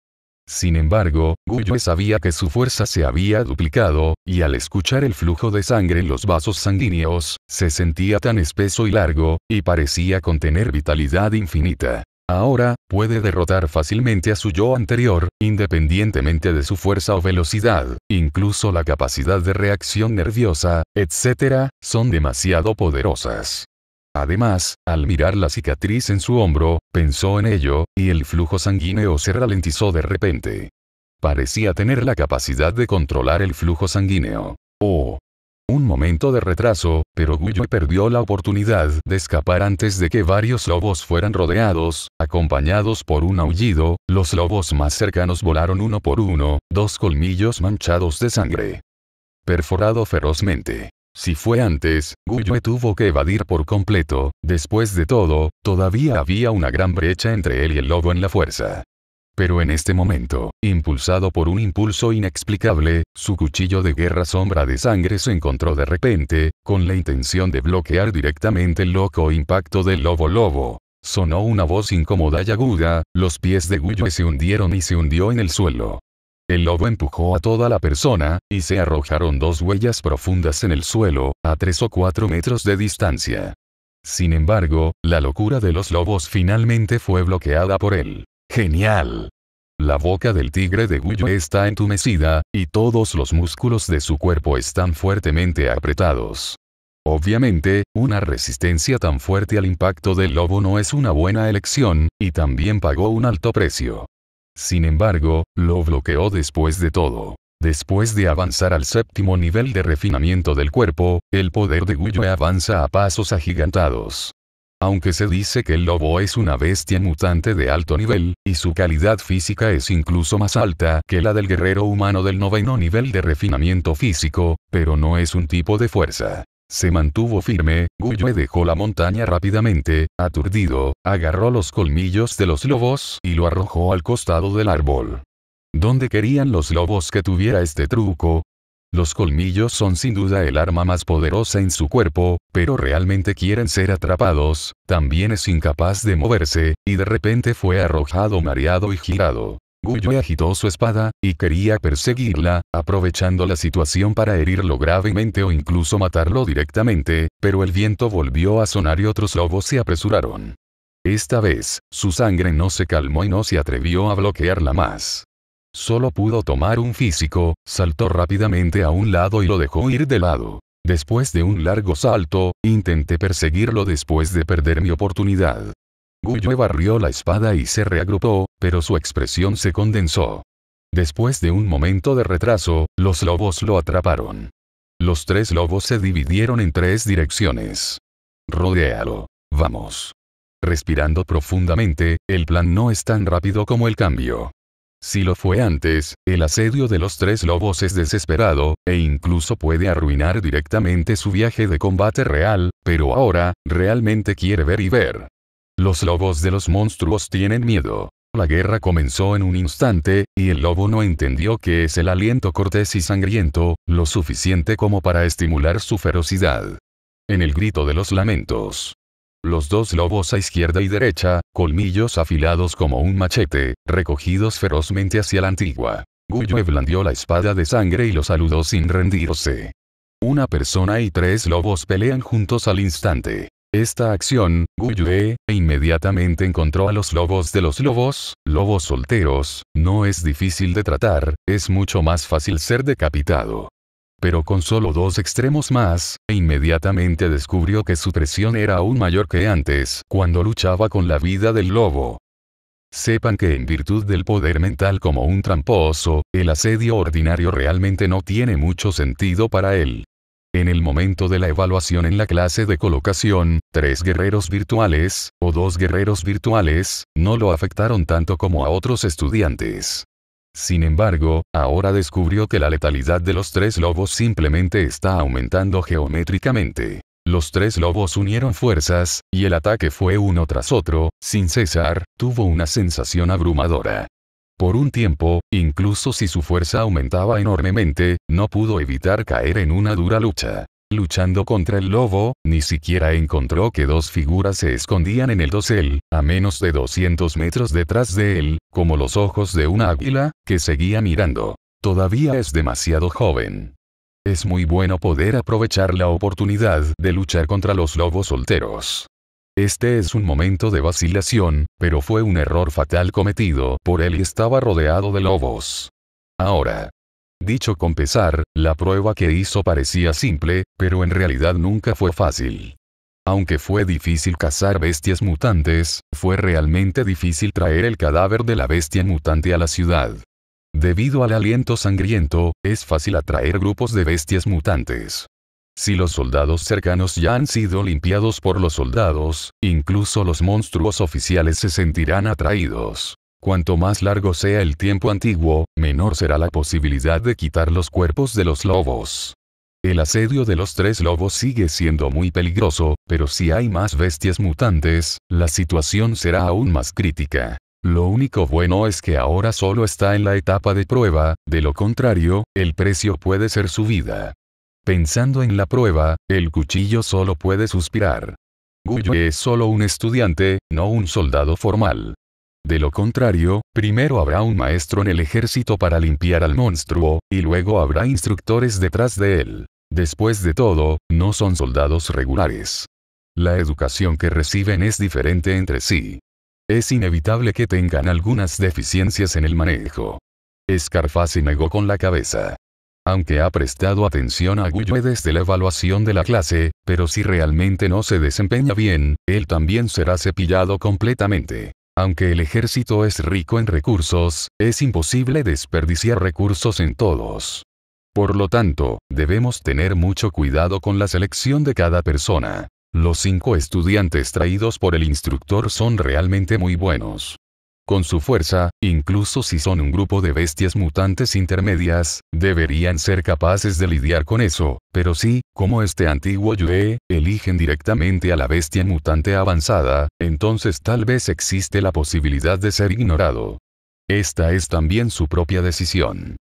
Sin embargo, Guyo sabía que su fuerza se había duplicado, y al escuchar el flujo de sangre en los vasos sanguíneos, se sentía tan espeso y largo, y parecía contener vitalidad infinita. Ahora, puede derrotar fácilmente a su yo anterior, independientemente de su fuerza o velocidad, incluso la capacidad de reacción nerviosa, etc., son demasiado poderosas. Además, al mirar la cicatriz en su hombro, pensó en ello, y el flujo sanguíneo se ralentizó de repente. Parecía tener la capacidad de controlar el flujo sanguíneo. Oh. Un momento de retraso, pero Guyo perdió la oportunidad de escapar antes de que varios lobos fueran rodeados, acompañados por un aullido, los lobos más cercanos volaron uno por uno, dos colmillos manchados de sangre. Perforado ferozmente. Si fue antes, Guyue tuvo que evadir por completo, después de todo, todavía había una gran brecha entre él y el lobo en la fuerza. Pero en este momento, impulsado por un impulso inexplicable, su cuchillo de guerra sombra de sangre se encontró de repente, con la intención de bloquear directamente el loco impacto del lobo lobo. Sonó una voz incómoda y aguda, los pies de Guyue se hundieron y se hundió en el suelo. El lobo empujó a toda la persona, y se arrojaron dos huellas profundas en el suelo, a tres o cuatro metros de distancia. Sin embargo, la locura de los lobos finalmente fue bloqueada por él. Genial. La boca del tigre de Guyo está entumecida, y todos los músculos de su cuerpo están fuertemente apretados. Obviamente, una resistencia tan fuerte al impacto del lobo no es una buena elección, y también pagó un alto precio. Sin embargo, lo bloqueó después de todo. Después de avanzar al séptimo nivel de refinamiento del cuerpo, el poder de Guyue avanza a pasos agigantados. Aunque se dice que el lobo es una bestia mutante de alto nivel, y su calidad física es incluso más alta que la del guerrero humano del noveno nivel de refinamiento físico, pero no es un tipo de fuerza. Se mantuvo firme, Guyue dejó la montaña rápidamente, aturdido, agarró los colmillos de los lobos y lo arrojó al costado del árbol. ¿Dónde querían los lobos que tuviera este truco? Los colmillos son sin duda el arma más poderosa en su cuerpo, pero realmente quieren ser atrapados, también es incapaz de moverse, y de repente fue arrojado mareado y girado. Guyue agitó su espada, y quería perseguirla, aprovechando la situación para herirlo gravemente o incluso matarlo directamente, pero el viento volvió a sonar y otros lobos se apresuraron. Esta vez, su sangre no se calmó y no se atrevió a bloquearla más. Solo pudo tomar un físico, saltó rápidamente a un lado y lo dejó ir de lado. Después de un largo salto, intenté perseguirlo después de perder mi oportunidad. Guyue barrió la espada y se reagrupó, pero su expresión se condensó. Después de un momento de retraso, los lobos lo atraparon. Los tres lobos se dividieron en tres direcciones. Rodéalo. Vamos. Respirando profundamente, el plan no es tan rápido como el cambio. Si lo fue antes, el asedio de los tres lobos es desesperado, e incluso puede arruinar directamente su viaje de combate real, pero ahora, realmente quiere ver y ver. Los lobos de los monstruos tienen miedo. La guerra comenzó en un instante, y el lobo no entendió que es el aliento cortés y sangriento, lo suficiente como para estimular su ferocidad. En el grito de los lamentos. Los dos lobos a izquierda y derecha, colmillos afilados como un machete, recogidos ferozmente hacia la antigua. Guyo blandió la espada de sangre y lo saludó sin rendirse. Una persona y tres lobos pelean juntos al instante. Esta acción, Guyue, inmediatamente encontró a los lobos de los lobos, lobos solteros, no es difícil de tratar, es mucho más fácil ser decapitado. Pero con solo dos extremos más, e inmediatamente descubrió que su presión era aún mayor que antes, cuando luchaba con la vida del lobo. Sepan que en virtud del poder mental como un tramposo, el asedio ordinario realmente no tiene mucho sentido para él. En el momento de la evaluación en la clase de colocación, tres guerreros virtuales, o dos guerreros virtuales, no lo afectaron tanto como a otros estudiantes. Sin embargo, ahora descubrió que la letalidad de los tres lobos simplemente está aumentando geométricamente. Los tres lobos unieron fuerzas, y el ataque fue uno tras otro, sin cesar, tuvo una sensación abrumadora. Por un tiempo, incluso si su fuerza aumentaba enormemente, no pudo evitar caer en una dura lucha. Luchando contra el lobo, ni siquiera encontró que dos figuras se escondían en el dosel, a menos de 200 metros detrás de él, como los ojos de una águila, que seguía mirando. Todavía es demasiado joven. Es muy bueno poder aprovechar la oportunidad de luchar contra los lobos solteros. Este es un momento de vacilación, pero fue un error fatal cometido por él y estaba rodeado de lobos. Ahora. Dicho con pesar, la prueba que hizo parecía simple, pero en realidad nunca fue fácil. Aunque fue difícil cazar bestias mutantes, fue realmente difícil traer el cadáver de la bestia mutante a la ciudad. Debido al aliento sangriento, es fácil atraer grupos de bestias mutantes. Si los soldados cercanos ya han sido limpiados por los soldados, incluso los monstruos oficiales se sentirán atraídos. Cuanto más largo sea el tiempo antiguo, menor será la posibilidad de quitar los cuerpos de los lobos. El asedio de los tres lobos sigue siendo muy peligroso, pero si hay más bestias mutantes, la situación será aún más crítica. Lo único bueno es que ahora solo está en la etapa de prueba, de lo contrario, el precio puede ser su vida. Pensando en la prueba, el cuchillo solo puede suspirar. Guyue es solo un estudiante, no un soldado formal. De lo contrario, primero habrá un maestro en el ejército para limpiar al monstruo, y luego habrá instructores detrás de él. Después de todo, no son soldados regulares. La educación que reciben es diferente entre sí. Es inevitable que tengan algunas deficiencias en el manejo. Scarface negó con la cabeza aunque ha prestado atención a Guyue desde la evaluación de la clase, pero si realmente no se desempeña bien, él también será cepillado completamente. Aunque el ejército es rico en recursos, es imposible desperdiciar recursos en todos. Por lo tanto, debemos tener mucho cuidado con la selección de cada persona. Los cinco estudiantes traídos por el instructor son realmente muy buenos. Con su fuerza, incluso si son un grupo de bestias mutantes intermedias, deberían ser capaces de lidiar con eso, pero si, como este antiguo Yue, eligen directamente a la bestia mutante avanzada, entonces tal vez existe la posibilidad de ser ignorado. Esta es también su propia decisión.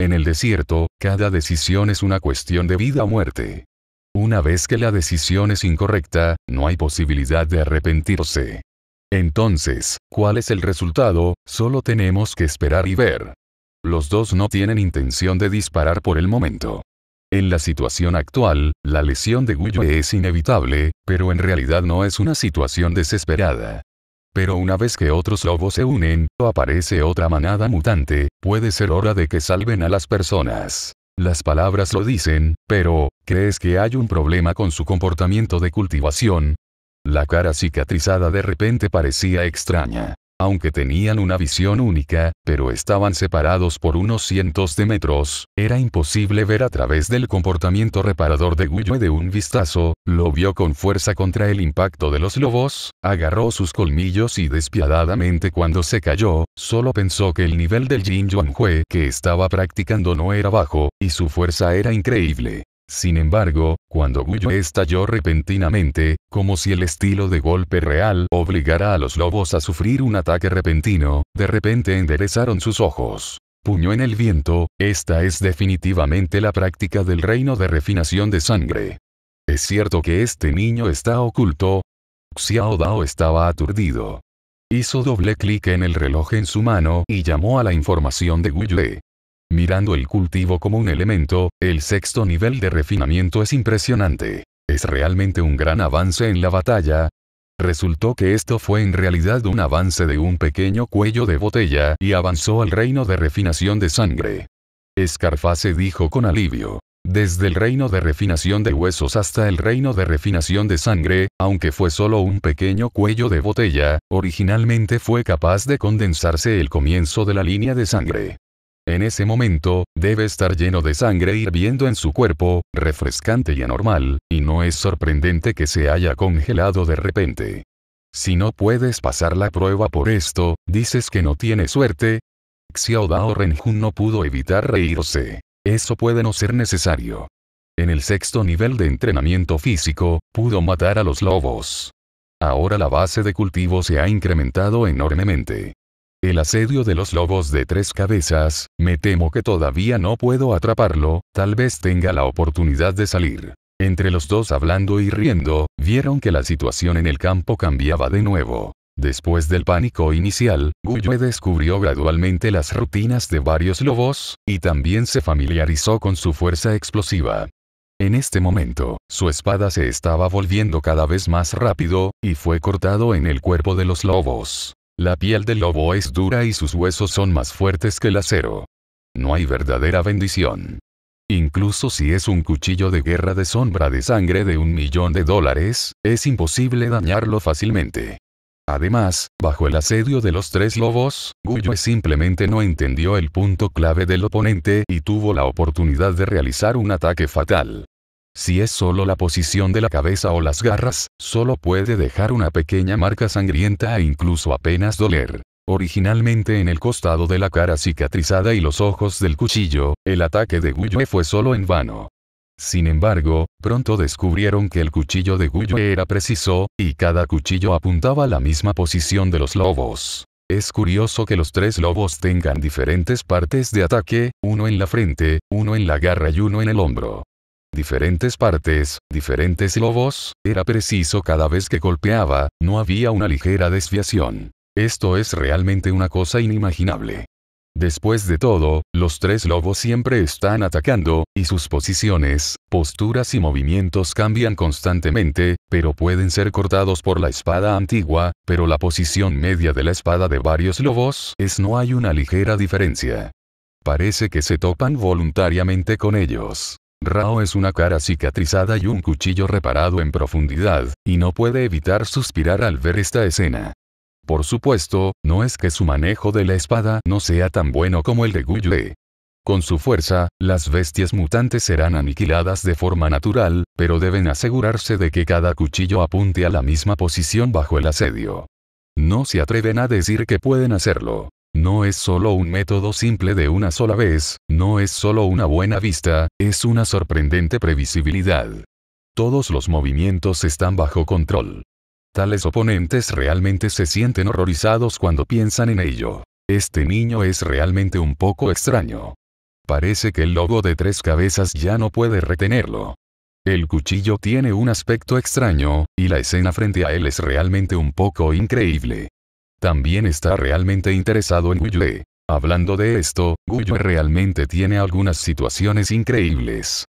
En el desierto, cada decisión es una cuestión de vida o muerte. Una vez que la decisión es incorrecta, no hay posibilidad de arrepentirse. Entonces, ¿cuál es el resultado? Solo tenemos que esperar y ver. Los dos no tienen intención de disparar por el momento. En la situación actual, la lesión de Guyue es inevitable, pero en realidad no es una situación desesperada. Pero una vez que otros lobos se unen, o aparece otra manada mutante, puede ser hora de que salven a las personas. Las palabras lo dicen, pero, ¿crees que hay un problema con su comportamiento de cultivación? La cara cicatrizada de repente parecía extraña. Aunque tenían una visión única, pero estaban separados por unos cientos de metros, era imposible ver a través del comportamiento reparador de Guyue de un vistazo, lo vio con fuerza contra el impacto de los lobos, agarró sus colmillos y despiadadamente cuando se cayó, solo pensó que el nivel del Jin Hue que estaba practicando no era bajo, y su fuerza era increíble. Sin embargo, cuando Guyo estalló repentinamente, como si el estilo de golpe real obligara a los lobos a sufrir un ataque repentino, de repente enderezaron sus ojos. Puño en el viento, esta es definitivamente la práctica del reino de refinación de sangre. ¿Es cierto que este niño está oculto? Xiao Dao estaba aturdido. Hizo doble clic en el reloj en su mano y llamó a la información de Guyue. Mirando el cultivo como un elemento, el sexto nivel de refinamiento es impresionante. Es realmente un gran avance en la batalla. Resultó que esto fue en realidad un avance de un pequeño cuello de botella y avanzó al reino de refinación de sangre. se dijo con alivio. Desde el reino de refinación de huesos hasta el reino de refinación de sangre, aunque fue solo un pequeño cuello de botella, originalmente fue capaz de condensarse el comienzo de la línea de sangre. En ese momento, debe estar lleno de sangre hirviendo en su cuerpo, refrescante y anormal, y no es sorprendente que se haya congelado de repente. Si no puedes pasar la prueba por esto, dices que no tiene suerte. Xiaodao Renjun no pudo evitar reírse. Eso puede no ser necesario. En el sexto nivel de entrenamiento físico, pudo matar a los lobos. Ahora la base de cultivo se ha incrementado enormemente. El asedio de los lobos de tres cabezas, me temo que todavía no puedo atraparlo, tal vez tenga la oportunidad de salir. Entre los dos hablando y riendo, vieron que la situación en el campo cambiaba de nuevo. Después del pánico inicial, Guyue descubrió gradualmente las rutinas de varios lobos, y también se familiarizó con su fuerza explosiva. En este momento, su espada se estaba volviendo cada vez más rápido, y fue cortado en el cuerpo de los lobos. La piel del lobo es dura y sus huesos son más fuertes que el acero. No hay verdadera bendición. Incluso si es un cuchillo de guerra de sombra de sangre de un millón de dólares, es imposible dañarlo fácilmente. Además, bajo el asedio de los tres lobos, Guyo simplemente no entendió el punto clave del oponente y tuvo la oportunidad de realizar un ataque fatal. Si es solo la posición de la cabeza o las garras, solo puede dejar una pequeña marca sangrienta e incluso apenas doler. Originalmente en el costado de la cara cicatrizada y los ojos del cuchillo, el ataque de Guyue fue solo en vano. Sin embargo, pronto descubrieron que el cuchillo de Guyue era preciso, y cada cuchillo apuntaba a la misma posición de los lobos. Es curioso que los tres lobos tengan diferentes partes de ataque, uno en la frente, uno en la garra y uno en el hombro diferentes partes, diferentes lobos, era preciso cada vez que golpeaba, no había una ligera desviación. Esto es realmente una cosa inimaginable. Después de todo, los tres lobos siempre están atacando, y sus posiciones, posturas y movimientos cambian constantemente, pero pueden ser cortados por la espada antigua, pero la posición media de la espada de varios lobos es no hay una ligera diferencia. Parece que se topan voluntariamente con ellos. Rao es una cara cicatrizada y un cuchillo reparado en profundidad, y no puede evitar suspirar al ver esta escena. Por supuesto, no es que su manejo de la espada no sea tan bueno como el de Guyue. Con su fuerza, las bestias mutantes serán aniquiladas de forma natural, pero deben asegurarse de que cada cuchillo apunte a la misma posición bajo el asedio. No se atreven a decir que pueden hacerlo. No es solo un método simple de una sola vez, no es solo una buena vista, es una sorprendente previsibilidad. Todos los movimientos están bajo control. Tales oponentes realmente se sienten horrorizados cuando piensan en ello. Este niño es realmente un poco extraño. Parece que el lobo de tres cabezas ya no puede retenerlo. El cuchillo tiene un aspecto extraño, y la escena frente a él es realmente un poco increíble. También está realmente interesado en Guyue. Hablando de esto, Guyue realmente tiene algunas situaciones increíbles.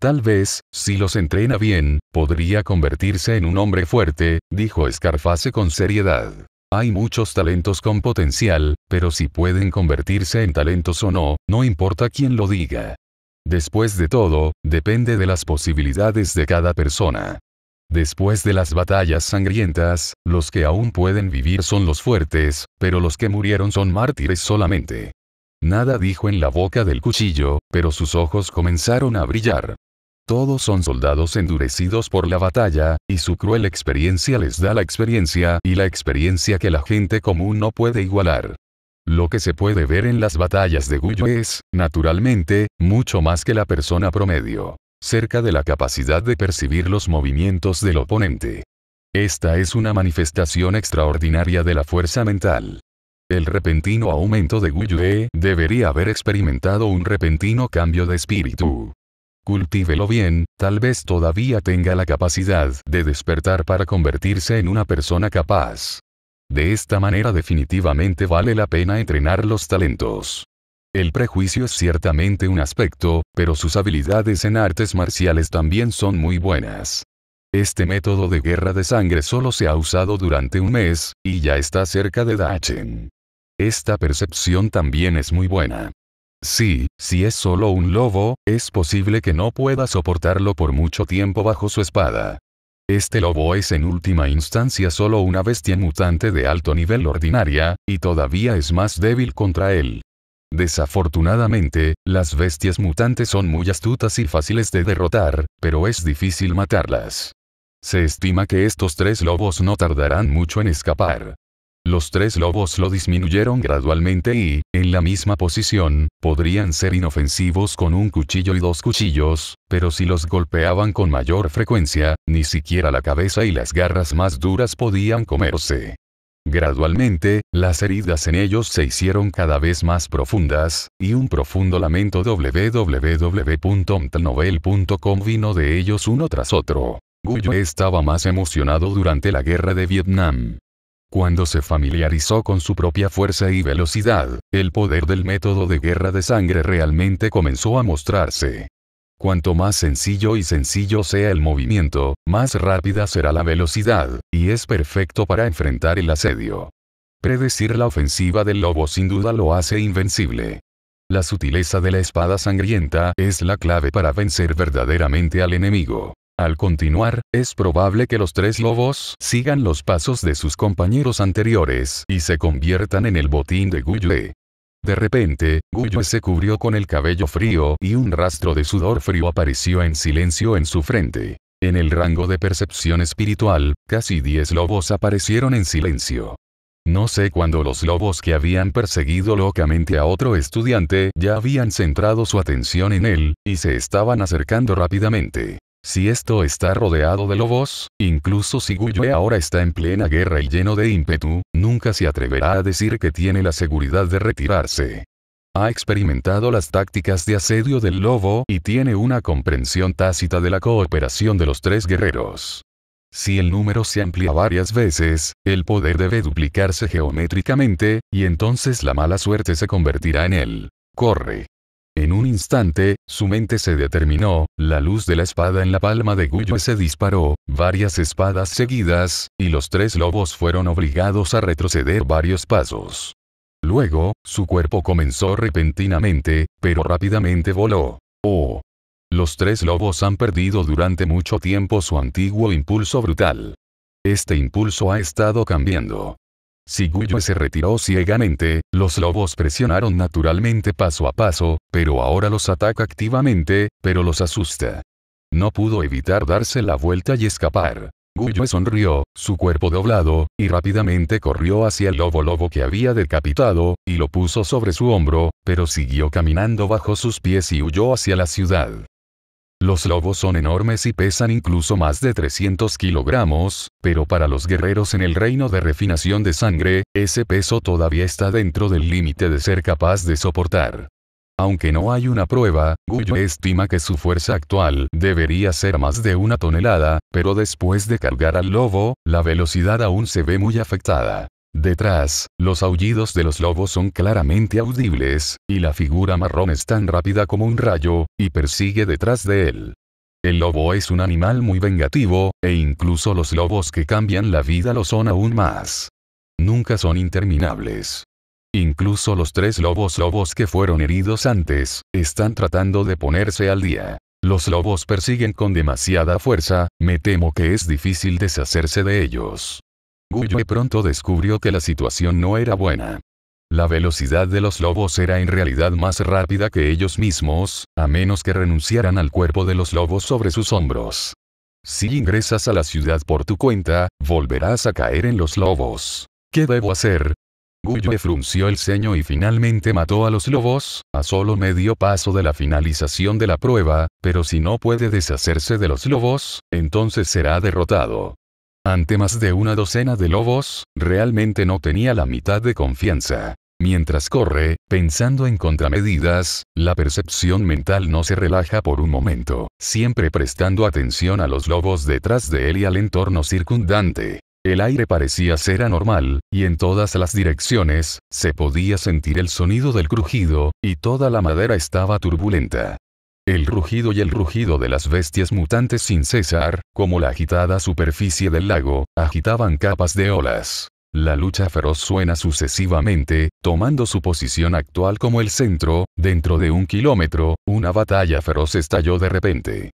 Tal vez, si los entrena bien, podría convertirse en un hombre fuerte, dijo Scarface con seriedad. Hay muchos talentos con potencial, pero si pueden convertirse en talentos o no, no importa quién lo diga. Después de todo, depende de las posibilidades de cada persona. Después de las batallas sangrientas, los que aún pueden vivir son los fuertes, pero los que murieron son mártires solamente. Nada dijo en la boca del cuchillo, pero sus ojos comenzaron a brillar. Todos son soldados endurecidos por la batalla, y su cruel experiencia les da la experiencia y la experiencia que la gente común no puede igualar. Lo que se puede ver en las batallas de Guyo es, naturalmente, mucho más que la persona promedio cerca de la capacidad de percibir los movimientos del oponente. Esta es una manifestación extraordinaria de la fuerza mental. El repentino aumento de Guyue debería haber experimentado un repentino cambio de espíritu. Cultívelo bien, tal vez todavía tenga la capacidad de despertar para convertirse en una persona capaz. De esta manera definitivamente vale la pena entrenar los talentos. El prejuicio es ciertamente un aspecto, pero sus habilidades en artes marciales también son muy buenas. Este método de guerra de sangre solo se ha usado durante un mes, y ya está cerca de Dachen. Esta percepción también es muy buena. Sí, si es solo un lobo, es posible que no pueda soportarlo por mucho tiempo bajo su espada. Este lobo es en última instancia solo una bestia mutante de alto nivel ordinaria, y todavía es más débil contra él. Desafortunadamente, las bestias mutantes son muy astutas y fáciles de derrotar, pero es difícil matarlas. Se estima que estos tres lobos no tardarán mucho en escapar. Los tres lobos lo disminuyeron gradualmente y, en la misma posición, podrían ser inofensivos con un cuchillo y dos cuchillos, pero si los golpeaban con mayor frecuencia, ni siquiera la cabeza y las garras más duras podían comerse. Gradualmente, las heridas en ellos se hicieron cada vez más profundas, y un profundo lamento www.mtlnovel.com vino de ellos uno tras otro. Guyo estaba más emocionado durante la guerra de Vietnam. Cuando se familiarizó con su propia fuerza y velocidad, el poder del método de guerra de sangre realmente comenzó a mostrarse. Cuanto más sencillo y sencillo sea el movimiento, más rápida será la velocidad, y es perfecto para enfrentar el asedio. Predecir la ofensiva del lobo sin duda lo hace invencible. La sutileza de la espada sangrienta es la clave para vencer verdaderamente al enemigo. Al continuar, es probable que los tres lobos sigan los pasos de sus compañeros anteriores y se conviertan en el botín de Gule. De repente, Guyo se cubrió con el cabello frío y un rastro de sudor frío apareció en silencio en su frente. En el rango de percepción espiritual, casi 10 lobos aparecieron en silencio. No sé cuándo los lobos que habían perseguido locamente a otro estudiante ya habían centrado su atención en él, y se estaban acercando rápidamente. Si esto está rodeado de lobos, incluso si Guyue ahora está en plena guerra y lleno de ímpetu, nunca se atreverá a decir que tiene la seguridad de retirarse. Ha experimentado las tácticas de asedio del lobo y tiene una comprensión tácita de la cooperación de los tres guerreros. Si el número se amplía varias veces, el poder debe duplicarse geométricamente, y entonces la mala suerte se convertirá en él. Corre. En un instante, su mente se determinó, la luz de la espada en la palma de Guyue se disparó, varias espadas seguidas, y los tres lobos fueron obligados a retroceder varios pasos. Luego, su cuerpo comenzó repentinamente, pero rápidamente voló. ¡Oh! Los tres lobos han perdido durante mucho tiempo su antiguo impulso brutal. Este impulso ha estado cambiando. Si Guyo se retiró ciegamente, los lobos presionaron naturalmente paso a paso, pero ahora los ataca activamente, pero los asusta. No pudo evitar darse la vuelta y escapar. Guyo sonrió, su cuerpo doblado, y rápidamente corrió hacia el lobo lobo que había decapitado, y lo puso sobre su hombro, pero siguió caminando bajo sus pies y huyó hacia la ciudad. Los lobos son enormes y pesan incluso más de 300 kilogramos, pero para los guerreros en el reino de refinación de sangre, ese peso todavía está dentro del límite de ser capaz de soportar. Aunque no hay una prueba, Guyo estima que su fuerza actual debería ser más de una tonelada, pero después de cargar al lobo, la velocidad aún se ve muy afectada. Detrás, los aullidos de los lobos son claramente audibles, y la figura marrón es tan rápida como un rayo, y persigue detrás de él. El lobo es un animal muy vengativo, e incluso los lobos que cambian la vida lo son aún más. Nunca son interminables. Incluso los tres lobos lobos que fueron heridos antes, están tratando de ponerse al día. Los lobos persiguen con demasiada fuerza, me temo que es difícil deshacerse de ellos. Gulle pronto descubrió que la situación no era buena. La velocidad de los lobos era en realidad más rápida que ellos mismos, a menos que renunciaran al cuerpo de los lobos sobre sus hombros. Si ingresas a la ciudad por tu cuenta, volverás a caer en los lobos. ¿Qué debo hacer? Gulle frunció el ceño y finalmente mató a los lobos, a solo medio paso de la finalización de la prueba, pero si no puede deshacerse de los lobos, entonces será derrotado. Ante más de una docena de lobos, realmente no tenía la mitad de confianza. Mientras corre, pensando en contramedidas, la percepción mental no se relaja por un momento, siempre prestando atención a los lobos detrás de él y al entorno circundante. El aire parecía ser anormal, y en todas las direcciones, se podía sentir el sonido del crujido, y toda la madera estaba turbulenta. El rugido y el rugido de las bestias mutantes sin cesar, como la agitada superficie del lago, agitaban capas de olas. La lucha feroz suena sucesivamente, tomando su posición actual como el centro, dentro de un kilómetro, una batalla feroz estalló de repente.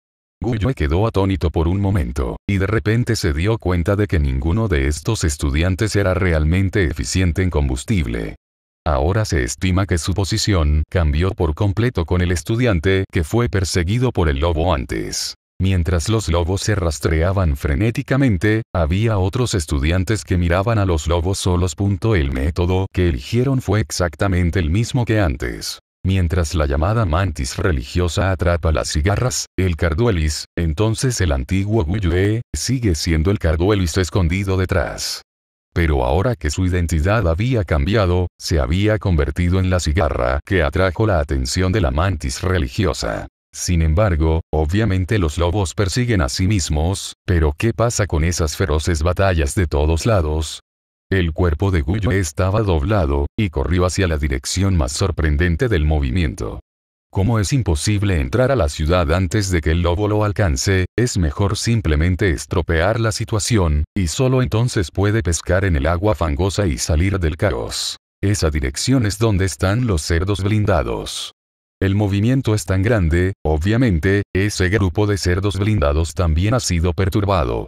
Guyue quedó atónito por un momento, y de repente se dio cuenta de que ninguno de estos estudiantes era realmente eficiente en combustible. Ahora se estima que su posición cambió por completo con el estudiante que fue perseguido por el lobo antes. Mientras los lobos se rastreaban frenéticamente, había otros estudiantes que miraban a los lobos solos. El método que eligieron fue exactamente el mismo que antes. Mientras la llamada mantis religiosa atrapa las cigarras, el carduelis, entonces el antiguo Wuyue, sigue siendo el carduelis escondido detrás pero ahora que su identidad había cambiado, se había convertido en la cigarra que atrajo la atención de la mantis religiosa. Sin embargo, obviamente los lobos persiguen a sí mismos, pero ¿qué pasa con esas feroces batallas de todos lados? El cuerpo de Guyo estaba doblado, y corrió hacia la dirección más sorprendente del movimiento. Como es imposible entrar a la ciudad antes de que el lobo lo alcance, es mejor simplemente estropear la situación, y solo entonces puede pescar en el agua fangosa y salir del caos. Esa dirección es donde están los cerdos blindados. El movimiento es tan grande, obviamente, ese grupo de cerdos blindados también ha sido perturbado.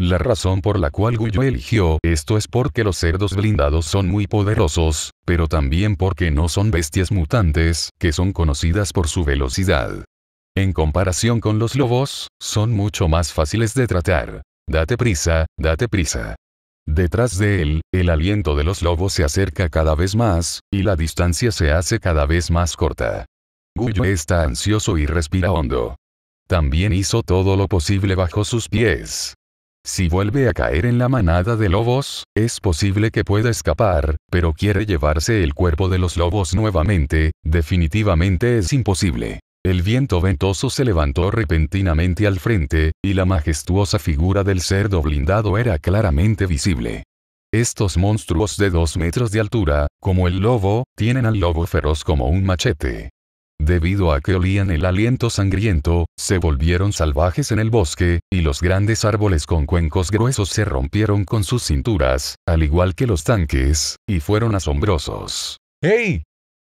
La razón por la cual Guyo eligió esto es porque los cerdos blindados son muy poderosos, pero también porque no son bestias mutantes, que son conocidas por su velocidad. En comparación con los lobos, son mucho más fáciles de tratar. Date prisa, date prisa. Detrás de él, el aliento de los lobos se acerca cada vez más, y la distancia se hace cada vez más corta. Guyo está ansioso y respira hondo. También hizo todo lo posible bajo sus pies, si vuelve a caer en la manada de lobos, es posible que pueda escapar, pero quiere llevarse el cuerpo de los lobos nuevamente, definitivamente es imposible. El viento ventoso se levantó repentinamente al frente, y la majestuosa figura del cerdo blindado era claramente visible. Estos monstruos de dos metros de altura, como el lobo, tienen al lobo feroz como un machete debido a que olían el aliento sangriento, se volvieron salvajes en el bosque, y los grandes árboles con cuencos gruesos se rompieron con sus cinturas, al igual que los tanques, y fueron asombrosos. ¡Hey!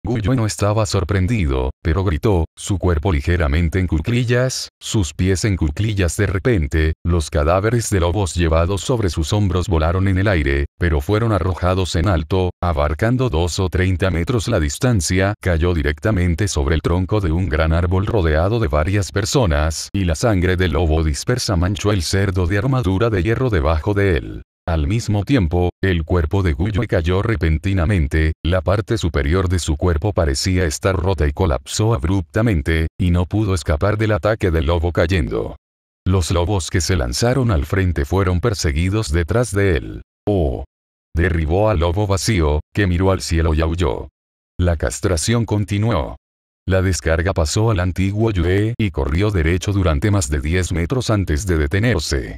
Gullo no estaba sorprendido, pero gritó, su cuerpo ligeramente en cuclillas, sus pies en cuclillas de repente, los cadáveres de lobos llevados sobre sus hombros volaron en el aire, pero fueron arrojados en alto, abarcando dos o treinta metros la distancia, cayó directamente sobre el tronco de un gran árbol rodeado de varias personas, y la sangre del lobo dispersa manchó el cerdo de armadura de hierro debajo de él. Al mismo tiempo, el cuerpo de Guyue cayó repentinamente, la parte superior de su cuerpo parecía estar rota y colapsó abruptamente, y no pudo escapar del ataque del lobo cayendo. Los lobos que se lanzaron al frente fueron perseguidos detrás de él. Oh. Derribó al lobo vacío, que miró al cielo y aulló. La castración continuó. La descarga pasó al antiguo Yue y corrió derecho durante más de 10 metros antes de detenerse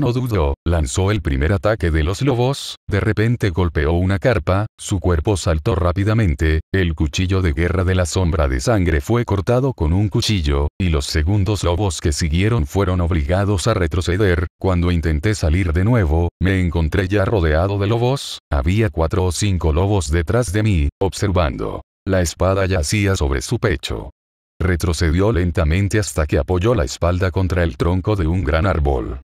no dudó, lanzó el primer ataque de los lobos, de repente golpeó una carpa, su cuerpo saltó rápidamente, el cuchillo de guerra de la sombra de sangre fue cortado con un cuchillo, y los segundos lobos que siguieron fueron obligados a retroceder, cuando intenté salir de nuevo, me encontré ya rodeado de lobos, había cuatro o cinco lobos detrás de mí, observando. La espada yacía sobre su pecho. Retrocedió lentamente hasta que apoyó la espalda contra el tronco de un gran árbol.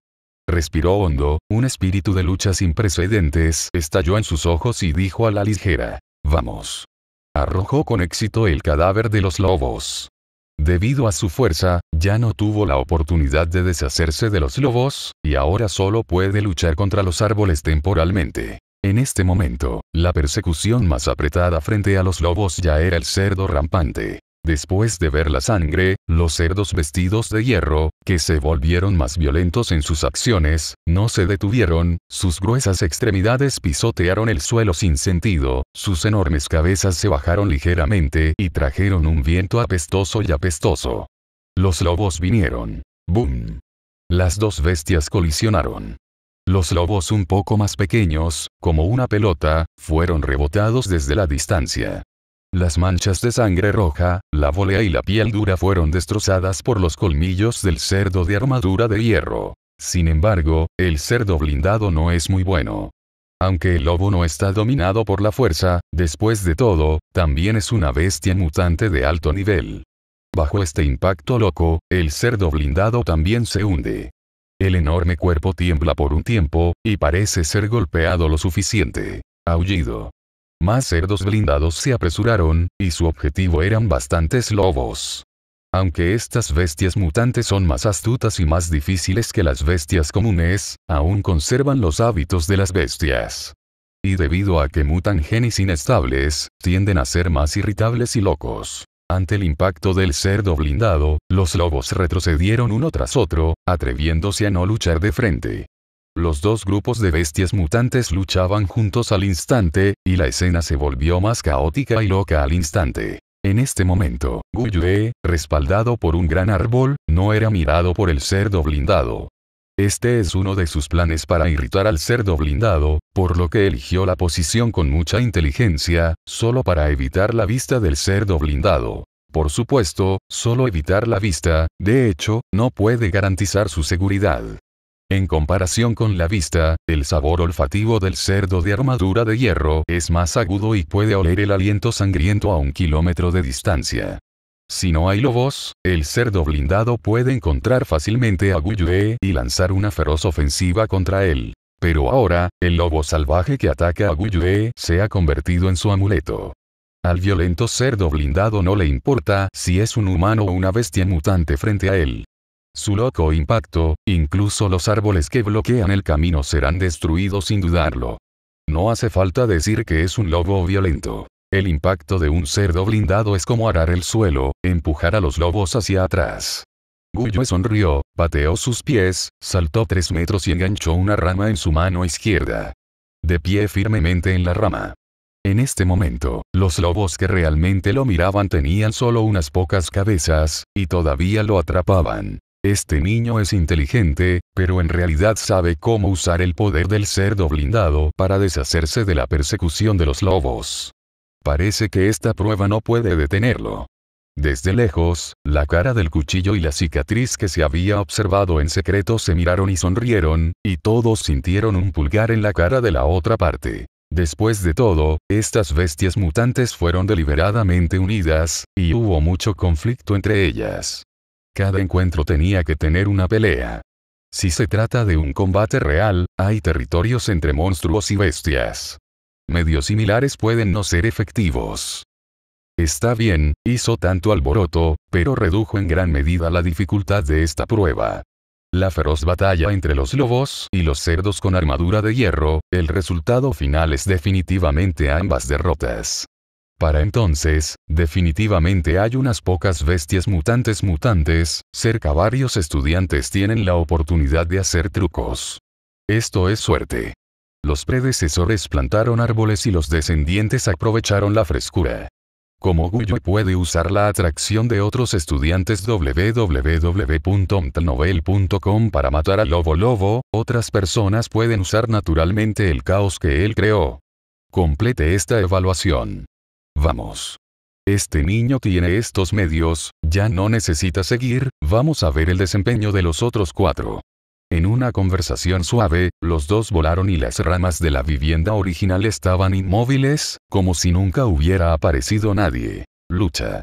Respiró hondo, un espíritu de lucha sin precedentes estalló en sus ojos y dijo a la ligera, vamos. Arrojó con éxito el cadáver de los lobos. Debido a su fuerza, ya no tuvo la oportunidad de deshacerse de los lobos, y ahora solo puede luchar contra los árboles temporalmente. En este momento, la persecución más apretada frente a los lobos ya era el cerdo rampante. Después de ver la sangre, los cerdos vestidos de hierro, que se volvieron más violentos en sus acciones, no se detuvieron, sus gruesas extremidades pisotearon el suelo sin sentido, sus enormes cabezas se bajaron ligeramente y trajeron un viento apestoso y apestoso. Los lobos vinieron. ¡Boom! Las dos bestias colisionaron. Los lobos un poco más pequeños, como una pelota, fueron rebotados desde la distancia. Las manchas de sangre roja, la volea y la piel dura fueron destrozadas por los colmillos del cerdo de armadura de hierro. Sin embargo, el cerdo blindado no es muy bueno. Aunque el lobo no está dominado por la fuerza, después de todo, también es una bestia mutante de alto nivel. Bajo este impacto loco, el cerdo blindado también se hunde. El enorme cuerpo tiembla por un tiempo, y parece ser golpeado lo suficiente. Aullido. Más cerdos blindados se apresuraron, y su objetivo eran bastantes lobos. Aunque estas bestias mutantes son más astutas y más difíciles que las bestias comunes, aún conservan los hábitos de las bestias. Y debido a que mutan genes inestables, tienden a ser más irritables y locos. Ante el impacto del cerdo blindado, los lobos retrocedieron uno tras otro, atreviéndose a no luchar de frente. Los dos grupos de bestias mutantes luchaban juntos al instante, y la escena se volvió más caótica y loca al instante. En este momento, Guyue, respaldado por un gran árbol, no era mirado por el cerdo blindado. Este es uno de sus planes para irritar al cerdo blindado, por lo que eligió la posición con mucha inteligencia, solo para evitar la vista del cerdo blindado. Por supuesto, solo evitar la vista, de hecho, no puede garantizar su seguridad. En comparación con la vista, el sabor olfativo del cerdo de armadura de hierro es más agudo y puede oler el aliento sangriento a un kilómetro de distancia. Si no hay lobos, el cerdo blindado puede encontrar fácilmente a Guyue y lanzar una feroz ofensiva contra él. Pero ahora, el lobo salvaje que ataca a Guyue se ha convertido en su amuleto. Al violento cerdo blindado no le importa si es un humano o una bestia mutante frente a él su loco impacto, incluso los árboles que bloquean el camino serán destruidos sin dudarlo. No hace falta decir que es un lobo violento. El impacto de un cerdo blindado es como arar el suelo, empujar a los lobos hacia atrás. Guyo sonrió, pateó sus pies, saltó tres metros y enganchó una rama en su mano izquierda. De pie firmemente en la rama. En este momento, los lobos que realmente lo miraban tenían solo unas pocas cabezas, y todavía lo atrapaban. Este niño es inteligente, pero en realidad sabe cómo usar el poder del cerdo blindado para deshacerse de la persecución de los lobos. Parece que esta prueba no puede detenerlo. Desde lejos, la cara del cuchillo y la cicatriz que se había observado en secreto se miraron y sonrieron, y todos sintieron un pulgar en la cara de la otra parte. Después de todo, estas bestias mutantes fueron deliberadamente unidas, y hubo mucho conflicto entre ellas. Cada encuentro tenía que tener una pelea. Si se trata de un combate real, hay territorios entre monstruos y bestias. Medios similares pueden no ser efectivos. Está bien, hizo tanto alboroto, pero redujo en gran medida la dificultad de esta prueba. La feroz batalla entre los lobos y los cerdos con armadura de hierro, el resultado final es definitivamente ambas derrotas. Para entonces, definitivamente hay unas pocas bestias mutantes mutantes, cerca varios estudiantes tienen la oportunidad de hacer trucos. Esto es suerte. Los predecesores plantaron árboles y los descendientes aprovecharon la frescura. Como Guy puede usar la atracción de otros estudiantes www.omtanovel.com para matar al lobo lobo, otras personas pueden usar naturalmente el caos que él creó. Complete esta evaluación. Vamos. Este niño tiene estos medios, ya no necesita seguir, vamos a ver el desempeño de los otros cuatro. En una conversación suave, los dos volaron y las ramas de la vivienda original estaban inmóviles, como si nunca hubiera aparecido nadie. Lucha.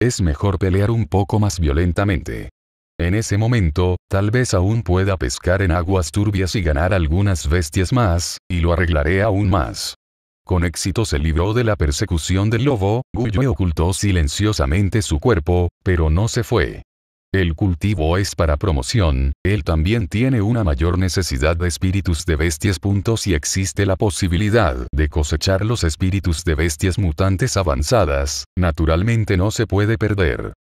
Es mejor pelear un poco más violentamente. En ese momento, tal vez aún pueda pescar en aguas turbias y ganar algunas bestias más, y lo arreglaré aún más. Con éxito se libró de la persecución del lobo, Guyue ocultó silenciosamente su cuerpo, pero no se fue. El cultivo es para promoción, él también tiene una mayor necesidad de espíritus de bestias. Si existe la posibilidad de cosechar los espíritus de bestias mutantes avanzadas, naturalmente no se puede perder.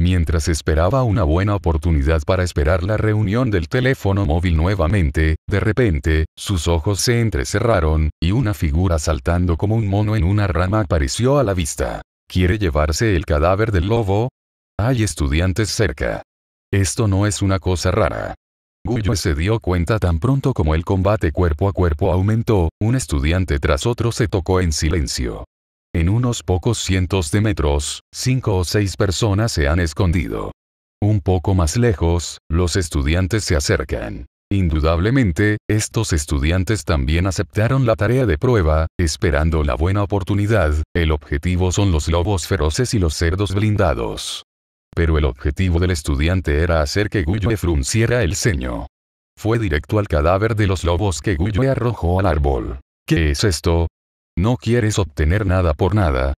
Mientras esperaba una buena oportunidad para esperar la reunión del teléfono móvil nuevamente, de repente, sus ojos se entrecerraron, y una figura saltando como un mono en una rama apareció a la vista. ¿Quiere llevarse el cadáver del lobo? Hay estudiantes cerca. Esto no es una cosa rara. Guyo se dio cuenta tan pronto como el combate cuerpo a cuerpo aumentó, un estudiante tras otro se tocó en silencio. En unos pocos cientos de metros, cinco o seis personas se han escondido. Un poco más lejos, los estudiantes se acercan. Indudablemente, estos estudiantes también aceptaron la tarea de prueba, esperando la buena oportunidad, el objetivo son los lobos feroces y los cerdos blindados. Pero el objetivo del estudiante era hacer que Guyue frunciera el ceño. Fue directo al cadáver de los lobos que Guyo arrojó al árbol. ¿Qué es esto? No quieres obtener nada por nada.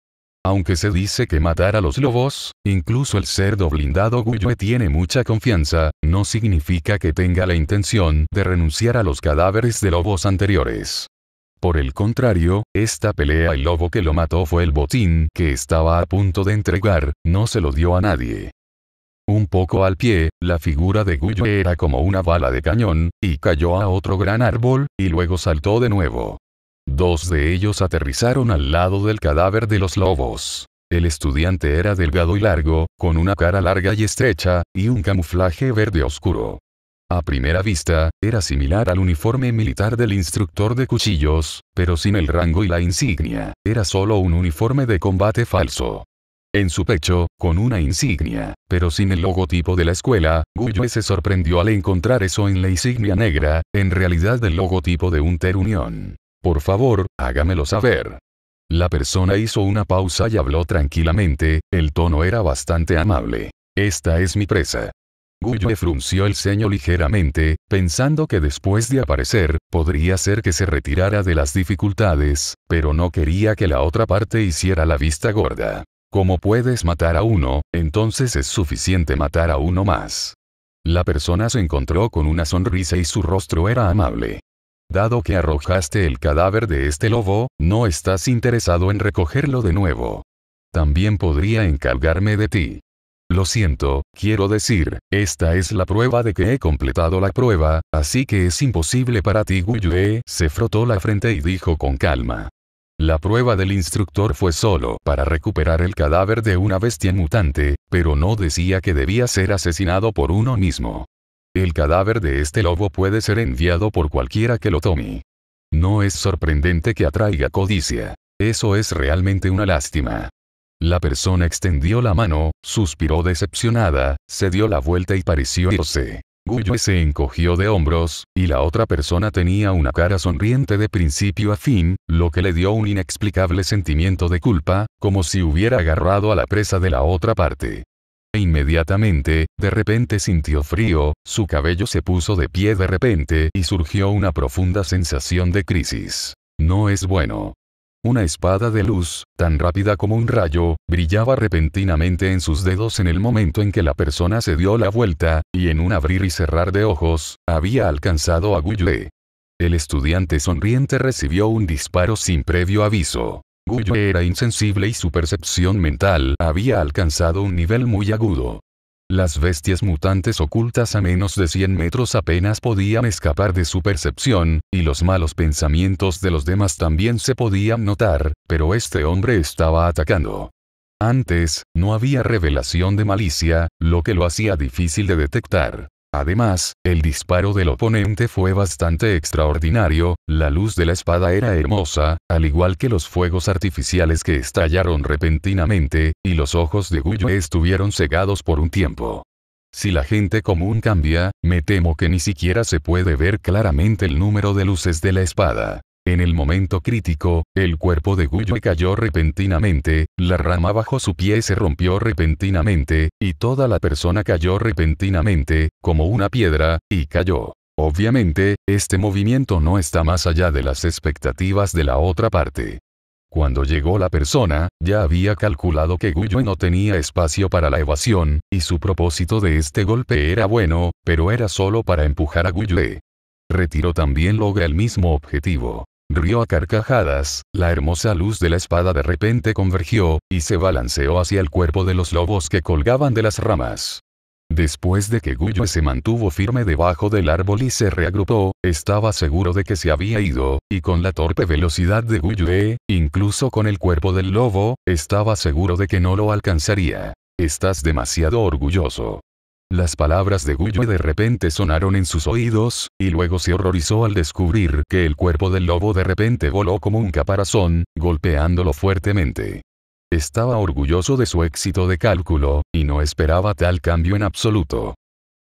Aunque se dice que matar a los lobos, incluso el cerdo blindado Guyue tiene mucha confianza, no significa que tenga la intención de renunciar a los cadáveres de lobos anteriores. Por el contrario, esta pelea el lobo que lo mató fue el botín que estaba a punto de entregar, no se lo dio a nadie. Un poco al pie, la figura de Guyo era como una bala de cañón, y cayó a otro gran árbol, y luego saltó de nuevo. Dos de ellos aterrizaron al lado del cadáver de los lobos. El estudiante era delgado y largo, con una cara larga y estrecha, y un camuflaje verde oscuro. A primera vista, era similar al uniforme militar del instructor de cuchillos, pero sin el rango y la insignia, era solo un uniforme de combate falso. En su pecho, con una insignia, pero sin el logotipo de la escuela, Guyue se sorprendió al encontrar eso en la insignia negra, en realidad el logotipo de un Unión. Por favor, hágamelo saber. La persona hizo una pausa y habló tranquilamente, el tono era bastante amable. Esta es mi presa. Guyo frunció el ceño ligeramente, pensando que después de aparecer, podría ser que se retirara de las dificultades, pero no quería que la otra parte hiciera la vista gorda. Como puedes matar a uno, entonces es suficiente matar a uno más. La persona se encontró con una sonrisa y su rostro era amable. Dado que arrojaste el cadáver de este lobo, no estás interesado en recogerlo de nuevo. También podría encargarme de ti. Lo siento, quiero decir, esta es la prueba de que he completado la prueba, así que es imposible para ti Guyue, se frotó la frente y dijo con calma. La prueba del instructor fue solo para recuperar el cadáver de una bestia mutante, pero no decía que debía ser asesinado por uno mismo. El cadáver de este lobo puede ser enviado por cualquiera que lo tome. No es sorprendente que atraiga codicia. Eso es realmente una lástima. La persona extendió la mano, suspiró decepcionada, se dio la vuelta y pareció irse. Guyo se encogió de hombros, y la otra persona tenía una cara sonriente de principio a fin, lo que le dio un inexplicable sentimiento de culpa, como si hubiera agarrado a la presa de la otra parte e Inmediatamente, de repente sintió frío, su cabello se puso de pie de repente y surgió una profunda sensación de crisis. No es bueno. Una espada de luz, tan rápida como un rayo, brillaba repentinamente en sus dedos en el momento en que la persona se dio la vuelta, y en un abrir y cerrar de ojos, había alcanzado a Gulle. El estudiante sonriente recibió un disparo sin previo aviso. Guyo era insensible y su percepción mental había alcanzado un nivel muy agudo. Las bestias mutantes ocultas a menos de 100 metros apenas podían escapar de su percepción, y los malos pensamientos de los demás también se podían notar, pero este hombre estaba atacando. Antes, no había revelación de malicia, lo que lo hacía difícil de detectar. Además, el disparo del oponente fue bastante extraordinario, la luz de la espada era hermosa, al igual que los fuegos artificiales que estallaron repentinamente, y los ojos de Guyo estuvieron cegados por un tiempo. Si la gente común cambia, me temo que ni siquiera se puede ver claramente el número de luces de la espada. En el momento crítico, el cuerpo de Guyue cayó repentinamente, la rama bajo su pie se rompió repentinamente, y toda la persona cayó repentinamente, como una piedra, y cayó. Obviamente, este movimiento no está más allá de las expectativas de la otra parte. Cuando llegó la persona, ya había calculado que Guyue no tenía espacio para la evasión, y su propósito de este golpe era bueno, pero era solo para empujar a Guyue. Retiro también logra el mismo objetivo. Rió a carcajadas, la hermosa luz de la espada de repente convergió, y se balanceó hacia el cuerpo de los lobos que colgaban de las ramas. Después de que Guyue se mantuvo firme debajo del árbol y se reagrupó, estaba seguro de que se había ido, y con la torpe velocidad de Guyue, incluso con el cuerpo del lobo, estaba seguro de que no lo alcanzaría. Estás demasiado orgulloso. Las palabras de Guyo de repente sonaron en sus oídos, y luego se horrorizó al descubrir que el cuerpo del lobo de repente voló como un caparazón, golpeándolo fuertemente. Estaba orgulloso de su éxito de cálculo, y no esperaba tal cambio en absoluto.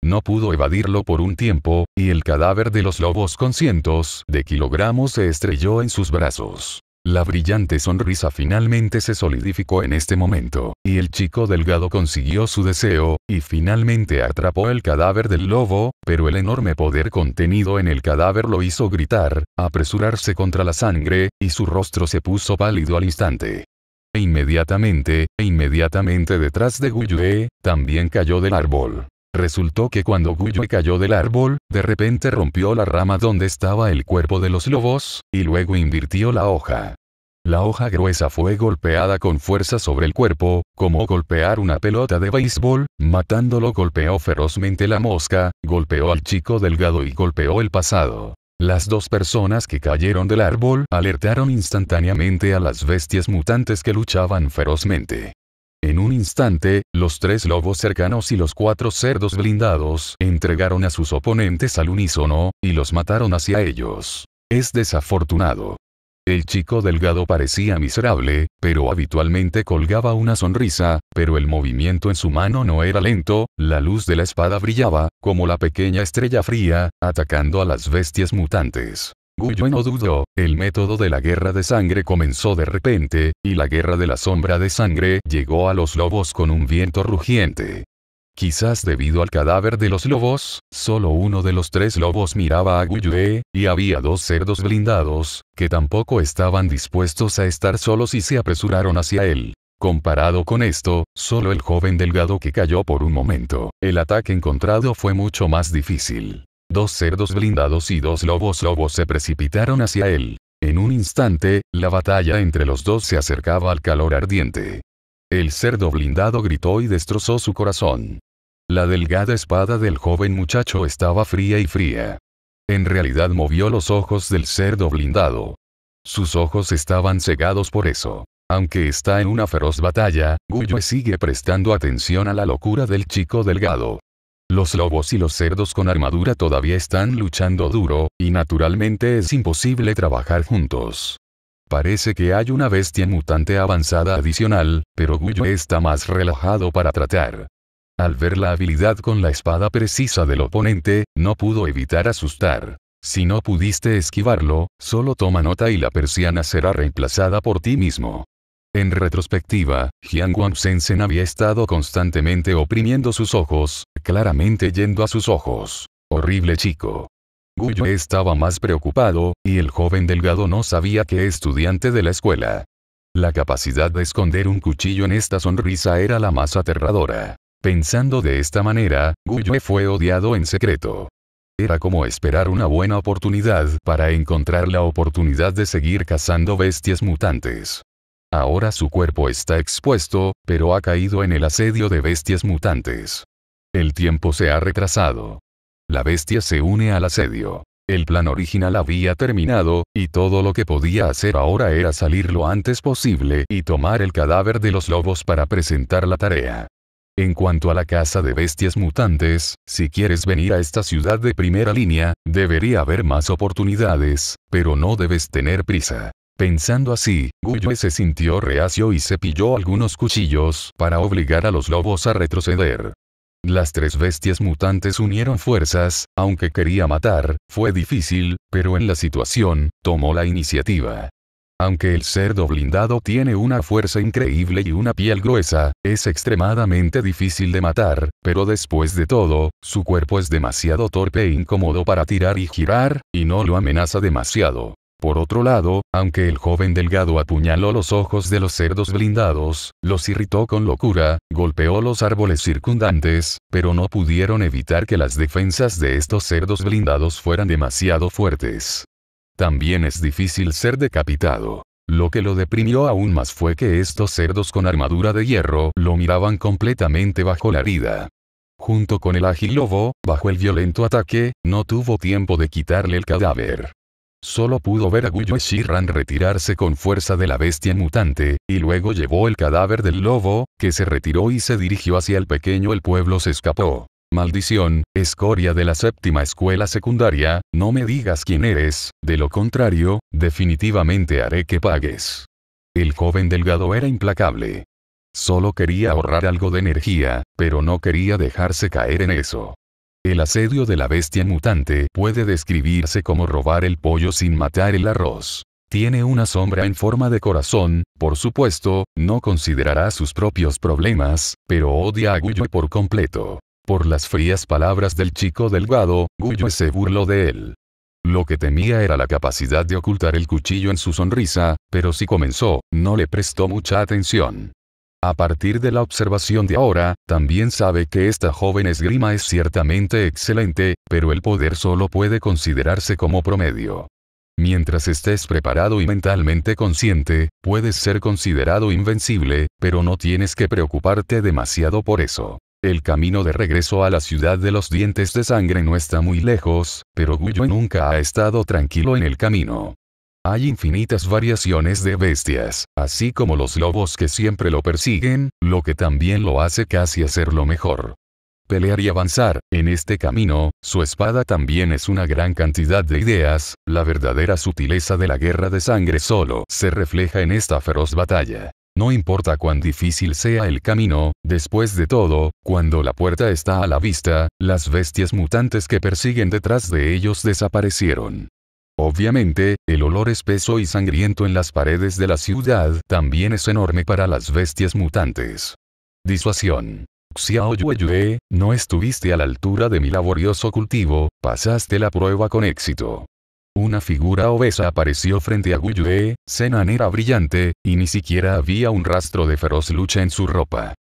No pudo evadirlo por un tiempo, y el cadáver de los lobos con cientos de kilogramos se estrelló en sus brazos. La brillante sonrisa finalmente se solidificó en este momento, y el chico delgado consiguió su deseo, y finalmente atrapó el cadáver del lobo, pero el enorme poder contenido en el cadáver lo hizo gritar, apresurarse contra la sangre, y su rostro se puso pálido al instante. E inmediatamente, e inmediatamente detrás de Guyue, también cayó del árbol. Resultó que cuando Guyue cayó del árbol, de repente rompió la rama donde estaba el cuerpo de los lobos, y luego invirtió la hoja. La hoja gruesa fue golpeada con fuerza sobre el cuerpo, como golpear una pelota de béisbol, matándolo golpeó ferozmente la mosca, golpeó al chico delgado y golpeó el pasado. Las dos personas que cayeron del árbol alertaron instantáneamente a las bestias mutantes que luchaban ferozmente. En un instante, los tres lobos cercanos y los cuatro cerdos blindados entregaron a sus oponentes al unísono, y los mataron hacia ellos. Es desafortunado. El chico delgado parecía miserable, pero habitualmente colgaba una sonrisa, pero el movimiento en su mano no era lento, la luz de la espada brillaba, como la pequeña estrella fría, atacando a las bestias mutantes. Guyo no dudó, el método de la guerra de sangre comenzó de repente, y la guerra de la sombra de sangre llegó a los lobos con un viento rugiente. Quizás debido al cadáver de los lobos, solo uno de los tres lobos miraba a Guyue, y había dos cerdos blindados, que tampoco estaban dispuestos a estar solos y se apresuraron hacia él. Comparado con esto, solo el joven delgado que cayó por un momento, el ataque encontrado fue mucho más difícil. Dos cerdos blindados y dos lobos lobos se precipitaron hacia él. En un instante, la batalla entre los dos se acercaba al calor ardiente. El cerdo blindado gritó y destrozó su corazón. La delgada espada del joven muchacho estaba fría y fría. En realidad movió los ojos del cerdo blindado. Sus ojos estaban cegados por eso. Aunque está en una feroz batalla, Gullo sigue prestando atención a la locura del chico delgado. Los lobos y los cerdos con armadura todavía están luchando duro, y naturalmente es imposible trabajar juntos. Parece que hay una bestia mutante avanzada adicional, pero Gullo está más relajado para tratar. Al ver la habilidad con la espada precisa del oponente, no pudo evitar asustar. Si no pudiste esquivarlo, solo toma nota y la persiana será reemplazada por ti mismo. En retrospectiva, Jiang Sensen había estado constantemente oprimiendo sus ojos, claramente yendo a sus ojos. Horrible chico. Guyo estaba más preocupado, y el joven delgado no sabía que estudiante de la escuela. La capacidad de esconder un cuchillo en esta sonrisa era la más aterradora. Pensando de esta manera, Guyue fue odiado en secreto. Era como esperar una buena oportunidad para encontrar la oportunidad de seguir cazando bestias mutantes. Ahora su cuerpo está expuesto, pero ha caído en el asedio de bestias mutantes. El tiempo se ha retrasado. La bestia se une al asedio. El plan original había terminado, y todo lo que podía hacer ahora era salir lo antes posible y tomar el cadáver de los lobos para presentar la tarea. En cuanto a la casa de bestias mutantes, si quieres venir a esta ciudad de primera línea, debería haber más oportunidades, pero no debes tener prisa. Pensando así, Guyue se sintió reacio y cepilló algunos cuchillos para obligar a los lobos a retroceder. Las tres bestias mutantes unieron fuerzas, aunque quería matar, fue difícil, pero en la situación, tomó la iniciativa. Aunque el cerdo blindado tiene una fuerza increíble y una piel gruesa, es extremadamente difícil de matar, pero después de todo, su cuerpo es demasiado torpe e incómodo para tirar y girar, y no lo amenaza demasiado. Por otro lado, aunque el joven delgado apuñaló los ojos de los cerdos blindados, los irritó con locura, golpeó los árboles circundantes, pero no pudieron evitar que las defensas de estos cerdos blindados fueran demasiado fuertes. También es difícil ser decapitado. Lo que lo deprimió aún más fue que estos cerdos con armadura de hierro lo miraban completamente bajo la vida. Junto con el ágil lobo, bajo el violento ataque, no tuvo tiempo de quitarle el cadáver. Solo pudo ver a Guyo Shiran retirarse con fuerza de la bestia mutante, y luego llevó el cadáver del lobo, que se retiró y se dirigió hacia el pequeño el pueblo se escapó. Maldición, escoria de la séptima escuela secundaria, no me digas quién eres, de lo contrario, definitivamente haré que pagues. El joven delgado era implacable. Solo quería ahorrar algo de energía, pero no quería dejarse caer en eso. El asedio de la bestia mutante puede describirse como robar el pollo sin matar el arroz. Tiene una sombra en forma de corazón, por supuesto, no considerará sus propios problemas, pero odia a Guyo por completo. Por las frías palabras del chico delgado, Guyu se burló de él. Lo que temía era la capacidad de ocultar el cuchillo en su sonrisa, pero si comenzó, no le prestó mucha atención. A partir de la observación de ahora, también sabe que esta joven esgrima es ciertamente excelente, pero el poder solo puede considerarse como promedio. Mientras estés preparado y mentalmente consciente, puedes ser considerado invencible, pero no tienes que preocuparte demasiado por eso. El camino de regreso a la ciudad de los dientes de sangre no está muy lejos, pero Guyo nunca ha estado tranquilo en el camino. Hay infinitas variaciones de bestias, así como los lobos que siempre lo persiguen, lo que también lo hace casi hacerlo mejor. Pelear y avanzar, en este camino, su espada también es una gran cantidad de ideas, la verdadera sutileza de la guerra de sangre solo se refleja en esta feroz batalla. No importa cuán difícil sea el camino, después de todo, cuando la puerta está a la vista, las bestias mutantes que persiguen detrás de ellos desaparecieron. Obviamente, el olor espeso y sangriento en las paredes de la ciudad también es enorme para las bestias mutantes. Disuasión. Xiao Yue, no estuviste a la altura de mi laborioso cultivo, pasaste la prueba con éxito. Una figura obesa apareció frente a Guyue, Zenan era brillante, y ni siquiera había un rastro de feroz lucha en su ropa.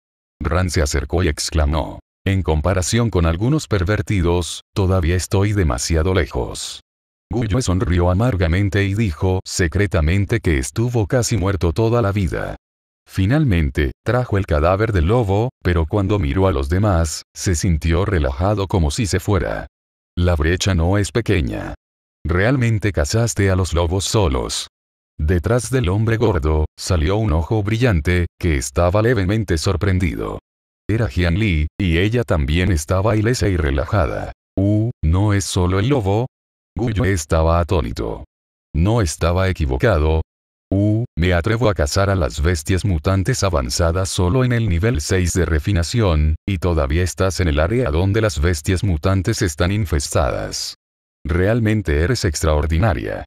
Ran se acercó y exclamó. En comparación con algunos pervertidos, todavía estoy demasiado lejos. Guyue sonrió amargamente y dijo secretamente que estuvo casi muerto toda la vida. Finalmente, trajo el cadáver del lobo, pero cuando miró a los demás, se sintió relajado como si se fuera. La brecha no es pequeña. Realmente cazaste a los lobos solos. Detrás del hombre gordo, salió un ojo brillante, que estaba levemente sorprendido. Era Jian Li, y ella también estaba ilesa y relajada. Uh, ¿no es solo el lobo? Guyo estaba atónito. No estaba equivocado. Uh, me atrevo a cazar a las bestias mutantes avanzadas solo en el nivel 6 de refinación, y todavía estás en el área donde las bestias mutantes están infestadas. Realmente eres extraordinaria.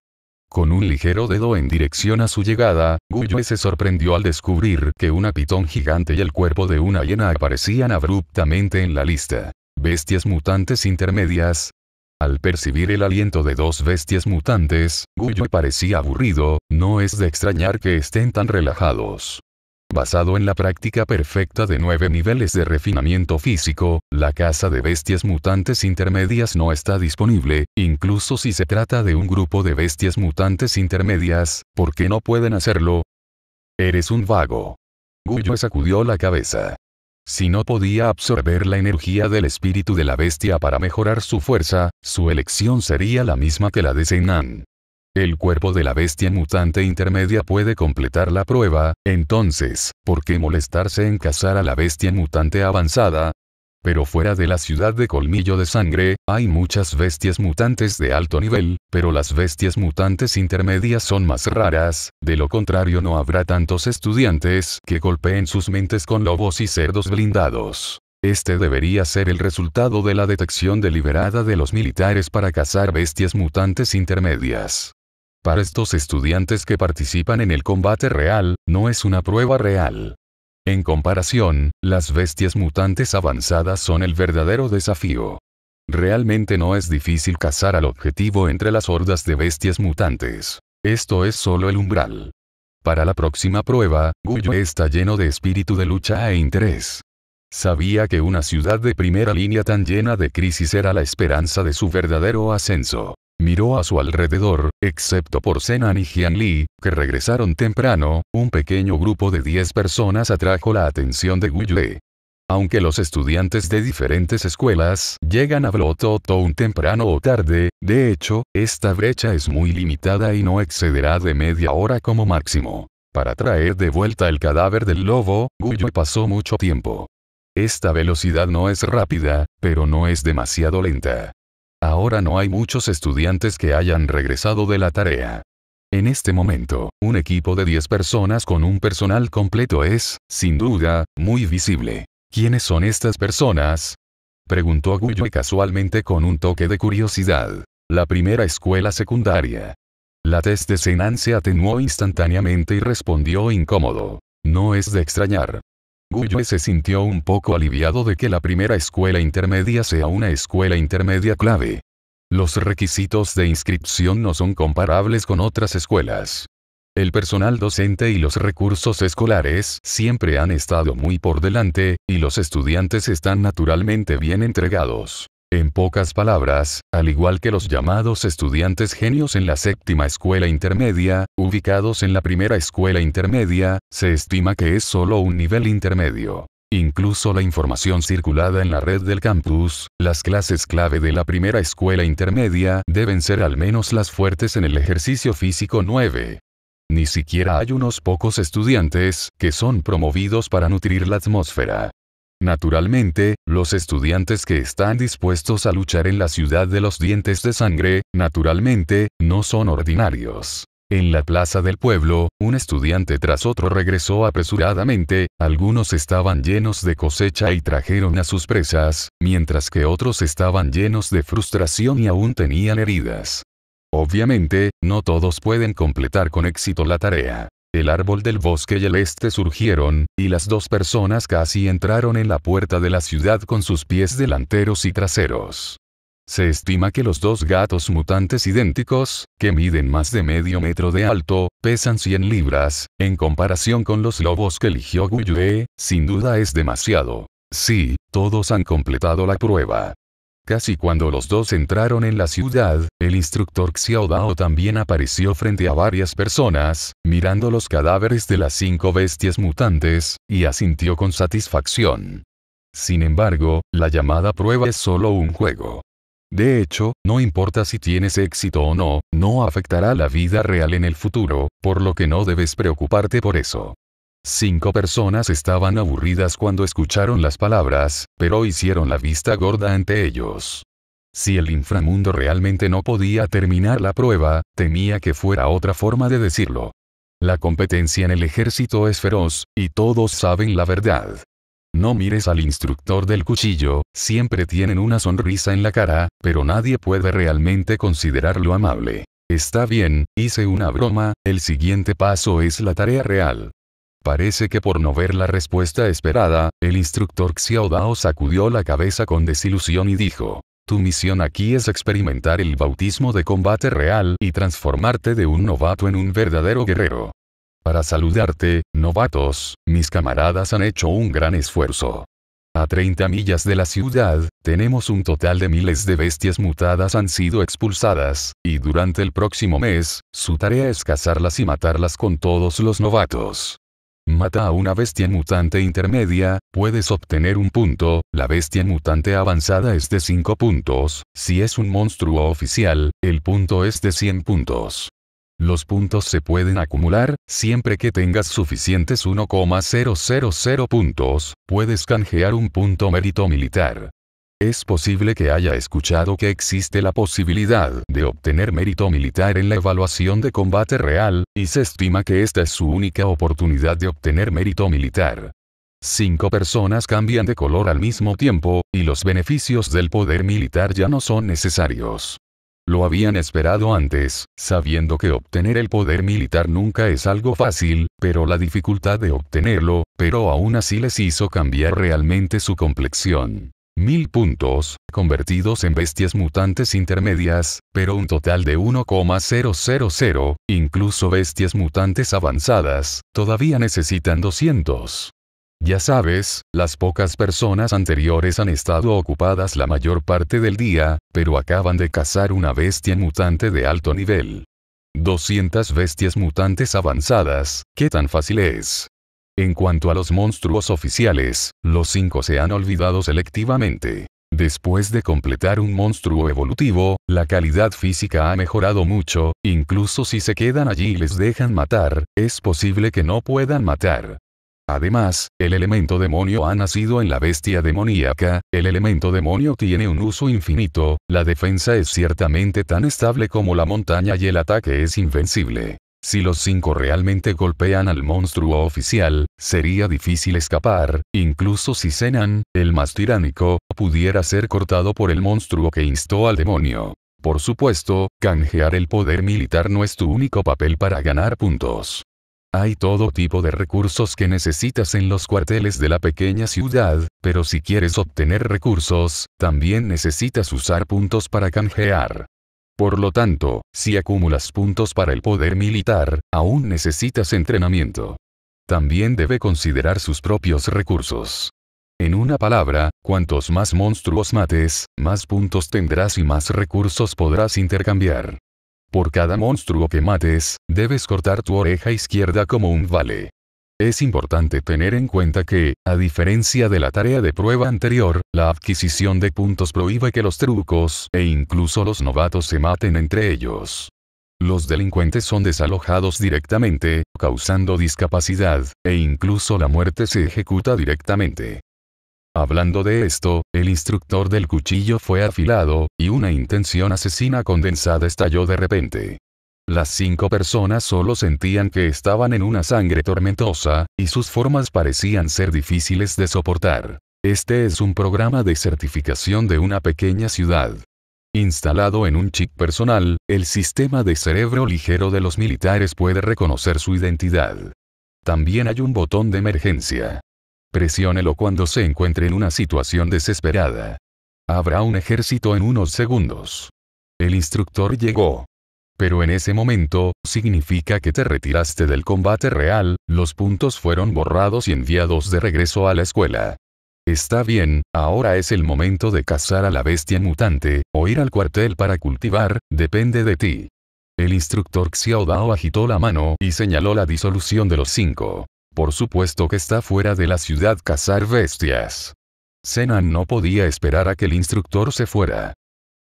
Con un ligero dedo en dirección a su llegada, Guyue se sorprendió al descubrir que una pitón gigante y el cuerpo de una hiena aparecían abruptamente en la lista. Bestias mutantes intermedias, al percibir el aliento de dos bestias mutantes, Guyo parecía aburrido, no es de extrañar que estén tan relajados. Basado en la práctica perfecta de nueve niveles de refinamiento físico, la caza de bestias mutantes intermedias no está disponible, incluso si se trata de un grupo de bestias mutantes intermedias, ¿por qué no pueden hacerlo? Eres un vago. Guyo sacudió la cabeza. Si no podía absorber la energía del espíritu de la bestia para mejorar su fuerza, su elección sería la misma que la de Zenan el cuerpo de la bestia mutante intermedia puede completar la prueba, entonces, ¿por qué molestarse en cazar a la bestia mutante avanzada? Pero fuera de la ciudad de Colmillo de Sangre, hay muchas bestias mutantes de alto nivel, pero las bestias mutantes intermedias son más raras, de lo contrario no habrá tantos estudiantes que golpeen sus mentes con lobos y cerdos blindados. Este debería ser el resultado de la detección deliberada de los militares para cazar bestias mutantes intermedias. Para estos estudiantes que participan en el combate real, no es una prueba real. En comparación, las bestias mutantes avanzadas son el verdadero desafío. Realmente no es difícil cazar al objetivo entre las hordas de bestias mutantes. Esto es solo el umbral. Para la próxima prueba, Guyo está lleno de espíritu de lucha e interés. Sabía que una ciudad de primera línea tan llena de crisis era la esperanza de su verdadero ascenso. Miró a su alrededor, excepto por Senan y Jianli, que regresaron temprano, un pequeño grupo de 10 personas atrajo la atención de Yue. Aunque los estudiantes de diferentes escuelas llegan a un temprano o tarde, de hecho, esta brecha es muy limitada y no excederá de media hora como máximo. Para traer de vuelta el cadáver del lobo, Yue pasó mucho tiempo. Esta velocidad no es rápida, pero no es demasiado lenta. Ahora no hay muchos estudiantes que hayan regresado de la tarea. En este momento, un equipo de 10 personas con un personal completo es, sin duda, muy visible. ¿Quiénes son estas personas? Preguntó Agullo casualmente con un toque de curiosidad. La primera escuela secundaria. La test de Senan se atenuó instantáneamente y respondió incómodo. No es de extrañar. Gullo se sintió un poco aliviado de que la primera escuela intermedia sea una escuela intermedia clave. Los requisitos de inscripción no son comparables con otras escuelas. El personal docente y los recursos escolares siempre han estado muy por delante, y los estudiantes están naturalmente bien entregados. En pocas palabras, al igual que los llamados estudiantes genios en la séptima escuela intermedia, ubicados en la primera escuela intermedia, se estima que es solo un nivel intermedio. Incluso la información circulada en la red del campus, las clases clave de la primera escuela intermedia deben ser al menos las fuertes en el ejercicio físico 9. Ni siquiera hay unos pocos estudiantes que son promovidos para nutrir la atmósfera. Naturalmente, los estudiantes que están dispuestos a luchar en la ciudad de los dientes de sangre, naturalmente, no son ordinarios. En la plaza del pueblo, un estudiante tras otro regresó apresuradamente, algunos estaban llenos de cosecha y trajeron a sus presas, mientras que otros estaban llenos de frustración y aún tenían heridas. Obviamente, no todos pueden completar con éxito la tarea el árbol del bosque y el este surgieron, y las dos personas casi entraron en la puerta de la ciudad con sus pies delanteros y traseros. Se estima que los dos gatos mutantes idénticos, que miden más de medio metro de alto, pesan 100 libras, en comparación con los lobos que eligió Guyue, sin duda es demasiado. Sí, todos han completado la prueba. Casi cuando los dos entraron en la ciudad, el instructor Xiao Dao también apareció frente a varias personas, mirando los cadáveres de las cinco bestias mutantes, y asintió con satisfacción. Sin embargo, la llamada prueba es solo un juego. De hecho, no importa si tienes éxito o no, no afectará la vida real en el futuro, por lo que no debes preocuparte por eso. Cinco personas estaban aburridas cuando escucharon las palabras, pero hicieron la vista gorda ante ellos. Si el inframundo realmente no podía terminar la prueba, temía que fuera otra forma de decirlo. La competencia en el ejército es feroz, y todos saben la verdad. No mires al instructor del cuchillo, siempre tienen una sonrisa en la cara, pero nadie puede realmente considerarlo amable. Está bien, hice una broma, el siguiente paso es la tarea real. Parece que por no ver la respuesta esperada, el instructor Xiao sacudió la cabeza con desilusión y dijo, tu misión aquí es experimentar el bautismo de combate real y transformarte de un novato en un verdadero guerrero. Para saludarte, novatos, mis camaradas han hecho un gran esfuerzo. A 30 millas de la ciudad, tenemos un total de miles de bestias mutadas han sido expulsadas, y durante el próximo mes, su tarea es cazarlas y matarlas con todos los novatos. Mata a una bestia mutante intermedia, puedes obtener un punto, la bestia mutante avanzada es de 5 puntos, si es un monstruo oficial, el punto es de 100 puntos. Los puntos se pueden acumular, siempre que tengas suficientes 1,000 puntos, puedes canjear un punto mérito militar. Es posible que haya escuchado que existe la posibilidad de obtener mérito militar en la evaluación de combate real, y se estima que esta es su única oportunidad de obtener mérito militar. Cinco personas cambian de color al mismo tiempo, y los beneficios del poder militar ya no son necesarios. Lo habían esperado antes, sabiendo que obtener el poder militar nunca es algo fácil, pero la dificultad de obtenerlo, pero aún así les hizo cambiar realmente su complexión mil puntos, convertidos en bestias mutantes intermedias, pero un total de 1,000, incluso bestias mutantes avanzadas, todavía necesitan 200. Ya sabes, las pocas personas anteriores han estado ocupadas la mayor parte del día, pero acaban de cazar una bestia mutante de alto nivel. 200 bestias mutantes avanzadas, ¿qué tan fácil es? En cuanto a los monstruos oficiales, los cinco se han olvidado selectivamente. Después de completar un monstruo evolutivo, la calidad física ha mejorado mucho, incluso si se quedan allí y les dejan matar, es posible que no puedan matar. Además, el elemento demonio ha nacido en la bestia demoníaca, el elemento demonio tiene un uso infinito, la defensa es ciertamente tan estable como la montaña y el ataque es invencible. Si los cinco realmente golpean al monstruo oficial, sería difícil escapar, incluso si Zenan, el más tiránico, pudiera ser cortado por el monstruo que instó al demonio. Por supuesto, canjear el poder militar no es tu único papel para ganar puntos. Hay todo tipo de recursos que necesitas en los cuarteles de la pequeña ciudad, pero si quieres obtener recursos, también necesitas usar puntos para canjear. Por lo tanto, si acumulas puntos para el poder militar, aún necesitas entrenamiento. También debe considerar sus propios recursos. En una palabra, cuantos más monstruos mates, más puntos tendrás y más recursos podrás intercambiar. Por cada monstruo que mates, debes cortar tu oreja izquierda como un vale. Es importante tener en cuenta que, a diferencia de la tarea de prueba anterior, la adquisición de puntos prohíbe que los trucos e incluso los novatos se maten entre ellos. Los delincuentes son desalojados directamente, causando discapacidad, e incluso la muerte se ejecuta directamente. Hablando de esto, el instructor del cuchillo fue afilado, y una intención asesina condensada estalló de repente. Las cinco personas solo sentían que estaban en una sangre tormentosa, y sus formas parecían ser difíciles de soportar. Este es un programa de certificación de una pequeña ciudad. Instalado en un chip personal, el sistema de cerebro ligero de los militares puede reconocer su identidad. También hay un botón de emergencia. Presiónelo cuando se encuentre en una situación desesperada. Habrá un ejército en unos segundos. El instructor llegó pero en ese momento, significa que te retiraste del combate real, los puntos fueron borrados y enviados de regreso a la escuela. Está bien, ahora es el momento de cazar a la bestia mutante, o ir al cuartel para cultivar, depende de ti. El instructor Xiaodao agitó la mano y señaló la disolución de los cinco. Por supuesto que está fuera de la ciudad cazar bestias. Senan no podía esperar a que el instructor se fuera.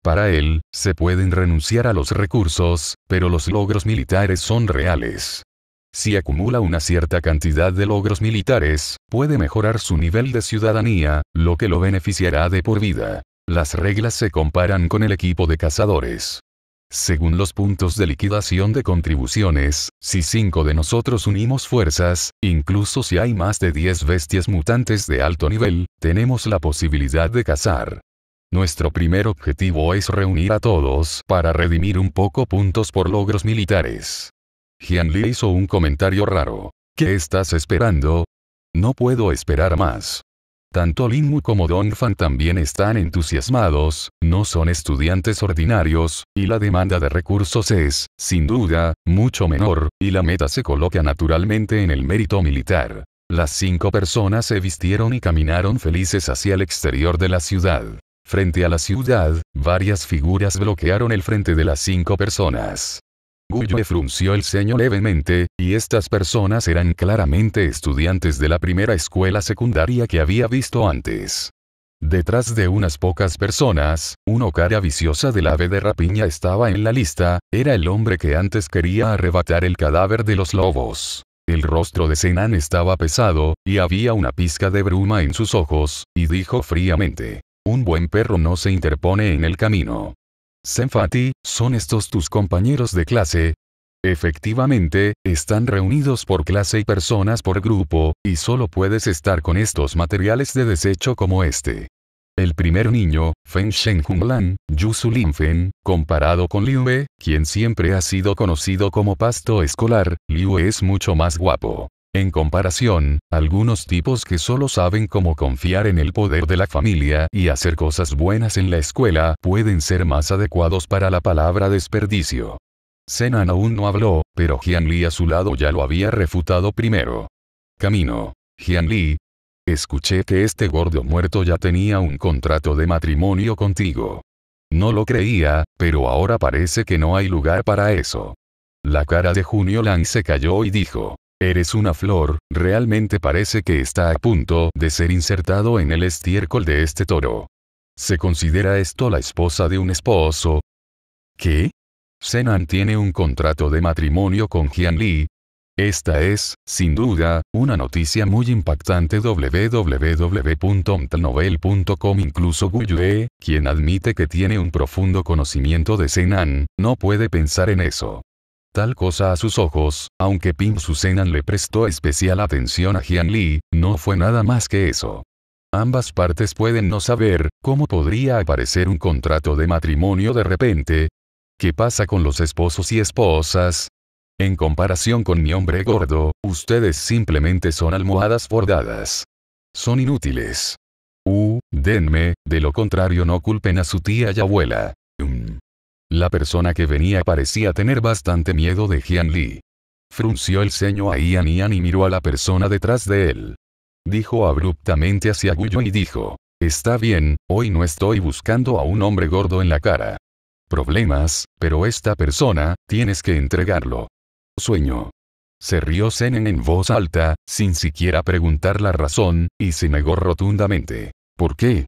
Para él, se pueden renunciar a los recursos, pero los logros militares son reales. Si acumula una cierta cantidad de logros militares, puede mejorar su nivel de ciudadanía, lo que lo beneficiará de por vida. Las reglas se comparan con el equipo de cazadores. Según los puntos de liquidación de contribuciones, si cinco de nosotros unimos fuerzas, incluso si hay más de 10 bestias mutantes de alto nivel, tenemos la posibilidad de cazar. Nuestro primer objetivo es reunir a todos para redimir un poco puntos por logros militares. Jian Li hizo un comentario raro. ¿Qué estás esperando? No puedo esperar más. Tanto Lin Mu como Don Fan también están entusiasmados, no son estudiantes ordinarios, y la demanda de recursos es, sin duda, mucho menor, y la meta se coloca naturalmente en el mérito militar. Las cinco personas se vistieron y caminaron felices hacia el exterior de la ciudad. Frente a la ciudad, varias figuras bloquearon el frente de las cinco personas. Guyo frunció el ceño levemente, y estas personas eran claramente estudiantes de la primera escuela secundaria que había visto antes. Detrás de unas pocas personas, una cara viciosa del ave de rapiña estaba en la lista, era el hombre que antes quería arrebatar el cadáver de los lobos. El rostro de Zenán estaba pesado, y había una pizca de bruma en sus ojos, y dijo fríamente un buen perro no se interpone en el camino. Senfati, ¿son estos tus compañeros de clase? Efectivamente, están reunidos por clase y personas por grupo, y solo puedes estar con estos materiales de desecho como este. El primer niño, Feng Sheng Yu Yusu comparado con Liu Wei, quien siempre ha sido conocido como pasto escolar, Liu es mucho más guapo. En comparación, algunos tipos que solo saben cómo confiar en el poder de la familia y hacer cosas buenas en la escuela pueden ser más adecuados para la palabra desperdicio. Senan aún no habló, pero Jianli a su lado ya lo había refutado primero. Camino. Jianli. Escuché que este gordo muerto ya tenía un contrato de matrimonio contigo. No lo creía, pero ahora parece que no hay lugar para eso. La cara de Junio Lang se cayó y dijo, Eres una flor, realmente parece que está a punto de ser insertado en el estiércol de este toro. ¿Se considera esto la esposa de un esposo? ¿Qué? Zenan tiene un contrato de matrimonio con Jian Li. Esta es, sin duda, una noticia muy impactante www.novel.com Incluso Yue, quien admite que tiene un profundo conocimiento de Zenan, no puede pensar en eso tal cosa a sus ojos, aunque Pim Susenan le prestó especial atención a Jian Lee, no fue nada más que eso. Ambas partes pueden no saber, cómo podría aparecer un contrato de matrimonio de repente. ¿Qué pasa con los esposos y esposas? En comparación con mi hombre gordo, ustedes simplemente son almohadas bordadas. Son inútiles. Uh, denme, de lo contrario no culpen a su tía y abuela. Um. La persona que venía parecía tener bastante miedo de Jian Li. Frunció el ceño a Ian Ian y miró a la persona detrás de él. Dijo abruptamente hacia Guyo y dijo, Está bien, hoy no estoy buscando a un hombre gordo en la cara. Problemas, pero esta persona, tienes que entregarlo. Sueño. Se rió Zenen en voz alta, sin siquiera preguntar la razón, y se negó rotundamente. ¿Por qué?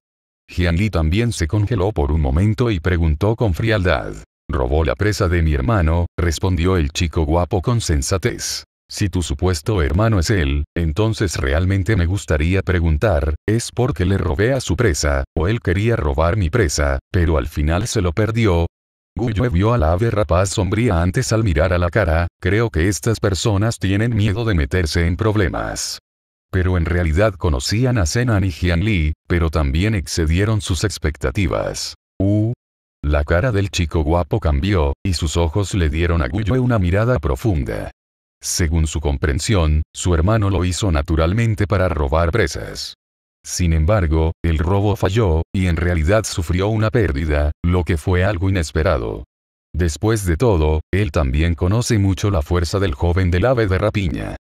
Jianli también se congeló por un momento y preguntó con frialdad. Robó la presa de mi hermano, respondió el chico guapo con sensatez. Si tu supuesto hermano es él, entonces realmente me gustaría preguntar, ¿es porque le robé a su presa, o él quería robar mi presa, pero al final se lo perdió? Guyue vio a la ave rapaz sombría antes al mirar a la cara, creo que estas personas tienen miedo de meterse en problemas. Pero en realidad conocían a Senan y Jianli, pero también excedieron sus expectativas. Uh, la cara del chico guapo cambió, y sus ojos le dieron a Guiyue una mirada profunda. Según su comprensión, su hermano lo hizo naturalmente para robar presas. Sin embargo, el robo falló, y en realidad sufrió una pérdida, lo que fue algo inesperado. Después de todo, él también conoce mucho la fuerza del joven del ave de rapiña.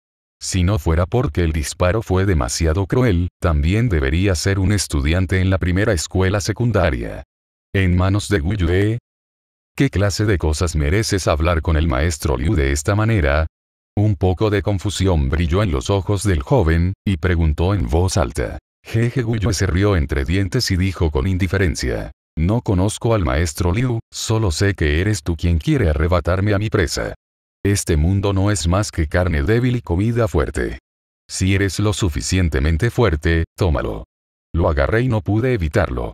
Si no fuera porque el disparo fue demasiado cruel, también debería ser un estudiante en la primera escuela secundaria. En manos de Wu ¿Qué clase de cosas mereces hablar con el maestro Liu de esta manera? Un poco de confusión brilló en los ojos del joven, y preguntó en voz alta. Jeje Yue se rió entre dientes y dijo con indiferencia. No conozco al maestro Liu, solo sé que eres tú quien quiere arrebatarme a mi presa. Este mundo no es más que carne débil y comida fuerte. Si eres lo suficientemente fuerte, tómalo. Lo agarré y no pude evitarlo.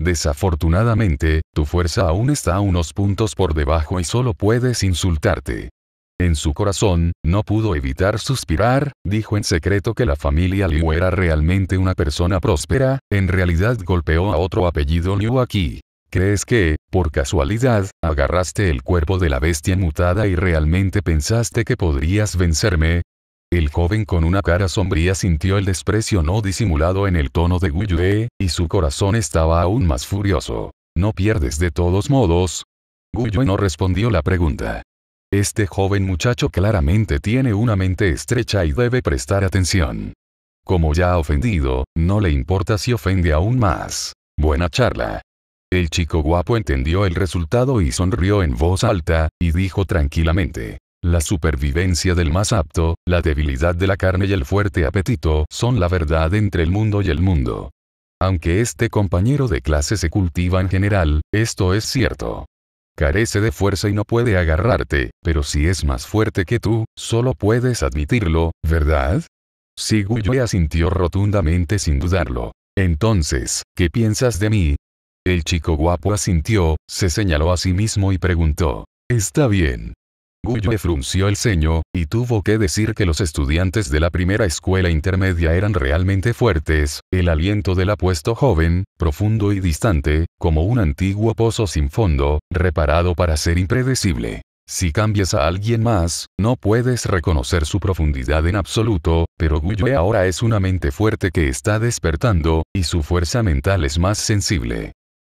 Desafortunadamente, tu fuerza aún está a unos puntos por debajo y solo puedes insultarte. En su corazón, no pudo evitar suspirar, dijo en secreto que la familia Liu era realmente una persona próspera, en realidad golpeó a otro apellido Liu aquí. ¿Crees que, por casualidad, agarraste el cuerpo de la bestia mutada y realmente pensaste que podrías vencerme? El joven con una cara sombría sintió el desprecio no disimulado en el tono de Guyue, y su corazón estaba aún más furioso. No pierdes de todos modos. Guyue no respondió la pregunta. Este joven muchacho claramente tiene una mente estrecha y debe prestar atención. Como ya ha ofendido, no le importa si ofende aún más. Buena charla. El chico guapo entendió el resultado y sonrió en voz alta, y dijo tranquilamente. La supervivencia del más apto, la debilidad de la carne y el fuerte apetito son la verdad entre el mundo y el mundo. Aunque este compañero de clase se cultiva en general, esto es cierto. Carece de fuerza y no puede agarrarte, pero si es más fuerte que tú, solo puedes admitirlo, ¿verdad? Siguyo asintió rotundamente sin dudarlo. Entonces, ¿qué piensas de mí, el chico guapo asintió, se señaló a sí mismo y preguntó. Está bien. Guyo frunció el ceño, y tuvo que decir que los estudiantes de la primera escuela intermedia eran realmente fuertes, el aliento del apuesto joven, profundo y distante, como un antiguo pozo sin fondo, reparado para ser impredecible. Si cambias a alguien más, no puedes reconocer su profundidad en absoluto, pero Guyue ahora es una mente fuerte que está despertando, y su fuerza mental es más sensible.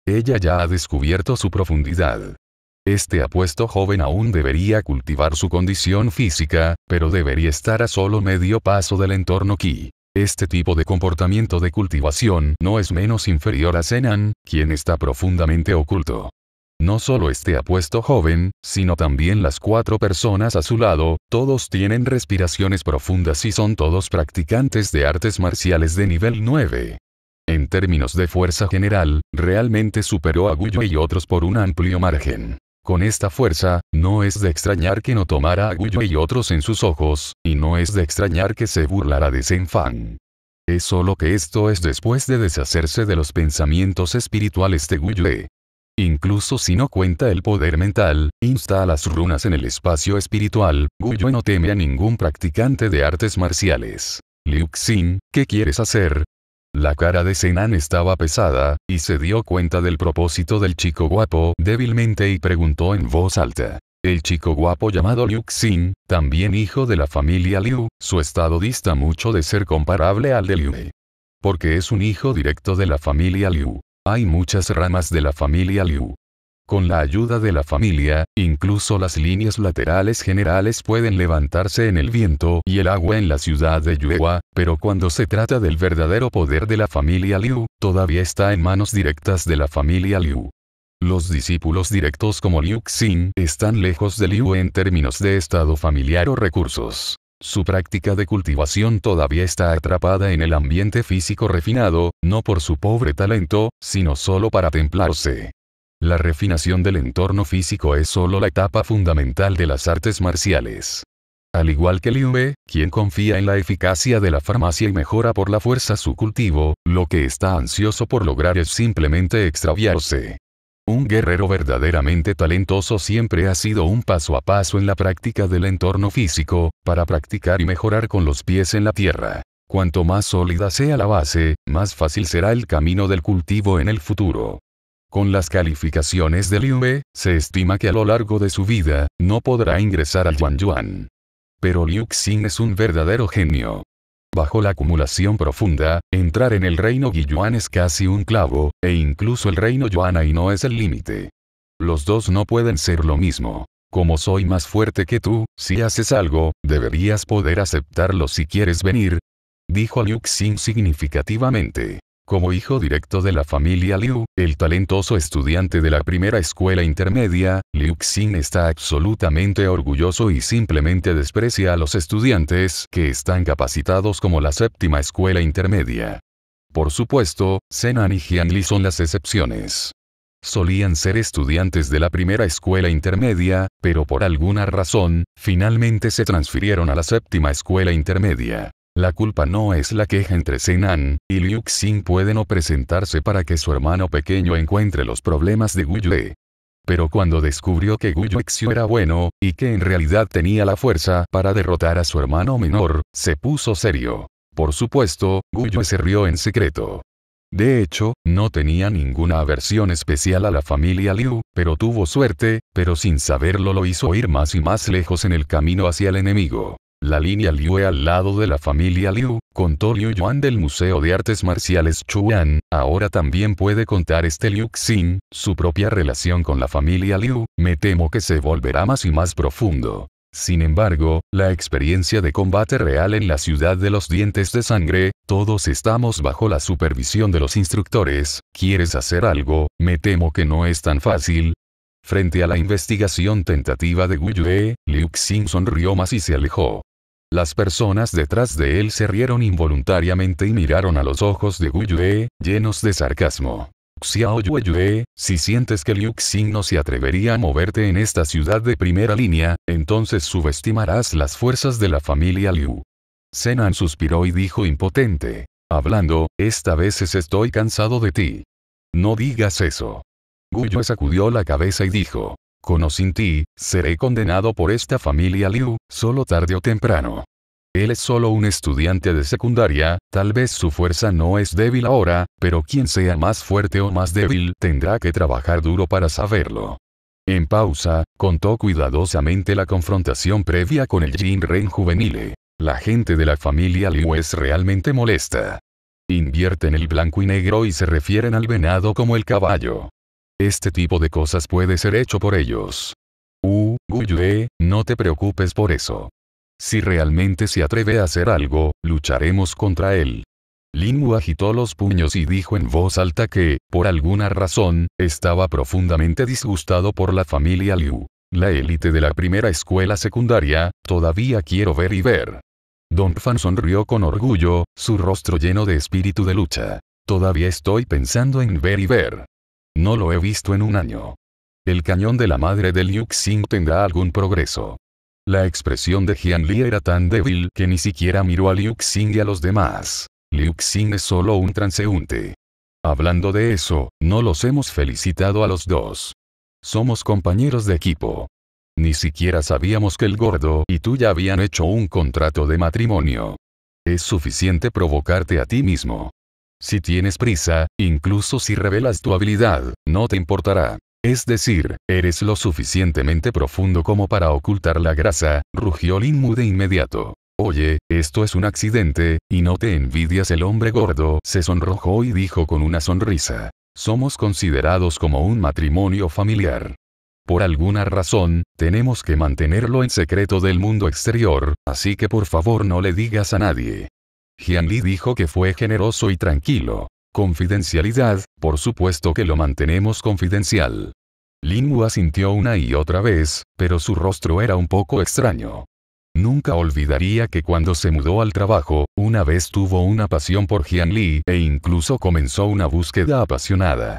Ella ya ha descubierto su profundidad. Este apuesto joven aún debería cultivar su condición física, pero debería estar a solo medio paso del entorno ki. Este tipo de comportamiento de cultivación no es menos inferior a Zenan, quien está profundamente oculto. No solo este apuesto joven, sino también las cuatro personas a su lado, todos tienen respiraciones profundas y son todos practicantes de artes marciales de nivel 9. En términos de fuerza general, realmente superó a Guyo y otros por un amplio margen. Con esta fuerza, no es de extrañar que no tomara a Guyo y otros en sus ojos, y no es de extrañar que se burlara de Zenfang. Es solo que esto es después de deshacerse de los pensamientos espirituales de Guyo. Incluso si no cuenta el poder mental, insta a las runas en el espacio espiritual, Guyo no teme a ningún practicante de artes marciales. Liu Xin, ¿qué quieres hacer? La cara de Senan estaba pesada, y se dio cuenta del propósito del chico guapo débilmente y preguntó en voz alta. El chico guapo llamado Liu Xin, también hijo de la familia Liu, su estado dista mucho de ser comparable al de Liu. Porque es un hijo directo de la familia Liu. Hay muchas ramas de la familia Liu. Con la ayuda de la familia, incluso las líneas laterales generales pueden levantarse en el viento y el agua en la ciudad de Yuehua, pero cuando se trata del verdadero poder de la familia Liu, todavía está en manos directas de la familia Liu. Los discípulos directos como Liu Xin están lejos de Liu en términos de estado familiar o recursos. Su práctica de cultivación todavía está atrapada en el ambiente físico refinado, no por su pobre talento, sino solo para templarse. La refinación del entorno físico es solo la etapa fundamental de las artes marciales. Al igual que Liu Bei, quien confía en la eficacia de la farmacia y mejora por la fuerza su cultivo, lo que está ansioso por lograr es simplemente extraviarse. Un guerrero verdaderamente talentoso siempre ha sido un paso a paso en la práctica del entorno físico, para practicar y mejorar con los pies en la tierra. Cuanto más sólida sea la base, más fácil será el camino del cultivo en el futuro. Con las calificaciones de Liu se estima que a lo largo de su vida, no podrá ingresar al Yuan Yuan. Pero Liu Xin es un verdadero genio. Bajo la acumulación profunda, entrar en el reino Guiyuan es casi un clavo, e incluso el reino Yuan ahí no es el límite. Los dos no pueden ser lo mismo. Como soy más fuerte que tú, si haces algo, deberías poder aceptarlo si quieres venir. Dijo Liu Xin significativamente. Como hijo directo de la familia Liu, el talentoso estudiante de la primera escuela intermedia, Liu Xin está absolutamente orgulloso y simplemente desprecia a los estudiantes que están capacitados como la séptima escuela intermedia. Por supuesto, Senan y Li son las excepciones. Solían ser estudiantes de la primera escuela intermedia, pero por alguna razón, finalmente se transfirieron a la séptima escuela intermedia. La culpa no es la queja entre Senan, y Liu Xin puede no presentarse para que su hermano pequeño encuentre los problemas de Yue. Pero cuando descubrió que Xiu era bueno, y que en realidad tenía la fuerza para derrotar a su hermano menor, se puso serio. Por supuesto, Yue se rió en secreto. De hecho, no tenía ninguna aversión especial a la familia Liu, pero tuvo suerte, pero sin saberlo lo hizo ir más y más lejos en el camino hacia el enemigo. La línea Liu al lado de la familia Liu, contó Liu Yuan del Museo de Artes Marciales Chuan, ahora también puede contar este Liu Xin, su propia relación con la familia Liu, me temo que se volverá más y más profundo. Sin embargo, la experiencia de combate real en la ciudad de los dientes de sangre, todos estamos bajo la supervisión de los instructores, ¿quieres hacer algo? Me temo que no es tan fácil. Frente a la investigación tentativa de Wu Yue, Liu Xin sonrió más y se alejó. Las personas detrás de él se rieron involuntariamente y miraron a los ojos de Gu llenos de sarcasmo. Xiao Yue, si sientes que Liu Xing no se atrevería a moverte en esta ciudad de primera línea, entonces subestimarás las fuerzas de la familia Liu. Zenan suspiró y dijo impotente. Hablando, esta vez estoy cansado de ti. No digas eso. Guyue sacudió la cabeza y dijo con o sin ti, seré condenado por esta familia Liu, solo tarde o temprano. Él es solo un estudiante de secundaria, tal vez su fuerza no es débil ahora, pero quien sea más fuerte o más débil tendrá que trabajar duro para saberlo. En pausa, contó cuidadosamente la confrontación previa con el Jin Ren juvenile. La gente de la familia Liu es realmente molesta. Invierten el blanco y negro y se refieren al venado como el caballo. Este tipo de cosas puede ser hecho por ellos. Uh, Guyue, no te preocupes por eso. Si realmente se atreve a hacer algo, lucharemos contra él. Lin Wu agitó los puños y dijo en voz alta que, por alguna razón, estaba profundamente disgustado por la familia Liu. La élite de la primera escuela secundaria, todavía quiero ver y ver. Don Fan sonrió con orgullo, su rostro lleno de espíritu de lucha. Todavía estoy pensando en ver y ver. No lo he visto en un año. El cañón de la madre de Liu Xing tendrá algún progreso. La expresión de Jian Li era tan débil que ni siquiera miró a Liu Xing y a los demás. Liu Xing es solo un transeúnte. Hablando de eso, no los hemos felicitado a los dos. Somos compañeros de equipo. Ni siquiera sabíamos que el gordo y tú ya habían hecho un contrato de matrimonio. Es suficiente provocarte a ti mismo. Si tienes prisa, incluso si revelas tu habilidad, no te importará. Es decir, eres lo suficientemente profundo como para ocultar la grasa, rugió Linmu de inmediato. Oye, esto es un accidente, y no te envidias el hombre gordo, se sonrojó y dijo con una sonrisa. Somos considerados como un matrimonio familiar. Por alguna razón, tenemos que mantenerlo en secreto del mundo exterior, así que por favor no le digas a nadie. Li dijo que fue generoso y tranquilo. Confidencialidad, por supuesto que lo mantenemos confidencial. Lin sintió asintió una y otra vez, pero su rostro era un poco extraño. Nunca olvidaría que cuando se mudó al trabajo, una vez tuvo una pasión por Jian Li e incluso comenzó una búsqueda apasionada.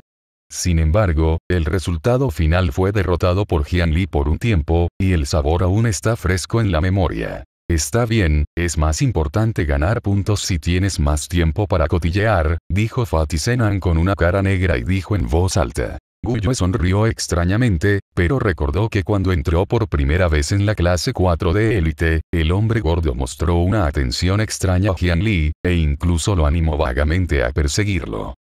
Sin embargo, el resultado final fue derrotado por Jian Li por un tiempo, y el sabor aún está fresco en la memoria. Está bien, es más importante ganar puntos si tienes más tiempo para cotillear, dijo Fatih con una cara negra y dijo en voz alta. Guyue sonrió extrañamente, pero recordó que cuando entró por primera vez en la clase 4 de élite, el hombre gordo mostró una atención extraña a Jian Li, e incluso lo animó vagamente a perseguirlo.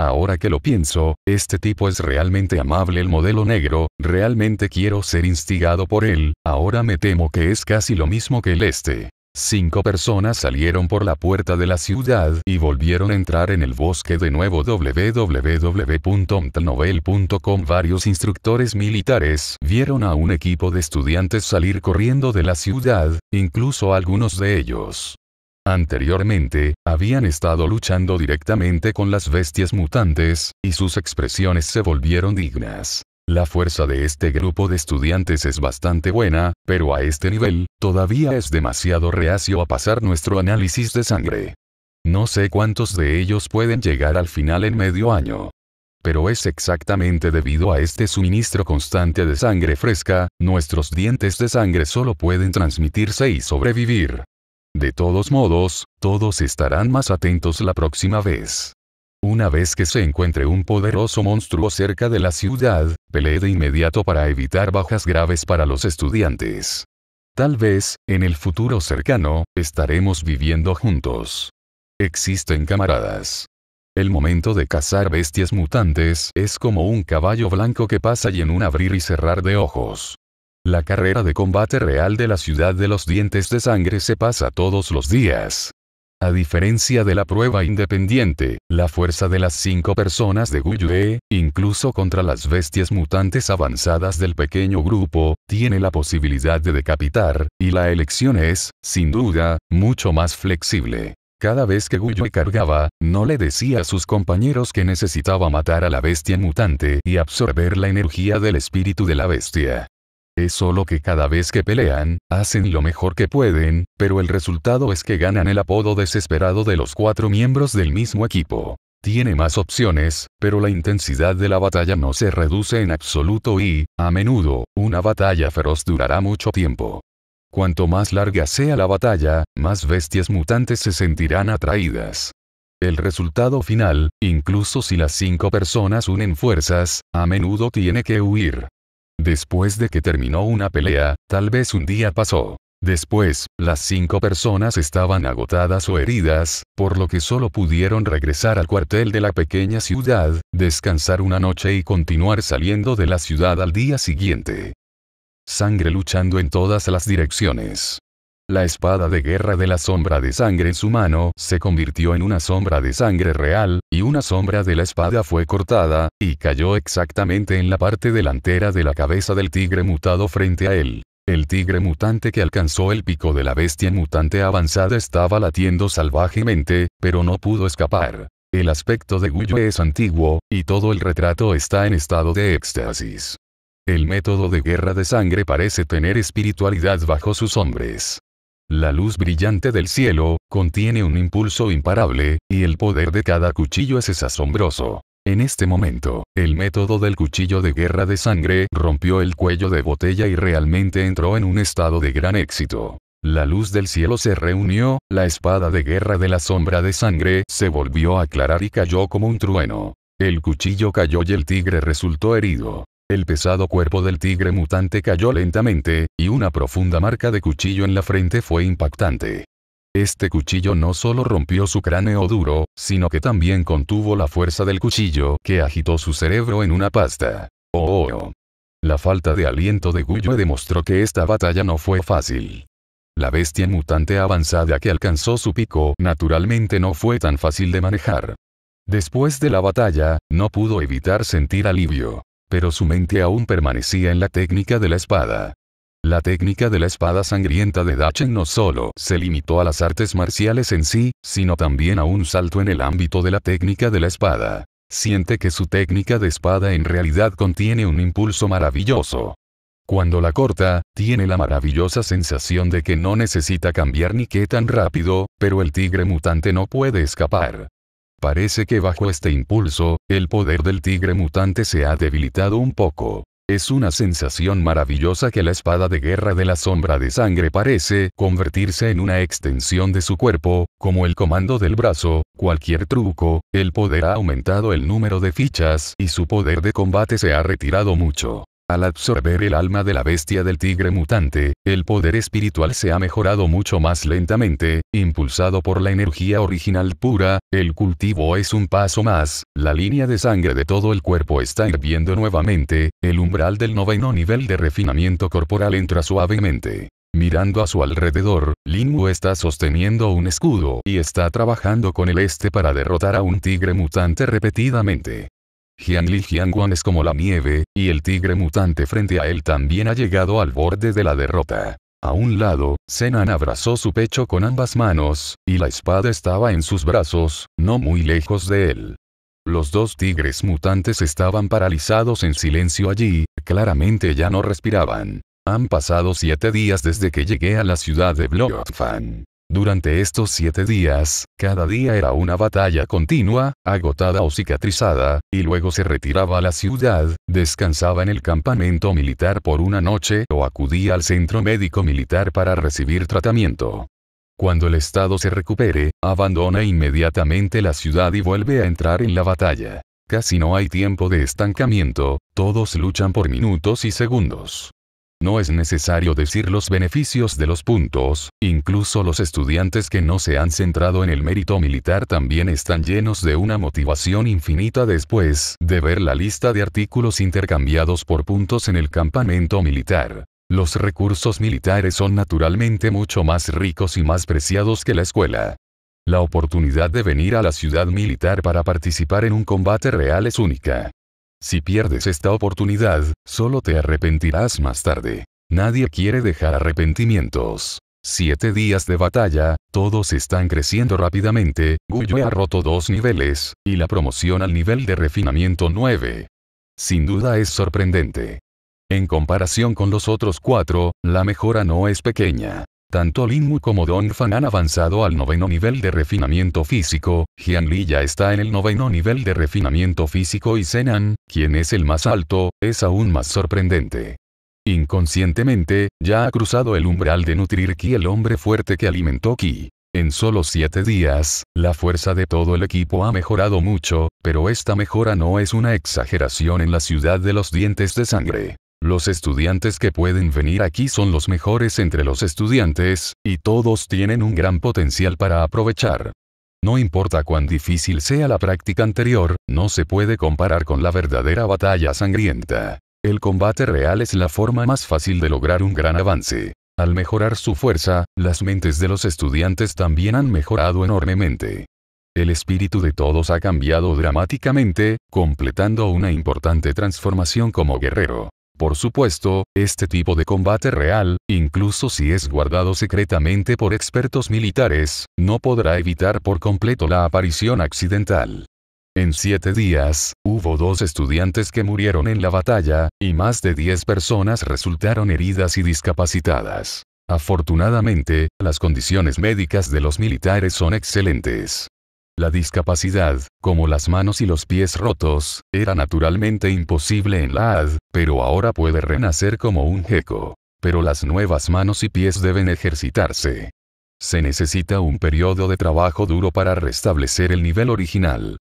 Ahora que lo pienso, este tipo es realmente amable el modelo negro, realmente quiero ser instigado por él, ahora me temo que es casi lo mismo que el este. Cinco personas salieron por la puerta de la ciudad y volvieron a entrar en el bosque de nuevo www.omtnovel.com Varios instructores militares vieron a un equipo de estudiantes salir corriendo de la ciudad, incluso algunos de ellos Anteriormente, habían estado luchando directamente con las bestias mutantes, y sus expresiones se volvieron dignas. La fuerza de este grupo de estudiantes es bastante buena, pero a este nivel, todavía es demasiado reacio a pasar nuestro análisis de sangre. No sé cuántos de ellos pueden llegar al final en medio año. Pero es exactamente debido a este suministro constante de sangre fresca, nuestros dientes de sangre solo pueden transmitirse y sobrevivir. De todos modos, todos estarán más atentos la próxima vez. Una vez que se encuentre un poderoso monstruo cerca de la ciudad, pelee de inmediato para evitar bajas graves para los estudiantes. Tal vez, en el futuro cercano, estaremos viviendo juntos. Existen camaradas. El momento de cazar bestias mutantes es como un caballo blanco que pasa y en un abrir y cerrar de ojos. La carrera de combate real de la ciudad de los dientes de sangre se pasa todos los días. A diferencia de la prueba independiente, la fuerza de las cinco personas de Guyue, incluso contra las bestias mutantes avanzadas del pequeño grupo, tiene la posibilidad de decapitar, y la elección es, sin duda, mucho más flexible. Cada vez que Guyue cargaba, no le decía a sus compañeros que necesitaba matar a la bestia mutante y absorber la energía del espíritu de la bestia. Es solo que cada vez que pelean, hacen lo mejor que pueden, pero el resultado es que ganan el apodo desesperado de los cuatro miembros del mismo equipo. Tiene más opciones, pero la intensidad de la batalla no se reduce en absoluto y, a menudo, una batalla feroz durará mucho tiempo. Cuanto más larga sea la batalla, más bestias mutantes se sentirán atraídas. El resultado final, incluso si las cinco personas unen fuerzas, a menudo tiene que huir. Después de que terminó una pelea, tal vez un día pasó. Después, las cinco personas estaban agotadas o heridas, por lo que solo pudieron regresar al cuartel de la pequeña ciudad, descansar una noche y continuar saliendo de la ciudad al día siguiente. Sangre luchando en todas las direcciones. La espada de guerra de la sombra de sangre en su mano se convirtió en una sombra de sangre real, y una sombra de la espada fue cortada, y cayó exactamente en la parte delantera de la cabeza del tigre mutado frente a él. El tigre mutante que alcanzó el pico de la bestia mutante avanzada estaba latiendo salvajemente, pero no pudo escapar. El aspecto de Guyo es antiguo, y todo el retrato está en estado de éxtasis. El método de guerra de sangre parece tener espiritualidad bajo sus hombres. La luz brillante del cielo, contiene un impulso imparable, y el poder de cada cuchillo es, asombroso. En este momento, el método del cuchillo de guerra de sangre rompió el cuello de botella y realmente entró en un estado de gran éxito. La luz del cielo se reunió, la espada de guerra de la sombra de sangre se volvió a aclarar y cayó como un trueno. El cuchillo cayó y el tigre resultó herido. El pesado cuerpo del tigre mutante cayó lentamente, y una profunda marca de cuchillo en la frente fue impactante. Este cuchillo no solo rompió su cráneo duro, sino que también contuvo la fuerza del cuchillo que agitó su cerebro en una pasta. Oh, oh, oh! La falta de aliento de Guyue demostró que esta batalla no fue fácil. La bestia mutante avanzada que alcanzó su pico naturalmente no fue tan fácil de manejar. Después de la batalla, no pudo evitar sentir alivio pero su mente aún permanecía en la técnica de la espada. La técnica de la espada sangrienta de Dachen no solo se limitó a las artes marciales en sí, sino también a un salto en el ámbito de la técnica de la espada. Siente que su técnica de espada en realidad contiene un impulso maravilloso. Cuando la corta, tiene la maravillosa sensación de que no necesita cambiar ni qué tan rápido, pero el tigre mutante no puede escapar. Parece que bajo este impulso, el poder del tigre mutante se ha debilitado un poco. Es una sensación maravillosa que la espada de guerra de la sombra de sangre parece convertirse en una extensión de su cuerpo, como el comando del brazo, cualquier truco, el poder ha aumentado el número de fichas y su poder de combate se ha retirado mucho. Al absorber el alma de la bestia del tigre mutante, el poder espiritual se ha mejorado mucho más lentamente, impulsado por la energía original pura, el cultivo es un paso más, la línea de sangre de todo el cuerpo está hirviendo nuevamente, el umbral del noveno nivel de refinamiento corporal entra suavemente. Mirando a su alrededor, Lin está sosteniendo un escudo y está trabajando con el este para derrotar a un tigre mutante repetidamente. Jianli Jianguan es como la nieve, y el tigre mutante frente a él también ha llegado al borde de la derrota. A un lado, Zenan abrazó su pecho con ambas manos, y la espada estaba en sus brazos, no muy lejos de él. Los dos tigres mutantes estaban paralizados en silencio allí, claramente ya no respiraban. Han pasado siete días desde que llegué a la ciudad de Bloodfan. Durante estos siete días, cada día era una batalla continua, agotada o cicatrizada, y luego se retiraba a la ciudad, descansaba en el campamento militar por una noche o acudía al centro médico militar para recibir tratamiento. Cuando el Estado se recupere, abandona inmediatamente la ciudad y vuelve a entrar en la batalla. Casi no hay tiempo de estancamiento, todos luchan por minutos y segundos. No es necesario decir los beneficios de los puntos, incluso los estudiantes que no se han centrado en el mérito militar también están llenos de una motivación infinita después de ver la lista de artículos intercambiados por puntos en el campamento militar. Los recursos militares son naturalmente mucho más ricos y más preciados que la escuela. La oportunidad de venir a la ciudad militar para participar en un combate real es única. Si pierdes esta oportunidad, solo te arrepentirás más tarde. Nadie quiere dejar arrepentimientos. Siete días de batalla, todos están creciendo rápidamente, Guyo ha roto dos niveles, y la promoción al nivel de refinamiento 9. Sin duda es sorprendente. En comparación con los otros cuatro, la mejora no es pequeña. Tanto Lin Mu como Don Fan han avanzado al noveno nivel de refinamiento físico, Jian Li ya está en el noveno nivel de refinamiento físico y Zenan, quien es el más alto, es aún más sorprendente. Inconscientemente, ya ha cruzado el umbral de nutrir Ki el hombre fuerte que alimentó Ki. En solo siete días, la fuerza de todo el equipo ha mejorado mucho, pero esta mejora no es una exageración en la ciudad de los dientes de sangre. Los estudiantes que pueden venir aquí son los mejores entre los estudiantes, y todos tienen un gran potencial para aprovechar. No importa cuán difícil sea la práctica anterior, no se puede comparar con la verdadera batalla sangrienta. El combate real es la forma más fácil de lograr un gran avance. Al mejorar su fuerza, las mentes de los estudiantes también han mejorado enormemente. El espíritu de todos ha cambiado dramáticamente, completando una importante transformación como guerrero. Por supuesto, este tipo de combate real, incluso si es guardado secretamente por expertos militares, no podrá evitar por completo la aparición accidental. En siete días, hubo dos estudiantes que murieron en la batalla, y más de diez personas resultaron heridas y discapacitadas. Afortunadamente, las condiciones médicas de los militares son excelentes. La discapacidad, como las manos y los pies rotos, era naturalmente imposible en la AD, pero ahora puede renacer como un geco. Pero las nuevas manos y pies deben ejercitarse. Se necesita un periodo de trabajo duro para restablecer el nivel original.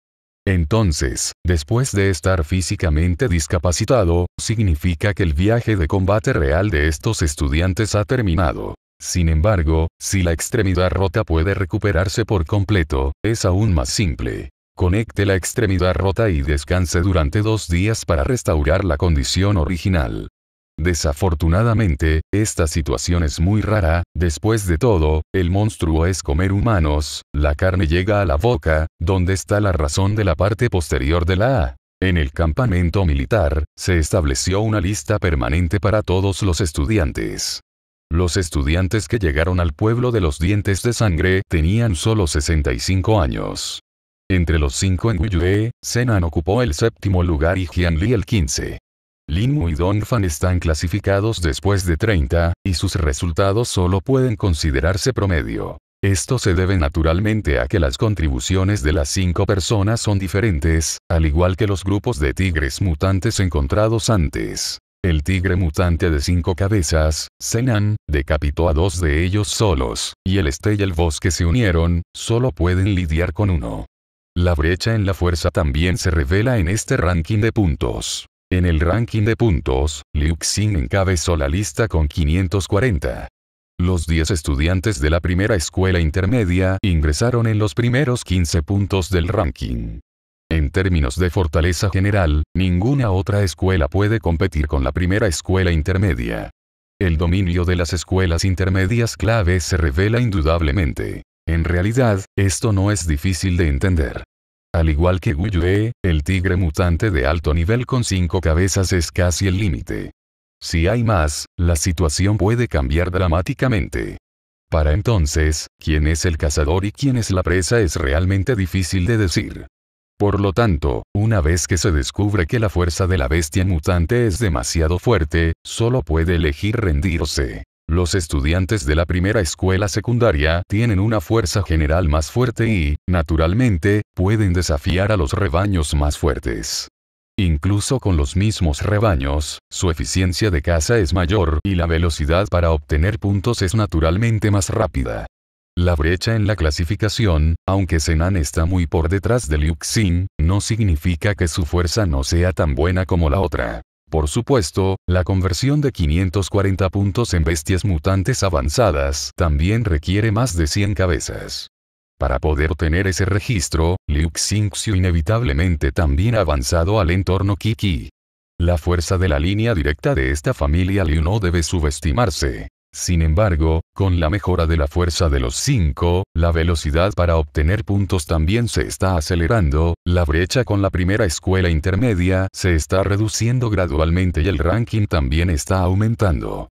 Entonces, después de estar físicamente discapacitado, significa que el viaje de combate real de estos estudiantes ha terminado. Sin embargo, si la extremidad rota puede recuperarse por completo, es aún más simple. Conecte la extremidad rota y descanse durante dos días para restaurar la condición original. Desafortunadamente, esta situación es muy rara, después de todo, el monstruo es comer humanos, la carne llega a la boca, donde está la razón de la parte posterior de la A. En el campamento militar, se estableció una lista permanente para todos los estudiantes. Los estudiantes que llegaron al pueblo de los dientes de sangre tenían solo 65 años. Entre los cinco en Yue, Senan ocupó el séptimo lugar y Jianli el 15. Lin Mu y Dongfan están clasificados después de 30, y sus resultados solo pueden considerarse promedio. Esto se debe naturalmente a que las contribuciones de las cinco personas son diferentes, al igual que los grupos de tigres mutantes encontrados antes el tigre mutante de cinco cabezas, Senan, decapitó a dos de ellos solos, y el Este y el Bosque se unieron, solo pueden lidiar con uno. La brecha en la fuerza también se revela en este ranking de puntos. En el ranking de puntos, Liu Xing encabezó la lista con 540. Los 10 estudiantes de la primera escuela intermedia ingresaron en los primeros 15 puntos del ranking. En términos de fortaleza general, ninguna otra escuela puede competir con la primera escuela intermedia. El dominio de las escuelas intermedias clave se revela indudablemente. En realidad, esto no es difícil de entender. Al igual que Guyue, el tigre mutante de alto nivel con cinco cabezas es casi el límite. Si hay más, la situación puede cambiar dramáticamente. Para entonces, quién es el cazador y quién es la presa es realmente difícil de decir. Por lo tanto, una vez que se descubre que la fuerza de la bestia mutante es demasiado fuerte, solo puede elegir rendirse. Los estudiantes de la primera escuela secundaria tienen una fuerza general más fuerte y, naturalmente, pueden desafiar a los rebaños más fuertes. Incluso con los mismos rebaños, su eficiencia de caza es mayor y la velocidad para obtener puntos es naturalmente más rápida. La brecha en la clasificación, aunque Senan está muy por detrás de Liu Xin, no significa que su fuerza no sea tan buena como la otra. Por supuesto, la conversión de 540 puntos en bestias mutantes avanzadas también requiere más de 100 cabezas. Para poder tener ese registro, Liu Xingxiu inevitablemente también ha avanzado al entorno Kiki. La fuerza de la línea directa de esta familia Liu no debe subestimarse. Sin embargo, con la mejora de la fuerza de los 5, la velocidad para obtener puntos también se está acelerando, la brecha con la primera escuela intermedia se está reduciendo gradualmente y el ranking también está aumentando.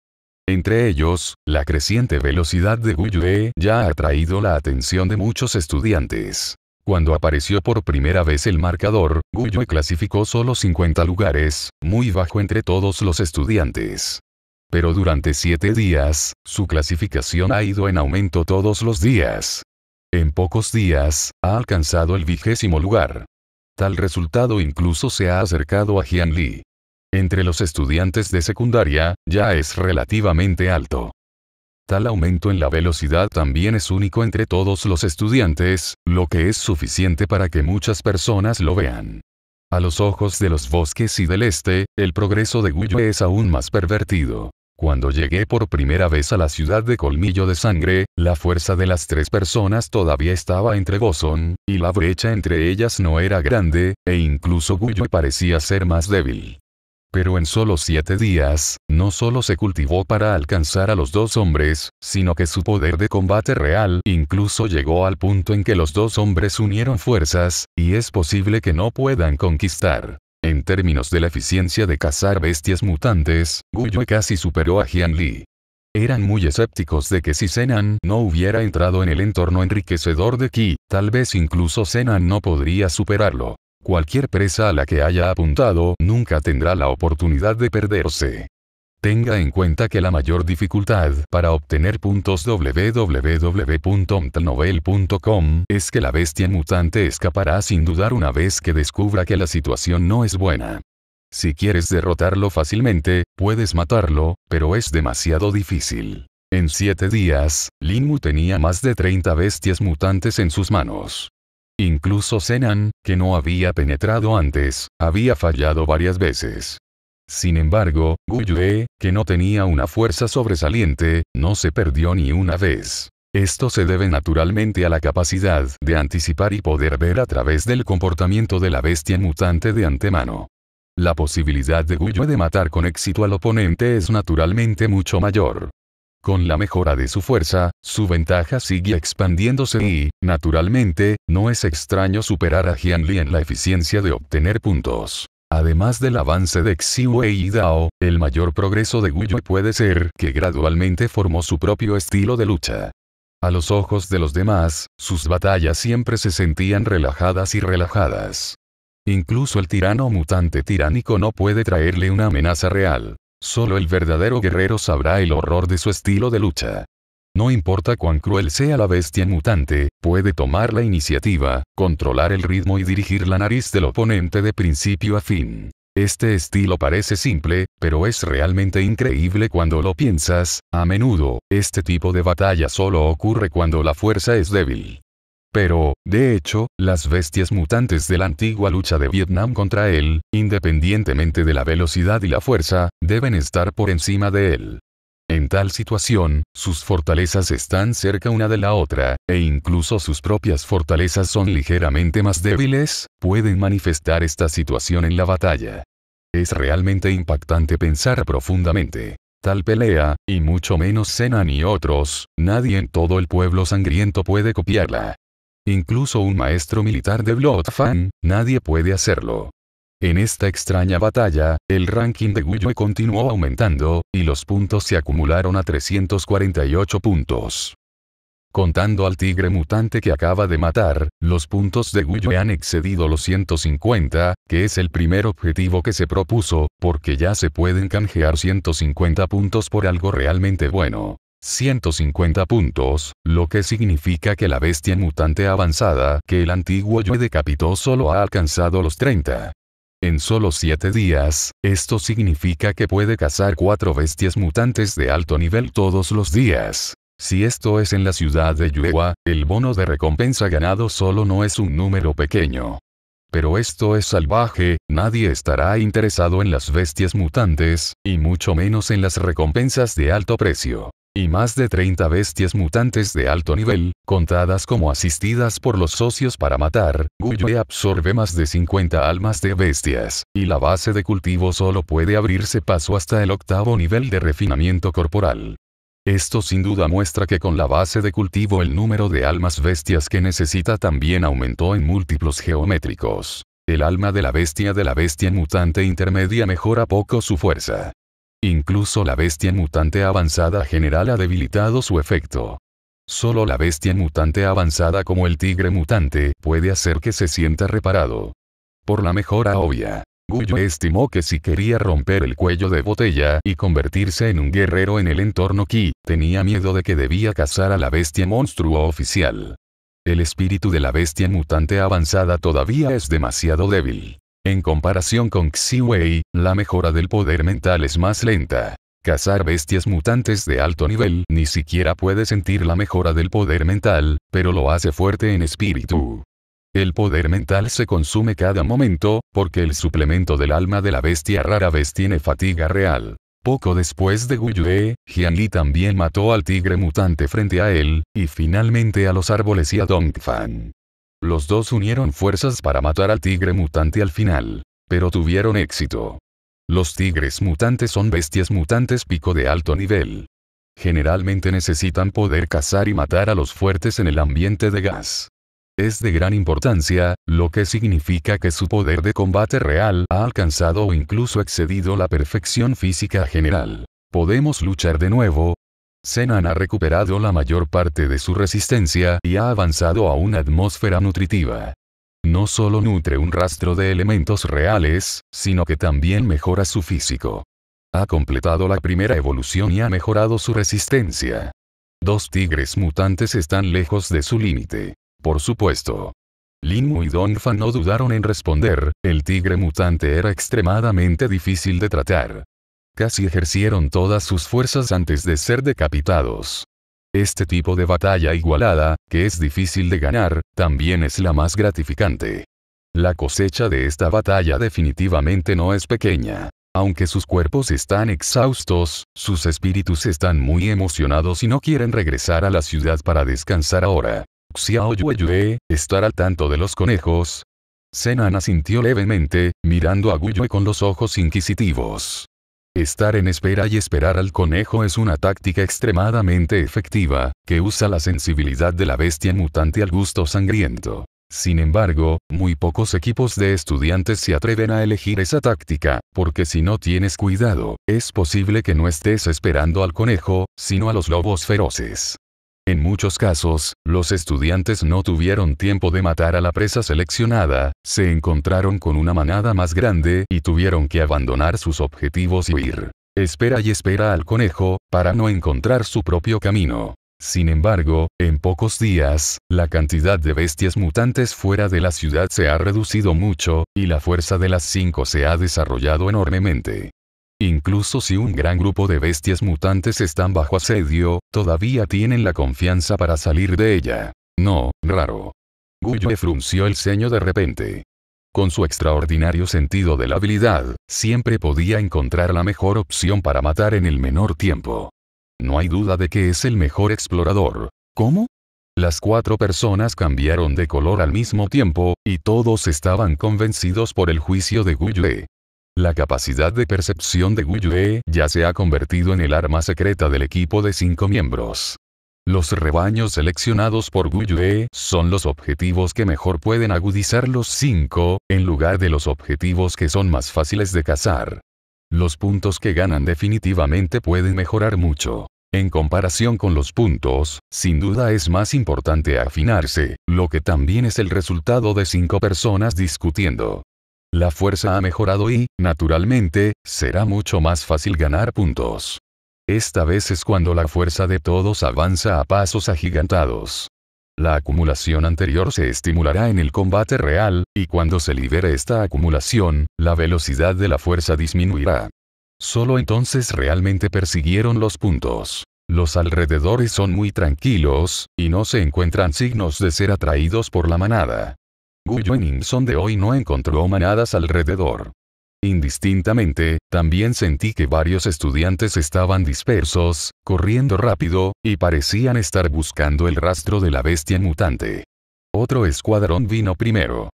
Entre ellos, la creciente velocidad de Guyue ya ha atraído la atención de muchos estudiantes. Cuando apareció por primera vez el marcador, Guyue clasificó solo 50 lugares, muy bajo entre todos los estudiantes. Pero durante siete días, su clasificación ha ido en aumento todos los días. En pocos días, ha alcanzado el vigésimo lugar. Tal resultado incluso se ha acercado a Jian Li. Entre los estudiantes de secundaria, ya es relativamente alto. Tal aumento en la velocidad también es único entre todos los estudiantes, lo que es suficiente para que muchas personas lo vean. A los ojos de los bosques y del este, el progreso de Guyo es aún más pervertido. Cuando llegué por primera vez a la ciudad de Colmillo de Sangre, la fuerza de las tres personas todavía estaba entre Boson, y la brecha entre ellas no era grande, e incluso Guyo parecía ser más débil. Pero en solo siete días, no solo se cultivó para alcanzar a los dos hombres, sino que su poder de combate real incluso llegó al punto en que los dos hombres unieron fuerzas, y es posible que no puedan conquistar. En términos de la eficiencia de cazar bestias mutantes, Guyue casi superó a Jian Li. Eran muy escépticos de que si Zenan no hubiera entrado en el entorno enriquecedor de Qi, tal vez incluso Zenan no podría superarlo. Cualquier presa a la que haya apuntado nunca tendrá la oportunidad de perderse. Tenga en cuenta que la mayor dificultad para obtener puntos www.omtlnovel.com es que la bestia mutante escapará sin dudar una vez que descubra que la situación no es buena. Si quieres derrotarlo fácilmente, puedes matarlo, pero es demasiado difícil. En siete días, Linmu tenía más de 30 bestias mutantes en sus manos. Incluso Zenan, que no había penetrado antes, había fallado varias veces. Sin embargo, Guyue, que no tenía una fuerza sobresaliente, no se perdió ni una vez. Esto se debe naturalmente a la capacidad de anticipar y poder ver a través del comportamiento de la bestia mutante de antemano. La posibilidad de Guyue de matar con éxito al oponente es naturalmente mucho mayor. Con la mejora de su fuerza, su ventaja sigue expandiéndose y, naturalmente, no es extraño superar a Jianli en la eficiencia de obtener puntos. Además del avance de Wei y Dao, el mayor progreso de Guyue puede ser que gradualmente formó su propio estilo de lucha. A los ojos de los demás, sus batallas siempre se sentían relajadas y relajadas. Incluso el tirano mutante tiránico no puede traerle una amenaza real. Solo el verdadero guerrero sabrá el horror de su estilo de lucha. No importa cuán cruel sea la bestia mutante, puede tomar la iniciativa, controlar el ritmo y dirigir la nariz del oponente de principio a fin. Este estilo parece simple, pero es realmente increíble cuando lo piensas, a menudo, este tipo de batalla solo ocurre cuando la fuerza es débil. Pero, de hecho, las bestias mutantes de la antigua lucha de Vietnam contra él, independientemente de la velocidad y la fuerza, deben estar por encima de él. En tal situación, sus fortalezas están cerca una de la otra, e incluso sus propias fortalezas son ligeramente más débiles, pueden manifestar esta situación en la batalla. Es realmente impactante pensar profundamente. Tal pelea, y mucho menos cena ni otros, nadie en todo el pueblo sangriento puede copiarla incluso un maestro militar de Bloodfang, nadie puede hacerlo. En esta extraña batalla, el ranking de Guyue continuó aumentando, y los puntos se acumularon a 348 puntos. Contando al tigre mutante que acaba de matar, los puntos de Guyue han excedido los 150, que es el primer objetivo que se propuso, porque ya se pueden canjear 150 puntos por algo realmente bueno. 150 puntos, lo que significa que la bestia mutante avanzada que el antiguo Yue decapitó solo ha alcanzado los 30. En solo 7 días, esto significa que puede cazar 4 bestias mutantes de alto nivel todos los días. Si esto es en la ciudad de Yuewa, el bono de recompensa ganado solo no es un número pequeño. Pero esto es salvaje, nadie estará interesado en las bestias mutantes, y mucho menos en las recompensas de alto precio y más de 30 bestias mutantes de alto nivel, contadas como asistidas por los socios para matar, Guyue absorbe más de 50 almas de bestias, y la base de cultivo solo puede abrirse paso hasta el octavo nivel de refinamiento corporal. Esto sin duda muestra que con la base de cultivo el número de almas bestias que necesita también aumentó en múltiplos geométricos. El alma de la bestia de la bestia mutante intermedia mejora poco su fuerza. Incluso la bestia mutante avanzada general ha debilitado su efecto. Solo la bestia mutante avanzada como el tigre mutante puede hacer que se sienta reparado. Por la mejora obvia, Guyo estimó que si quería romper el cuello de botella y convertirse en un guerrero en el entorno Ki, tenía miedo de que debía cazar a la bestia monstruo oficial. El espíritu de la bestia mutante avanzada todavía es demasiado débil. En comparación con Wei, la mejora del poder mental es más lenta. Cazar bestias mutantes de alto nivel ni siquiera puede sentir la mejora del poder mental, pero lo hace fuerte en espíritu. El poder mental se consume cada momento, porque el suplemento del alma de la bestia rara vez tiene fatiga real. Poco después de Guyue, Li también mató al tigre mutante frente a él, y finalmente a los árboles y a Dong Fan. Los dos unieron fuerzas para matar al tigre mutante al final. Pero tuvieron éxito. Los tigres mutantes son bestias mutantes pico de alto nivel. Generalmente necesitan poder cazar y matar a los fuertes en el ambiente de gas. Es de gran importancia, lo que significa que su poder de combate real ha alcanzado o incluso excedido la perfección física general. Podemos luchar de nuevo, Senan ha recuperado la mayor parte de su resistencia y ha avanzado a una atmósfera nutritiva. No solo nutre un rastro de elementos reales, sino que también mejora su físico. Ha completado la primera evolución y ha mejorado su resistencia. Dos tigres mutantes están lejos de su límite. Por supuesto. Linmu y Fan no dudaron en responder, el tigre mutante era extremadamente difícil de tratar casi ejercieron todas sus fuerzas antes de ser decapitados. Este tipo de batalla igualada, que es difícil de ganar, también es la más gratificante. La cosecha de esta batalla definitivamente no es pequeña. Aunque sus cuerpos están exhaustos, sus espíritus están muy emocionados y no quieren regresar a la ciudad para descansar ahora. Xiao Yue estar al tanto de los conejos. Zenan asintió levemente, mirando a Guyue con los ojos inquisitivos. Estar en espera y esperar al conejo es una táctica extremadamente efectiva, que usa la sensibilidad de la bestia mutante al gusto sangriento. Sin embargo, muy pocos equipos de estudiantes se atreven a elegir esa táctica, porque si no tienes cuidado, es posible que no estés esperando al conejo, sino a los lobos feroces. En muchos casos, los estudiantes no tuvieron tiempo de matar a la presa seleccionada, se encontraron con una manada más grande y tuvieron que abandonar sus objetivos y huir. Espera y espera al conejo, para no encontrar su propio camino. Sin embargo, en pocos días, la cantidad de bestias mutantes fuera de la ciudad se ha reducido mucho, y la fuerza de las cinco se ha desarrollado enormemente. Incluso si un gran grupo de bestias mutantes están bajo asedio, todavía tienen la confianza para salir de ella. No, raro. Guyo frunció el ceño de repente. Con su extraordinario sentido de la habilidad, siempre podía encontrar la mejor opción para matar en el menor tiempo. No hay duda de que es el mejor explorador. ¿Cómo? Las cuatro personas cambiaron de color al mismo tiempo, y todos estaban convencidos por el juicio de Guyue. La capacidad de percepción de Guyue ya se ha convertido en el arma secreta del equipo de cinco miembros. Los rebaños seleccionados por Guyue son los objetivos que mejor pueden agudizar los cinco, en lugar de los objetivos que son más fáciles de cazar. Los puntos que ganan definitivamente pueden mejorar mucho. En comparación con los puntos, sin duda es más importante afinarse, lo que también es el resultado de cinco personas discutiendo. La fuerza ha mejorado y, naturalmente, será mucho más fácil ganar puntos. Esta vez es cuando la fuerza de todos avanza a pasos agigantados. La acumulación anterior se estimulará en el combate real, y cuando se libere esta acumulación, la velocidad de la fuerza disminuirá. Solo entonces realmente persiguieron los puntos. Los alrededores son muy tranquilos, y no se encuentran signos de ser atraídos por la manada. Guyoinson de hoy no encontró manadas alrededor. Indistintamente, también sentí que varios estudiantes estaban dispersos, corriendo rápido, y parecían estar buscando el rastro de la bestia mutante. Otro escuadrón vino primero.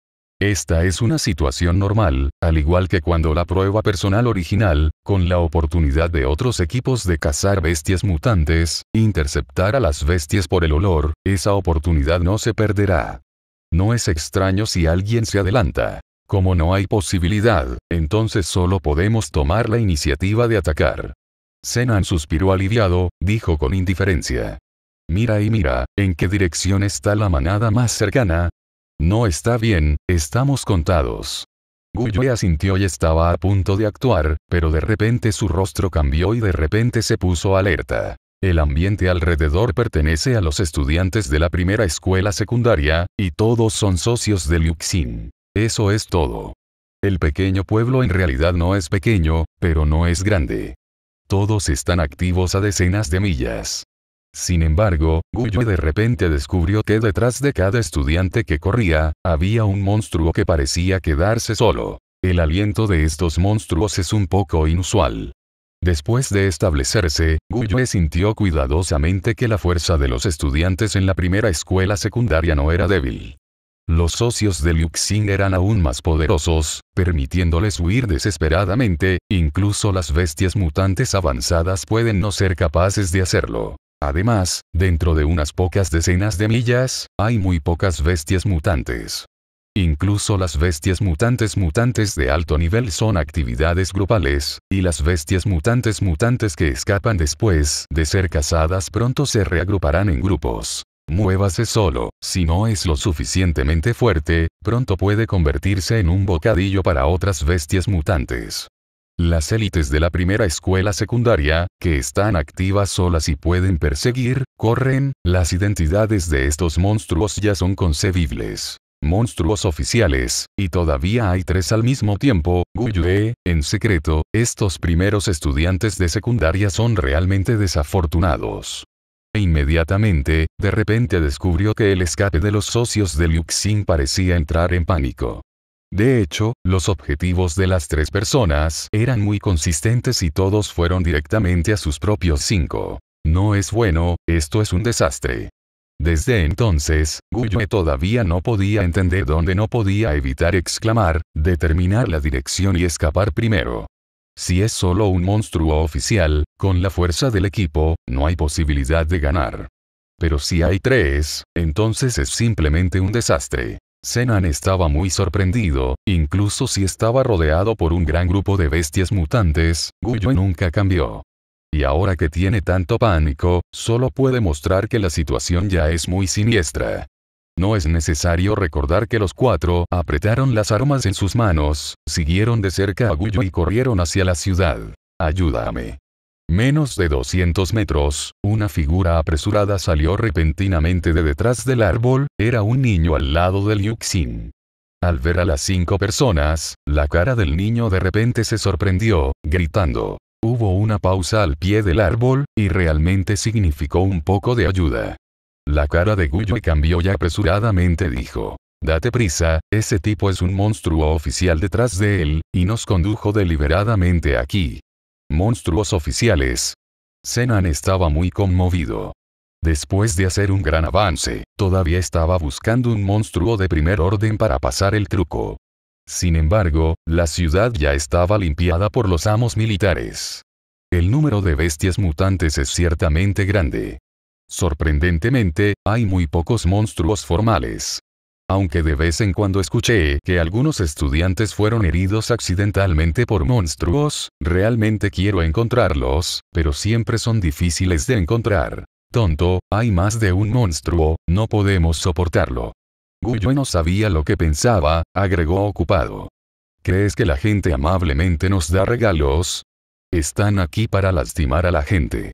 Esta es una situación normal, al igual que cuando la prueba personal original, con la oportunidad de otros equipos de cazar bestias mutantes, interceptar a las bestias por el olor, esa oportunidad no se perderá. No es extraño si alguien se adelanta. Como no hay posibilidad, entonces solo podemos tomar la iniciativa de atacar. Zenan suspiró aliviado, dijo con indiferencia. Mira y mira, ¿en qué dirección está la manada más cercana? No está bien, estamos contados. Guyoe asintió y estaba a punto de actuar, pero de repente su rostro cambió y de repente se puso alerta. El ambiente alrededor pertenece a los estudiantes de la primera escuela secundaria, y todos son socios de Xin. Eso es todo. El pequeño pueblo en realidad no es pequeño, pero no es grande. Todos están activos a decenas de millas. Sin embargo, Guyo de repente descubrió que detrás de cada estudiante que corría, había un monstruo que parecía quedarse solo. El aliento de estos monstruos es un poco inusual. Después de establecerse, Guyue sintió cuidadosamente que la fuerza de los estudiantes en la primera escuela secundaria no era débil. Los socios de Liu Xing eran aún más poderosos, permitiéndoles huir desesperadamente, incluso las bestias mutantes avanzadas pueden no ser capaces de hacerlo. Además, dentro de unas pocas decenas de millas, hay muy pocas bestias mutantes. Incluso las bestias mutantes mutantes de alto nivel son actividades grupales, y las bestias mutantes mutantes que escapan después de ser cazadas pronto se reagruparán en grupos. Muévase solo, si no es lo suficientemente fuerte, pronto puede convertirse en un bocadillo para otras bestias mutantes. Las élites de la primera escuela secundaria, que están activas solas y pueden perseguir, corren, las identidades de estos monstruos ya son concebibles monstruos oficiales, y todavía hay tres al mismo tiempo, Guyue, en secreto, estos primeros estudiantes de secundaria son realmente desafortunados. E inmediatamente, de repente descubrió que el escape de los socios de Liu Xing parecía entrar en pánico. De hecho, los objetivos de las tres personas eran muy consistentes y todos fueron directamente a sus propios cinco. No es bueno, esto es un desastre. Desde entonces, Guyue todavía no podía entender dónde no podía evitar exclamar, determinar la dirección y escapar primero. Si es solo un monstruo oficial, con la fuerza del equipo, no hay posibilidad de ganar. Pero si hay tres, entonces es simplemente un desastre. Zenan estaba muy sorprendido, incluso si estaba rodeado por un gran grupo de bestias mutantes, Guyo nunca cambió y ahora que tiene tanto pánico, solo puede mostrar que la situación ya es muy siniestra. No es necesario recordar que los cuatro apretaron las armas en sus manos, siguieron de cerca a Guyo y corrieron hacia la ciudad. Ayúdame. Menos de 200 metros, una figura apresurada salió repentinamente de detrás del árbol, era un niño al lado del Yuxin. Al ver a las cinco personas, la cara del niño de repente se sorprendió, gritando, Hubo una pausa al pie del árbol, y realmente significó un poco de ayuda. La cara de Guyue cambió y apresuradamente dijo. Date prisa, ese tipo es un monstruo oficial detrás de él, y nos condujo deliberadamente aquí. Monstruos oficiales. Zenan estaba muy conmovido. Después de hacer un gran avance, todavía estaba buscando un monstruo de primer orden para pasar el truco. Sin embargo, la ciudad ya estaba limpiada por los amos militares. El número de bestias mutantes es ciertamente grande. Sorprendentemente, hay muy pocos monstruos formales. Aunque de vez en cuando escuché que algunos estudiantes fueron heridos accidentalmente por monstruos, realmente quiero encontrarlos, pero siempre son difíciles de encontrar. Tonto, hay más de un monstruo, no podemos soportarlo. Cuyo no sabía lo que pensaba, agregó ocupado. ¿Crees que la gente amablemente nos da regalos? Están aquí para lastimar a la gente.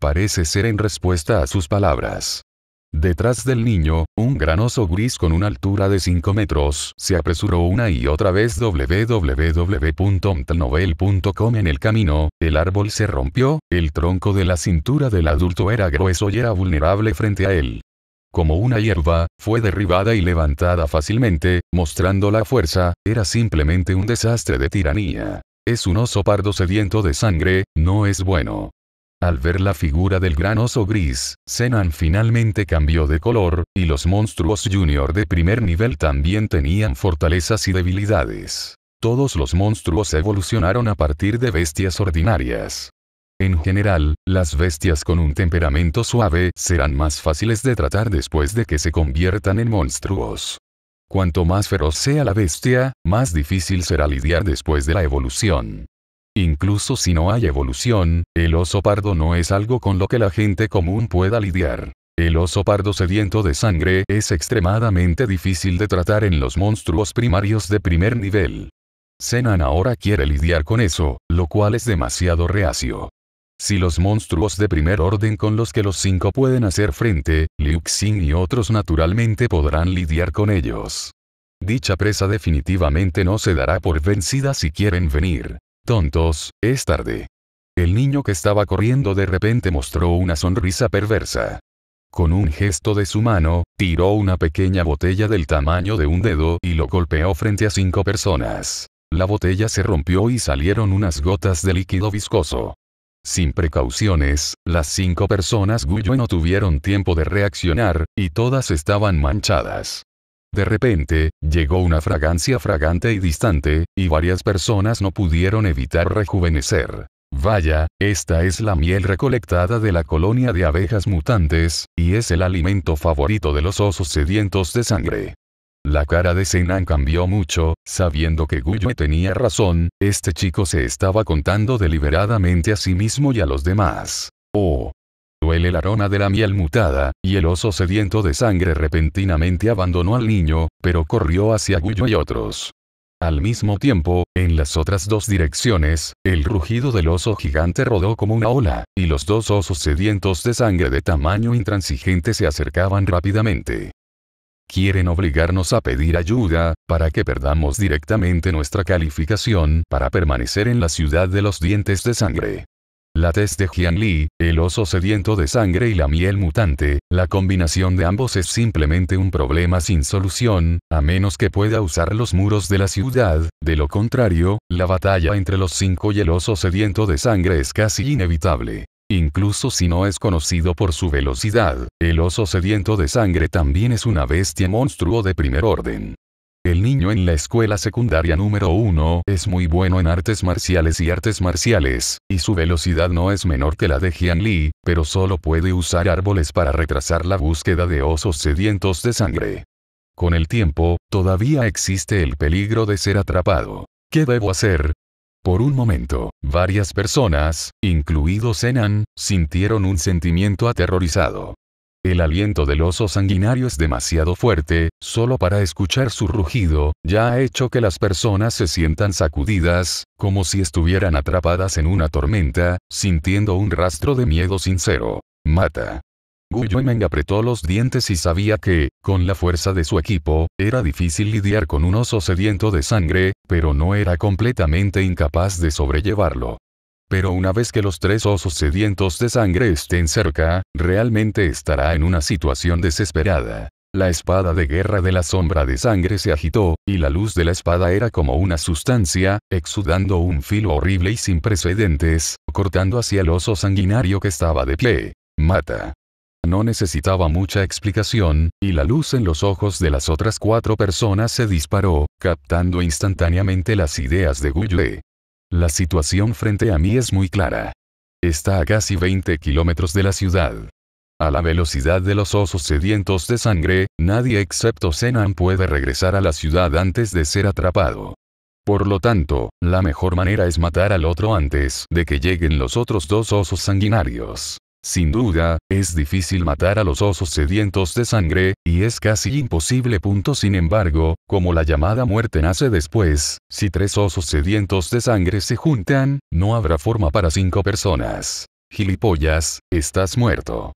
Parece ser en respuesta a sus palabras. Detrás del niño, un gran oso gris con una altura de 5 metros, se apresuró una y otra vez www.omtlnovel.com en el camino, el árbol se rompió, el tronco de la cintura del adulto era grueso y era vulnerable frente a él. Como una hierba, fue derribada y levantada fácilmente, mostrando la fuerza, era simplemente un desastre de tiranía. Es un oso pardo sediento de sangre, no es bueno. Al ver la figura del gran oso gris, Senan finalmente cambió de color, y los monstruos junior de primer nivel también tenían fortalezas y debilidades. Todos los monstruos evolucionaron a partir de bestias ordinarias. En general, las bestias con un temperamento suave serán más fáciles de tratar después de que se conviertan en monstruos. Cuanto más feroz sea la bestia, más difícil será lidiar después de la evolución. Incluso si no hay evolución, el oso pardo no es algo con lo que la gente común pueda lidiar. El oso pardo sediento de sangre es extremadamente difícil de tratar en los monstruos primarios de primer nivel. Senan ahora quiere lidiar con eso, lo cual es demasiado reacio. Si los monstruos de primer orden con los que los cinco pueden hacer frente, Liu Xing y otros naturalmente podrán lidiar con ellos. Dicha presa definitivamente no se dará por vencida si quieren venir. Tontos, es tarde. El niño que estaba corriendo de repente mostró una sonrisa perversa. Con un gesto de su mano, tiró una pequeña botella del tamaño de un dedo y lo golpeó frente a cinco personas. La botella se rompió y salieron unas gotas de líquido viscoso. Sin precauciones, las cinco personas Guyo no tuvieron tiempo de reaccionar, y todas estaban manchadas. De repente, llegó una fragancia fragante y distante, y varias personas no pudieron evitar rejuvenecer. Vaya, esta es la miel recolectada de la colonia de abejas mutantes, y es el alimento favorito de los osos sedientos de sangre. La cara de Senan cambió mucho, sabiendo que Guyo tenía razón, este chico se estaba contando deliberadamente a sí mismo y a los demás. Oh. Duele la aroma de la miel mutada, y el oso sediento de sangre repentinamente abandonó al niño, pero corrió hacia Guyo y otros. Al mismo tiempo, en las otras dos direcciones, el rugido del oso gigante rodó como una ola, y los dos osos sedientos de sangre de tamaño intransigente se acercaban rápidamente. Quieren obligarnos a pedir ayuda, para que perdamos directamente nuestra calificación para permanecer en la ciudad de los dientes de sangre. La test de Jian Li, el oso sediento de sangre y la miel mutante, la combinación de ambos es simplemente un problema sin solución, a menos que pueda usar los muros de la ciudad, de lo contrario, la batalla entre los cinco y el oso sediento de sangre es casi inevitable. Incluso si no es conocido por su velocidad, el oso sediento de sangre también es una bestia monstruo de primer orden. El niño en la escuela secundaria número 1 es muy bueno en artes marciales y artes marciales, y su velocidad no es menor que la de Jian Li, pero solo puede usar árboles para retrasar la búsqueda de osos sedientos de sangre. Con el tiempo, todavía existe el peligro de ser atrapado. ¿Qué debo hacer? Por un momento, varias personas, incluido Zenan, sintieron un sentimiento aterrorizado. El aliento del oso sanguinario es demasiado fuerte, solo para escuchar su rugido, ya ha hecho que las personas se sientan sacudidas, como si estuvieran atrapadas en una tormenta, sintiendo un rastro de miedo sincero. Mata. Gu apretó los dientes y sabía que, con la fuerza de su equipo, era difícil lidiar con un oso sediento de sangre, pero no era completamente incapaz de sobrellevarlo. Pero una vez que los tres osos sedientos de sangre estén cerca, realmente estará en una situación desesperada. La espada de guerra de la sombra de sangre se agitó, y la luz de la espada era como una sustancia, exudando un filo horrible y sin precedentes, cortando hacia el oso sanguinario que estaba de pie. Mata. No necesitaba mucha explicación, y la luz en los ojos de las otras cuatro personas se disparó, captando instantáneamente las ideas de Guy. La situación frente a mí es muy clara. Está a casi 20 kilómetros de la ciudad. A la velocidad de los osos sedientos de sangre, nadie excepto Senan puede regresar a la ciudad antes de ser atrapado. Por lo tanto, la mejor manera es matar al otro antes de que lleguen los otros dos osos sanguinarios. Sin duda, es difícil matar a los osos sedientos de sangre, y es casi imposible. Sin embargo, como la llamada muerte nace después, si tres osos sedientos de sangre se juntan, no habrá forma para cinco personas. Gilipollas, estás muerto.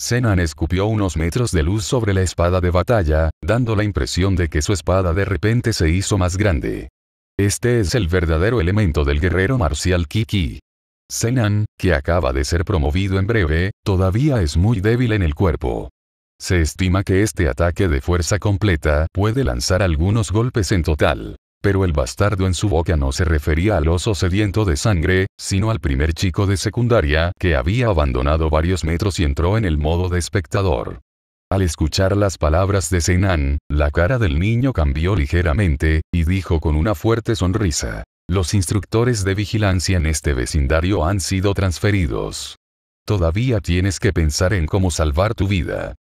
Senan escupió unos metros de luz sobre la espada de batalla, dando la impresión de que su espada de repente se hizo más grande. Este es el verdadero elemento del guerrero marcial Kiki. Zenan, que acaba de ser promovido en breve, todavía es muy débil en el cuerpo. Se estima que este ataque de fuerza completa puede lanzar algunos golpes en total. Pero el bastardo en su boca no se refería al oso sediento de sangre, sino al primer chico de secundaria que había abandonado varios metros y entró en el modo de espectador. Al escuchar las palabras de Zenan, la cara del niño cambió ligeramente, y dijo con una fuerte sonrisa, los instructores de vigilancia en este vecindario han sido transferidos. Todavía tienes que pensar en cómo salvar tu vida.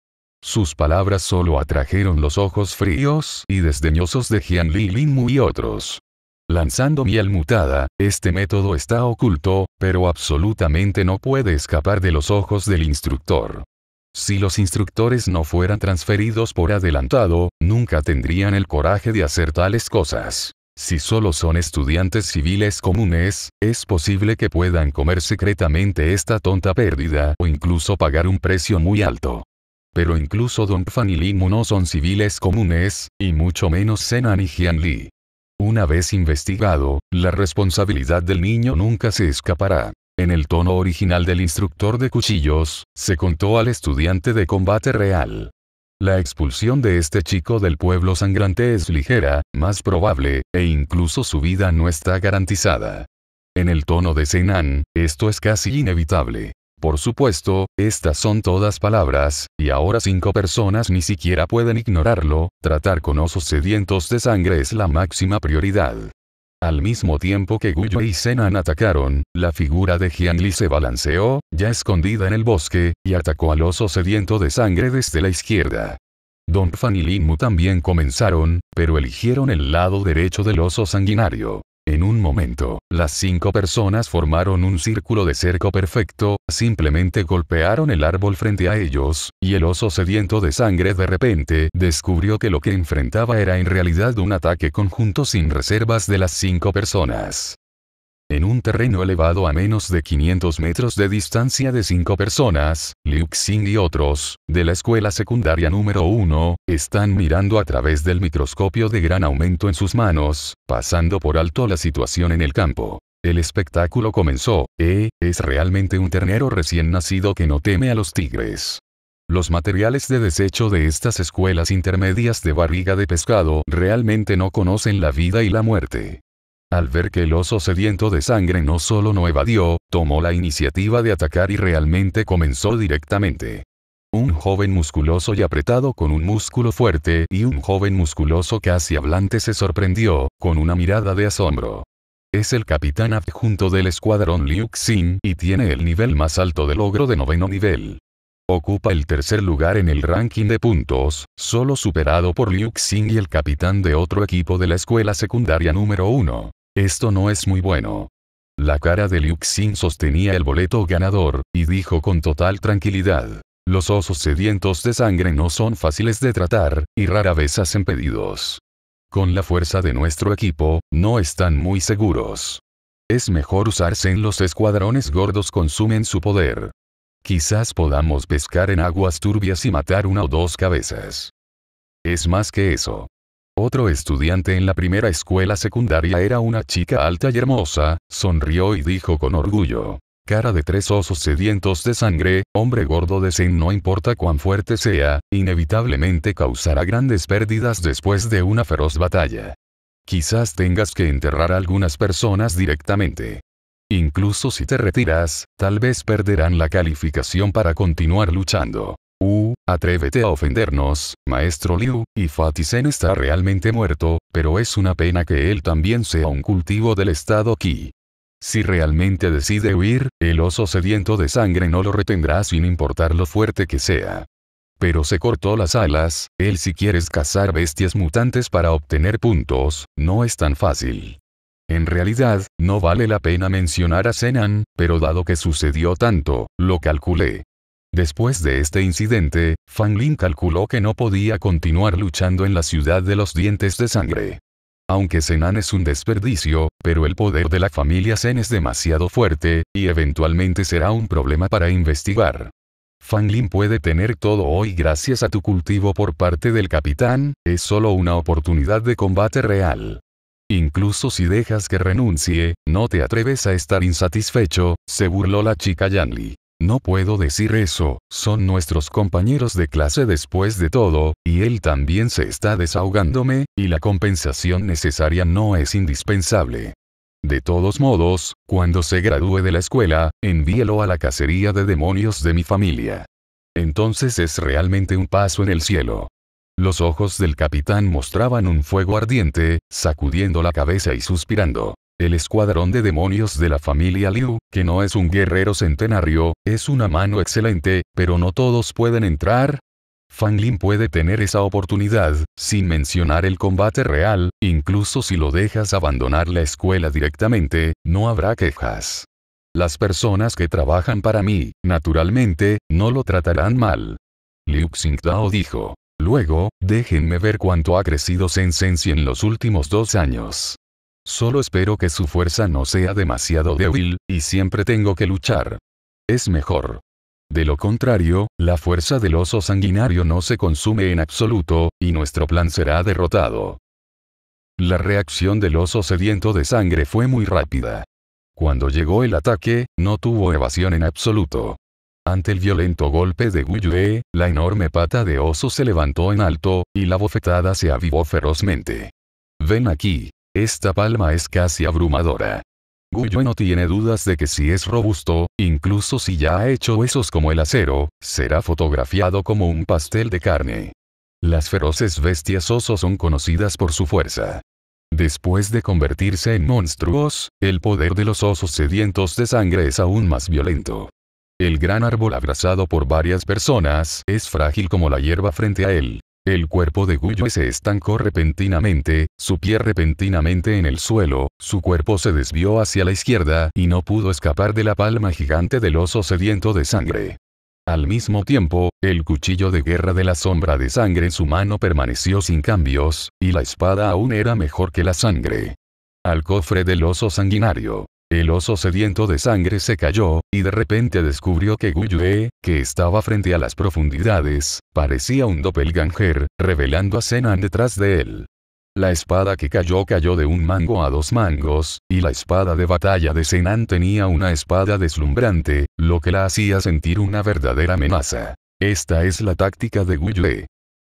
Sus palabras solo atrajeron los ojos fríos y desdeñosos de Jian Li Linmu y otros. Lanzando miel mutada, este método está oculto, pero absolutamente no puede escapar de los ojos del instructor. Si los instructores no fueran transferidos por adelantado, nunca tendrían el coraje de hacer tales cosas. Si solo son estudiantes civiles comunes, es posible que puedan comer secretamente esta tonta pérdida o incluso pagar un precio muy alto. Pero incluso Don Fan y Limu no son civiles comunes, y mucho menos Senan y Jian Li. Una vez investigado, la responsabilidad del niño nunca se escapará. En el tono original del instructor de cuchillos, se contó al estudiante de combate real. La expulsión de este chico del pueblo sangrante es ligera, más probable, e incluso su vida no está garantizada. En el tono de Zenan, esto es casi inevitable. Por supuesto, estas son todas palabras, y ahora cinco personas ni siquiera pueden ignorarlo, tratar con osos sedientos de sangre es la máxima prioridad. Al mismo tiempo que Guyo y Senan atacaron, la figura de Jianli se balanceó, ya escondida en el bosque, y atacó al oso sediento de sangre desde la izquierda. Don Fan y Lin Mu también comenzaron, pero eligieron el lado derecho del oso sanguinario. En un momento, las cinco personas formaron un círculo de cerco perfecto, simplemente golpearon el árbol frente a ellos, y el oso sediento de sangre de repente descubrió que lo que enfrentaba era en realidad un ataque conjunto sin reservas de las cinco personas. En un terreno elevado a menos de 500 metros de distancia de cinco personas, Liu Xing y otros, de la escuela secundaria número 1, están mirando a través del microscopio de gran aumento en sus manos, pasando por alto la situación en el campo. El espectáculo comenzó, eh, es realmente un ternero recién nacido que no teme a los tigres. Los materiales de desecho de estas escuelas intermedias de barriga de pescado realmente no conocen la vida y la muerte. Al ver que el oso sediento de sangre no solo no evadió, tomó la iniciativa de atacar y realmente comenzó directamente. Un joven musculoso y apretado con un músculo fuerte y un joven musculoso casi hablante se sorprendió, con una mirada de asombro. Es el capitán adjunto del escuadrón Liu Xin y tiene el nivel más alto de logro de noveno nivel. Ocupa el tercer lugar en el ranking de puntos, solo superado por Liu Xing y el capitán de otro equipo de la escuela secundaria número 1. Esto no es muy bueno. La cara de Liu Xing sostenía el boleto ganador, y dijo con total tranquilidad. Los osos sedientos de sangre no son fáciles de tratar, y rara vez hacen pedidos. Con la fuerza de nuestro equipo, no están muy seguros. Es mejor usarse en los escuadrones gordos consumen su poder. Quizás podamos pescar en aguas turbias y matar una o dos cabezas. Es más que eso. Otro estudiante en la primera escuela secundaria era una chica alta y hermosa, sonrió y dijo con orgullo. Cara de tres osos sedientos de sangre, hombre gordo de zen no importa cuán fuerte sea, inevitablemente causará grandes pérdidas después de una feroz batalla. Quizás tengas que enterrar a algunas personas directamente. Incluso si te retiras, tal vez perderán la calificación para continuar luchando. Uh, atrévete a ofendernos, maestro Liu, y Fatisen está realmente muerto, pero es una pena que él también sea un cultivo del estado Qi. Si realmente decide huir, el oso sediento de sangre no lo retendrá sin importar lo fuerte que sea. Pero se cortó las alas, él si quieres cazar bestias mutantes para obtener puntos, no es tan fácil. En realidad, no vale la pena mencionar a Zenan, pero dado que sucedió tanto, lo calculé. Después de este incidente, Fang calculó que no podía continuar luchando en la ciudad de los dientes de sangre. Aunque Zenan es un desperdicio, pero el poder de la familia Zen es demasiado fuerte, y eventualmente será un problema para investigar. Fang puede tener todo hoy gracias a tu cultivo por parte del capitán, es solo una oportunidad de combate real. Incluso si dejas que renuncie, no te atreves a estar insatisfecho, se burló la chica Yanli. No puedo decir eso, son nuestros compañeros de clase después de todo, y él también se está desahogándome, y la compensación necesaria no es indispensable. De todos modos, cuando se gradúe de la escuela, envíelo a la cacería de demonios de mi familia. Entonces es realmente un paso en el cielo. Los ojos del capitán mostraban un fuego ardiente, sacudiendo la cabeza y suspirando. El escuadrón de demonios de la familia Liu, que no es un guerrero centenario, es una mano excelente, pero no todos pueden entrar. Fang Lin puede tener esa oportunidad, sin mencionar el combate real, incluso si lo dejas abandonar la escuela directamente, no habrá quejas. Las personas que trabajan para mí, naturalmente, no lo tratarán mal. Liu Xingdao dijo. Luego, déjenme ver cuánto ha crecido Sensensi en los últimos dos años. Solo espero que su fuerza no sea demasiado débil, y siempre tengo que luchar. Es mejor. De lo contrario, la fuerza del oso sanguinario no se consume en absoluto, y nuestro plan será derrotado. La reacción del oso sediento de sangre fue muy rápida. Cuando llegó el ataque, no tuvo evasión en absoluto. Ante el violento golpe de Guyue, la enorme pata de oso se levantó en alto, y la bofetada se avivó ferozmente. Ven aquí. Esta palma es casi abrumadora. Guyue no tiene dudas de que si es robusto, incluso si ya ha hecho huesos como el acero, será fotografiado como un pastel de carne. Las feroces bestias oso son conocidas por su fuerza. Después de convertirse en monstruos, el poder de los osos sedientos de sangre es aún más violento. El gran árbol abrazado por varias personas es frágil como la hierba frente a él. El cuerpo de Guyo se estancó repentinamente, su pie repentinamente en el suelo, su cuerpo se desvió hacia la izquierda y no pudo escapar de la palma gigante del oso sediento de sangre. Al mismo tiempo, el cuchillo de guerra de la sombra de sangre en su mano permaneció sin cambios, y la espada aún era mejor que la sangre. Al cofre del oso sanguinario. El oso sediento de sangre se cayó, y de repente descubrió que Guyue, que estaba frente a las profundidades, parecía un doppelganger, revelando a Zenan detrás de él. La espada que cayó cayó de un mango a dos mangos, y la espada de batalla de Zenan tenía una espada deslumbrante, lo que la hacía sentir una verdadera amenaza. Esta es la táctica de Guyue.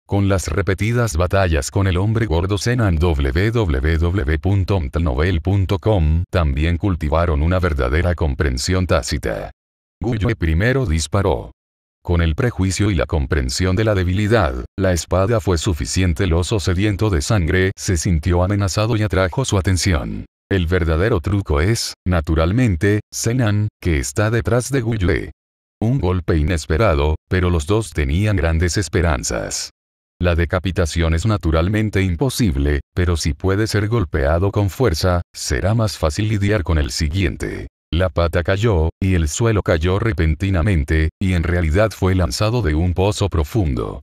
Con las repetidas batallas con el hombre gordo Senan en también cultivaron una verdadera comprensión tácita. Guyue primero disparó. Con el prejuicio y la comprensión de la debilidad, la espada fue suficiente. El oso sediento de sangre se sintió amenazado y atrajo su atención. El verdadero truco es, naturalmente, Senan, que está detrás de Guyue. Un golpe inesperado, pero los dos tenían grandes esperanzas. La decapitación es naturalmente imposible, pero si puede ser golpeado con fuerza, será más fácil lidiar con el siguiente. La pata cayó, y el suelo cayó repentinamente, y en realidad fue lanzado de un pozo profundo.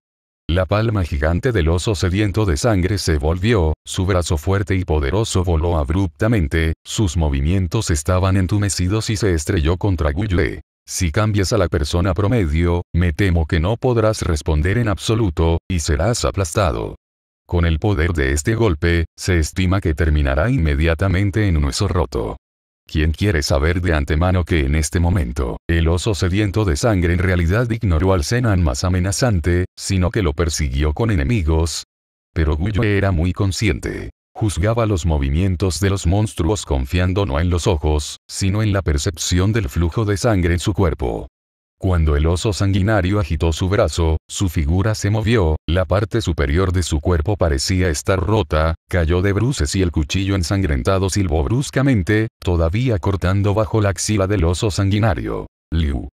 La palma gigante del oso sediento de sangre se volvió, su brazo fuerte y poderoso voló abruptamente, sus movimientos estaban entumecidos y se estrelló contra Guille. Si cambias a la persona promedio, me temo que no podrás responder en absoluto, y serás aplastado. Con el poder de este golpe, se estima que terminará inmediatamente en un hueso roto. ¿Quién quiere saber de antemano que en este momento, el oso sediento de sangre en realidad ignoró al Zenan más amenazante, sino que lo persiguió con enemigos? Pero Guyo era muy consciente juzgaba los movimientos de los monstruos confiando no en los ojos, sino en la percepción del flujo de sangre en su cuerpo. Cuando el oso sanguinario agitó su brazo, su figura se movió, la parte superior de su cuerpo parecía estar rota, cayó de bruces y el cuchillo ensangrentado silbó bruscamente, todavía cortando bajo la axila del oso sanguinario. Liu.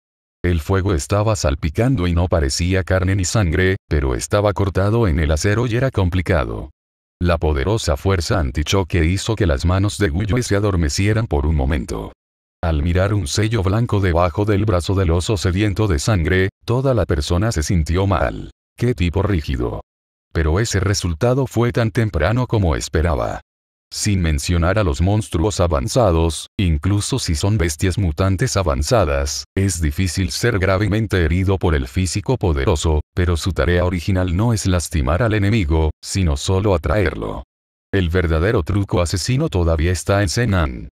El fuego estaba salpicando y no parecía carne ni sangre, pero estaba cortado en el acero y era complicado. La poderosa fuerza antichoque hizo que las manos de Guyue se adormecieran por un momento. Al mirar un sello blanco debajo del brazo del oso sediento de sangre, toda la persona se sintió mal. ¡Qué tipo rígido! Pero ese resultado fue tan temprano como esperaba sin mencionar a los monstruos avanzados, incluso si son bestias mutantes avanzadas, es difícil ser gravemente herido por el físico poderoso, pero su tarea original no es lastimar al enemigo, sino solo atraerlo. El verdadero truco asesino todavía está en Senan.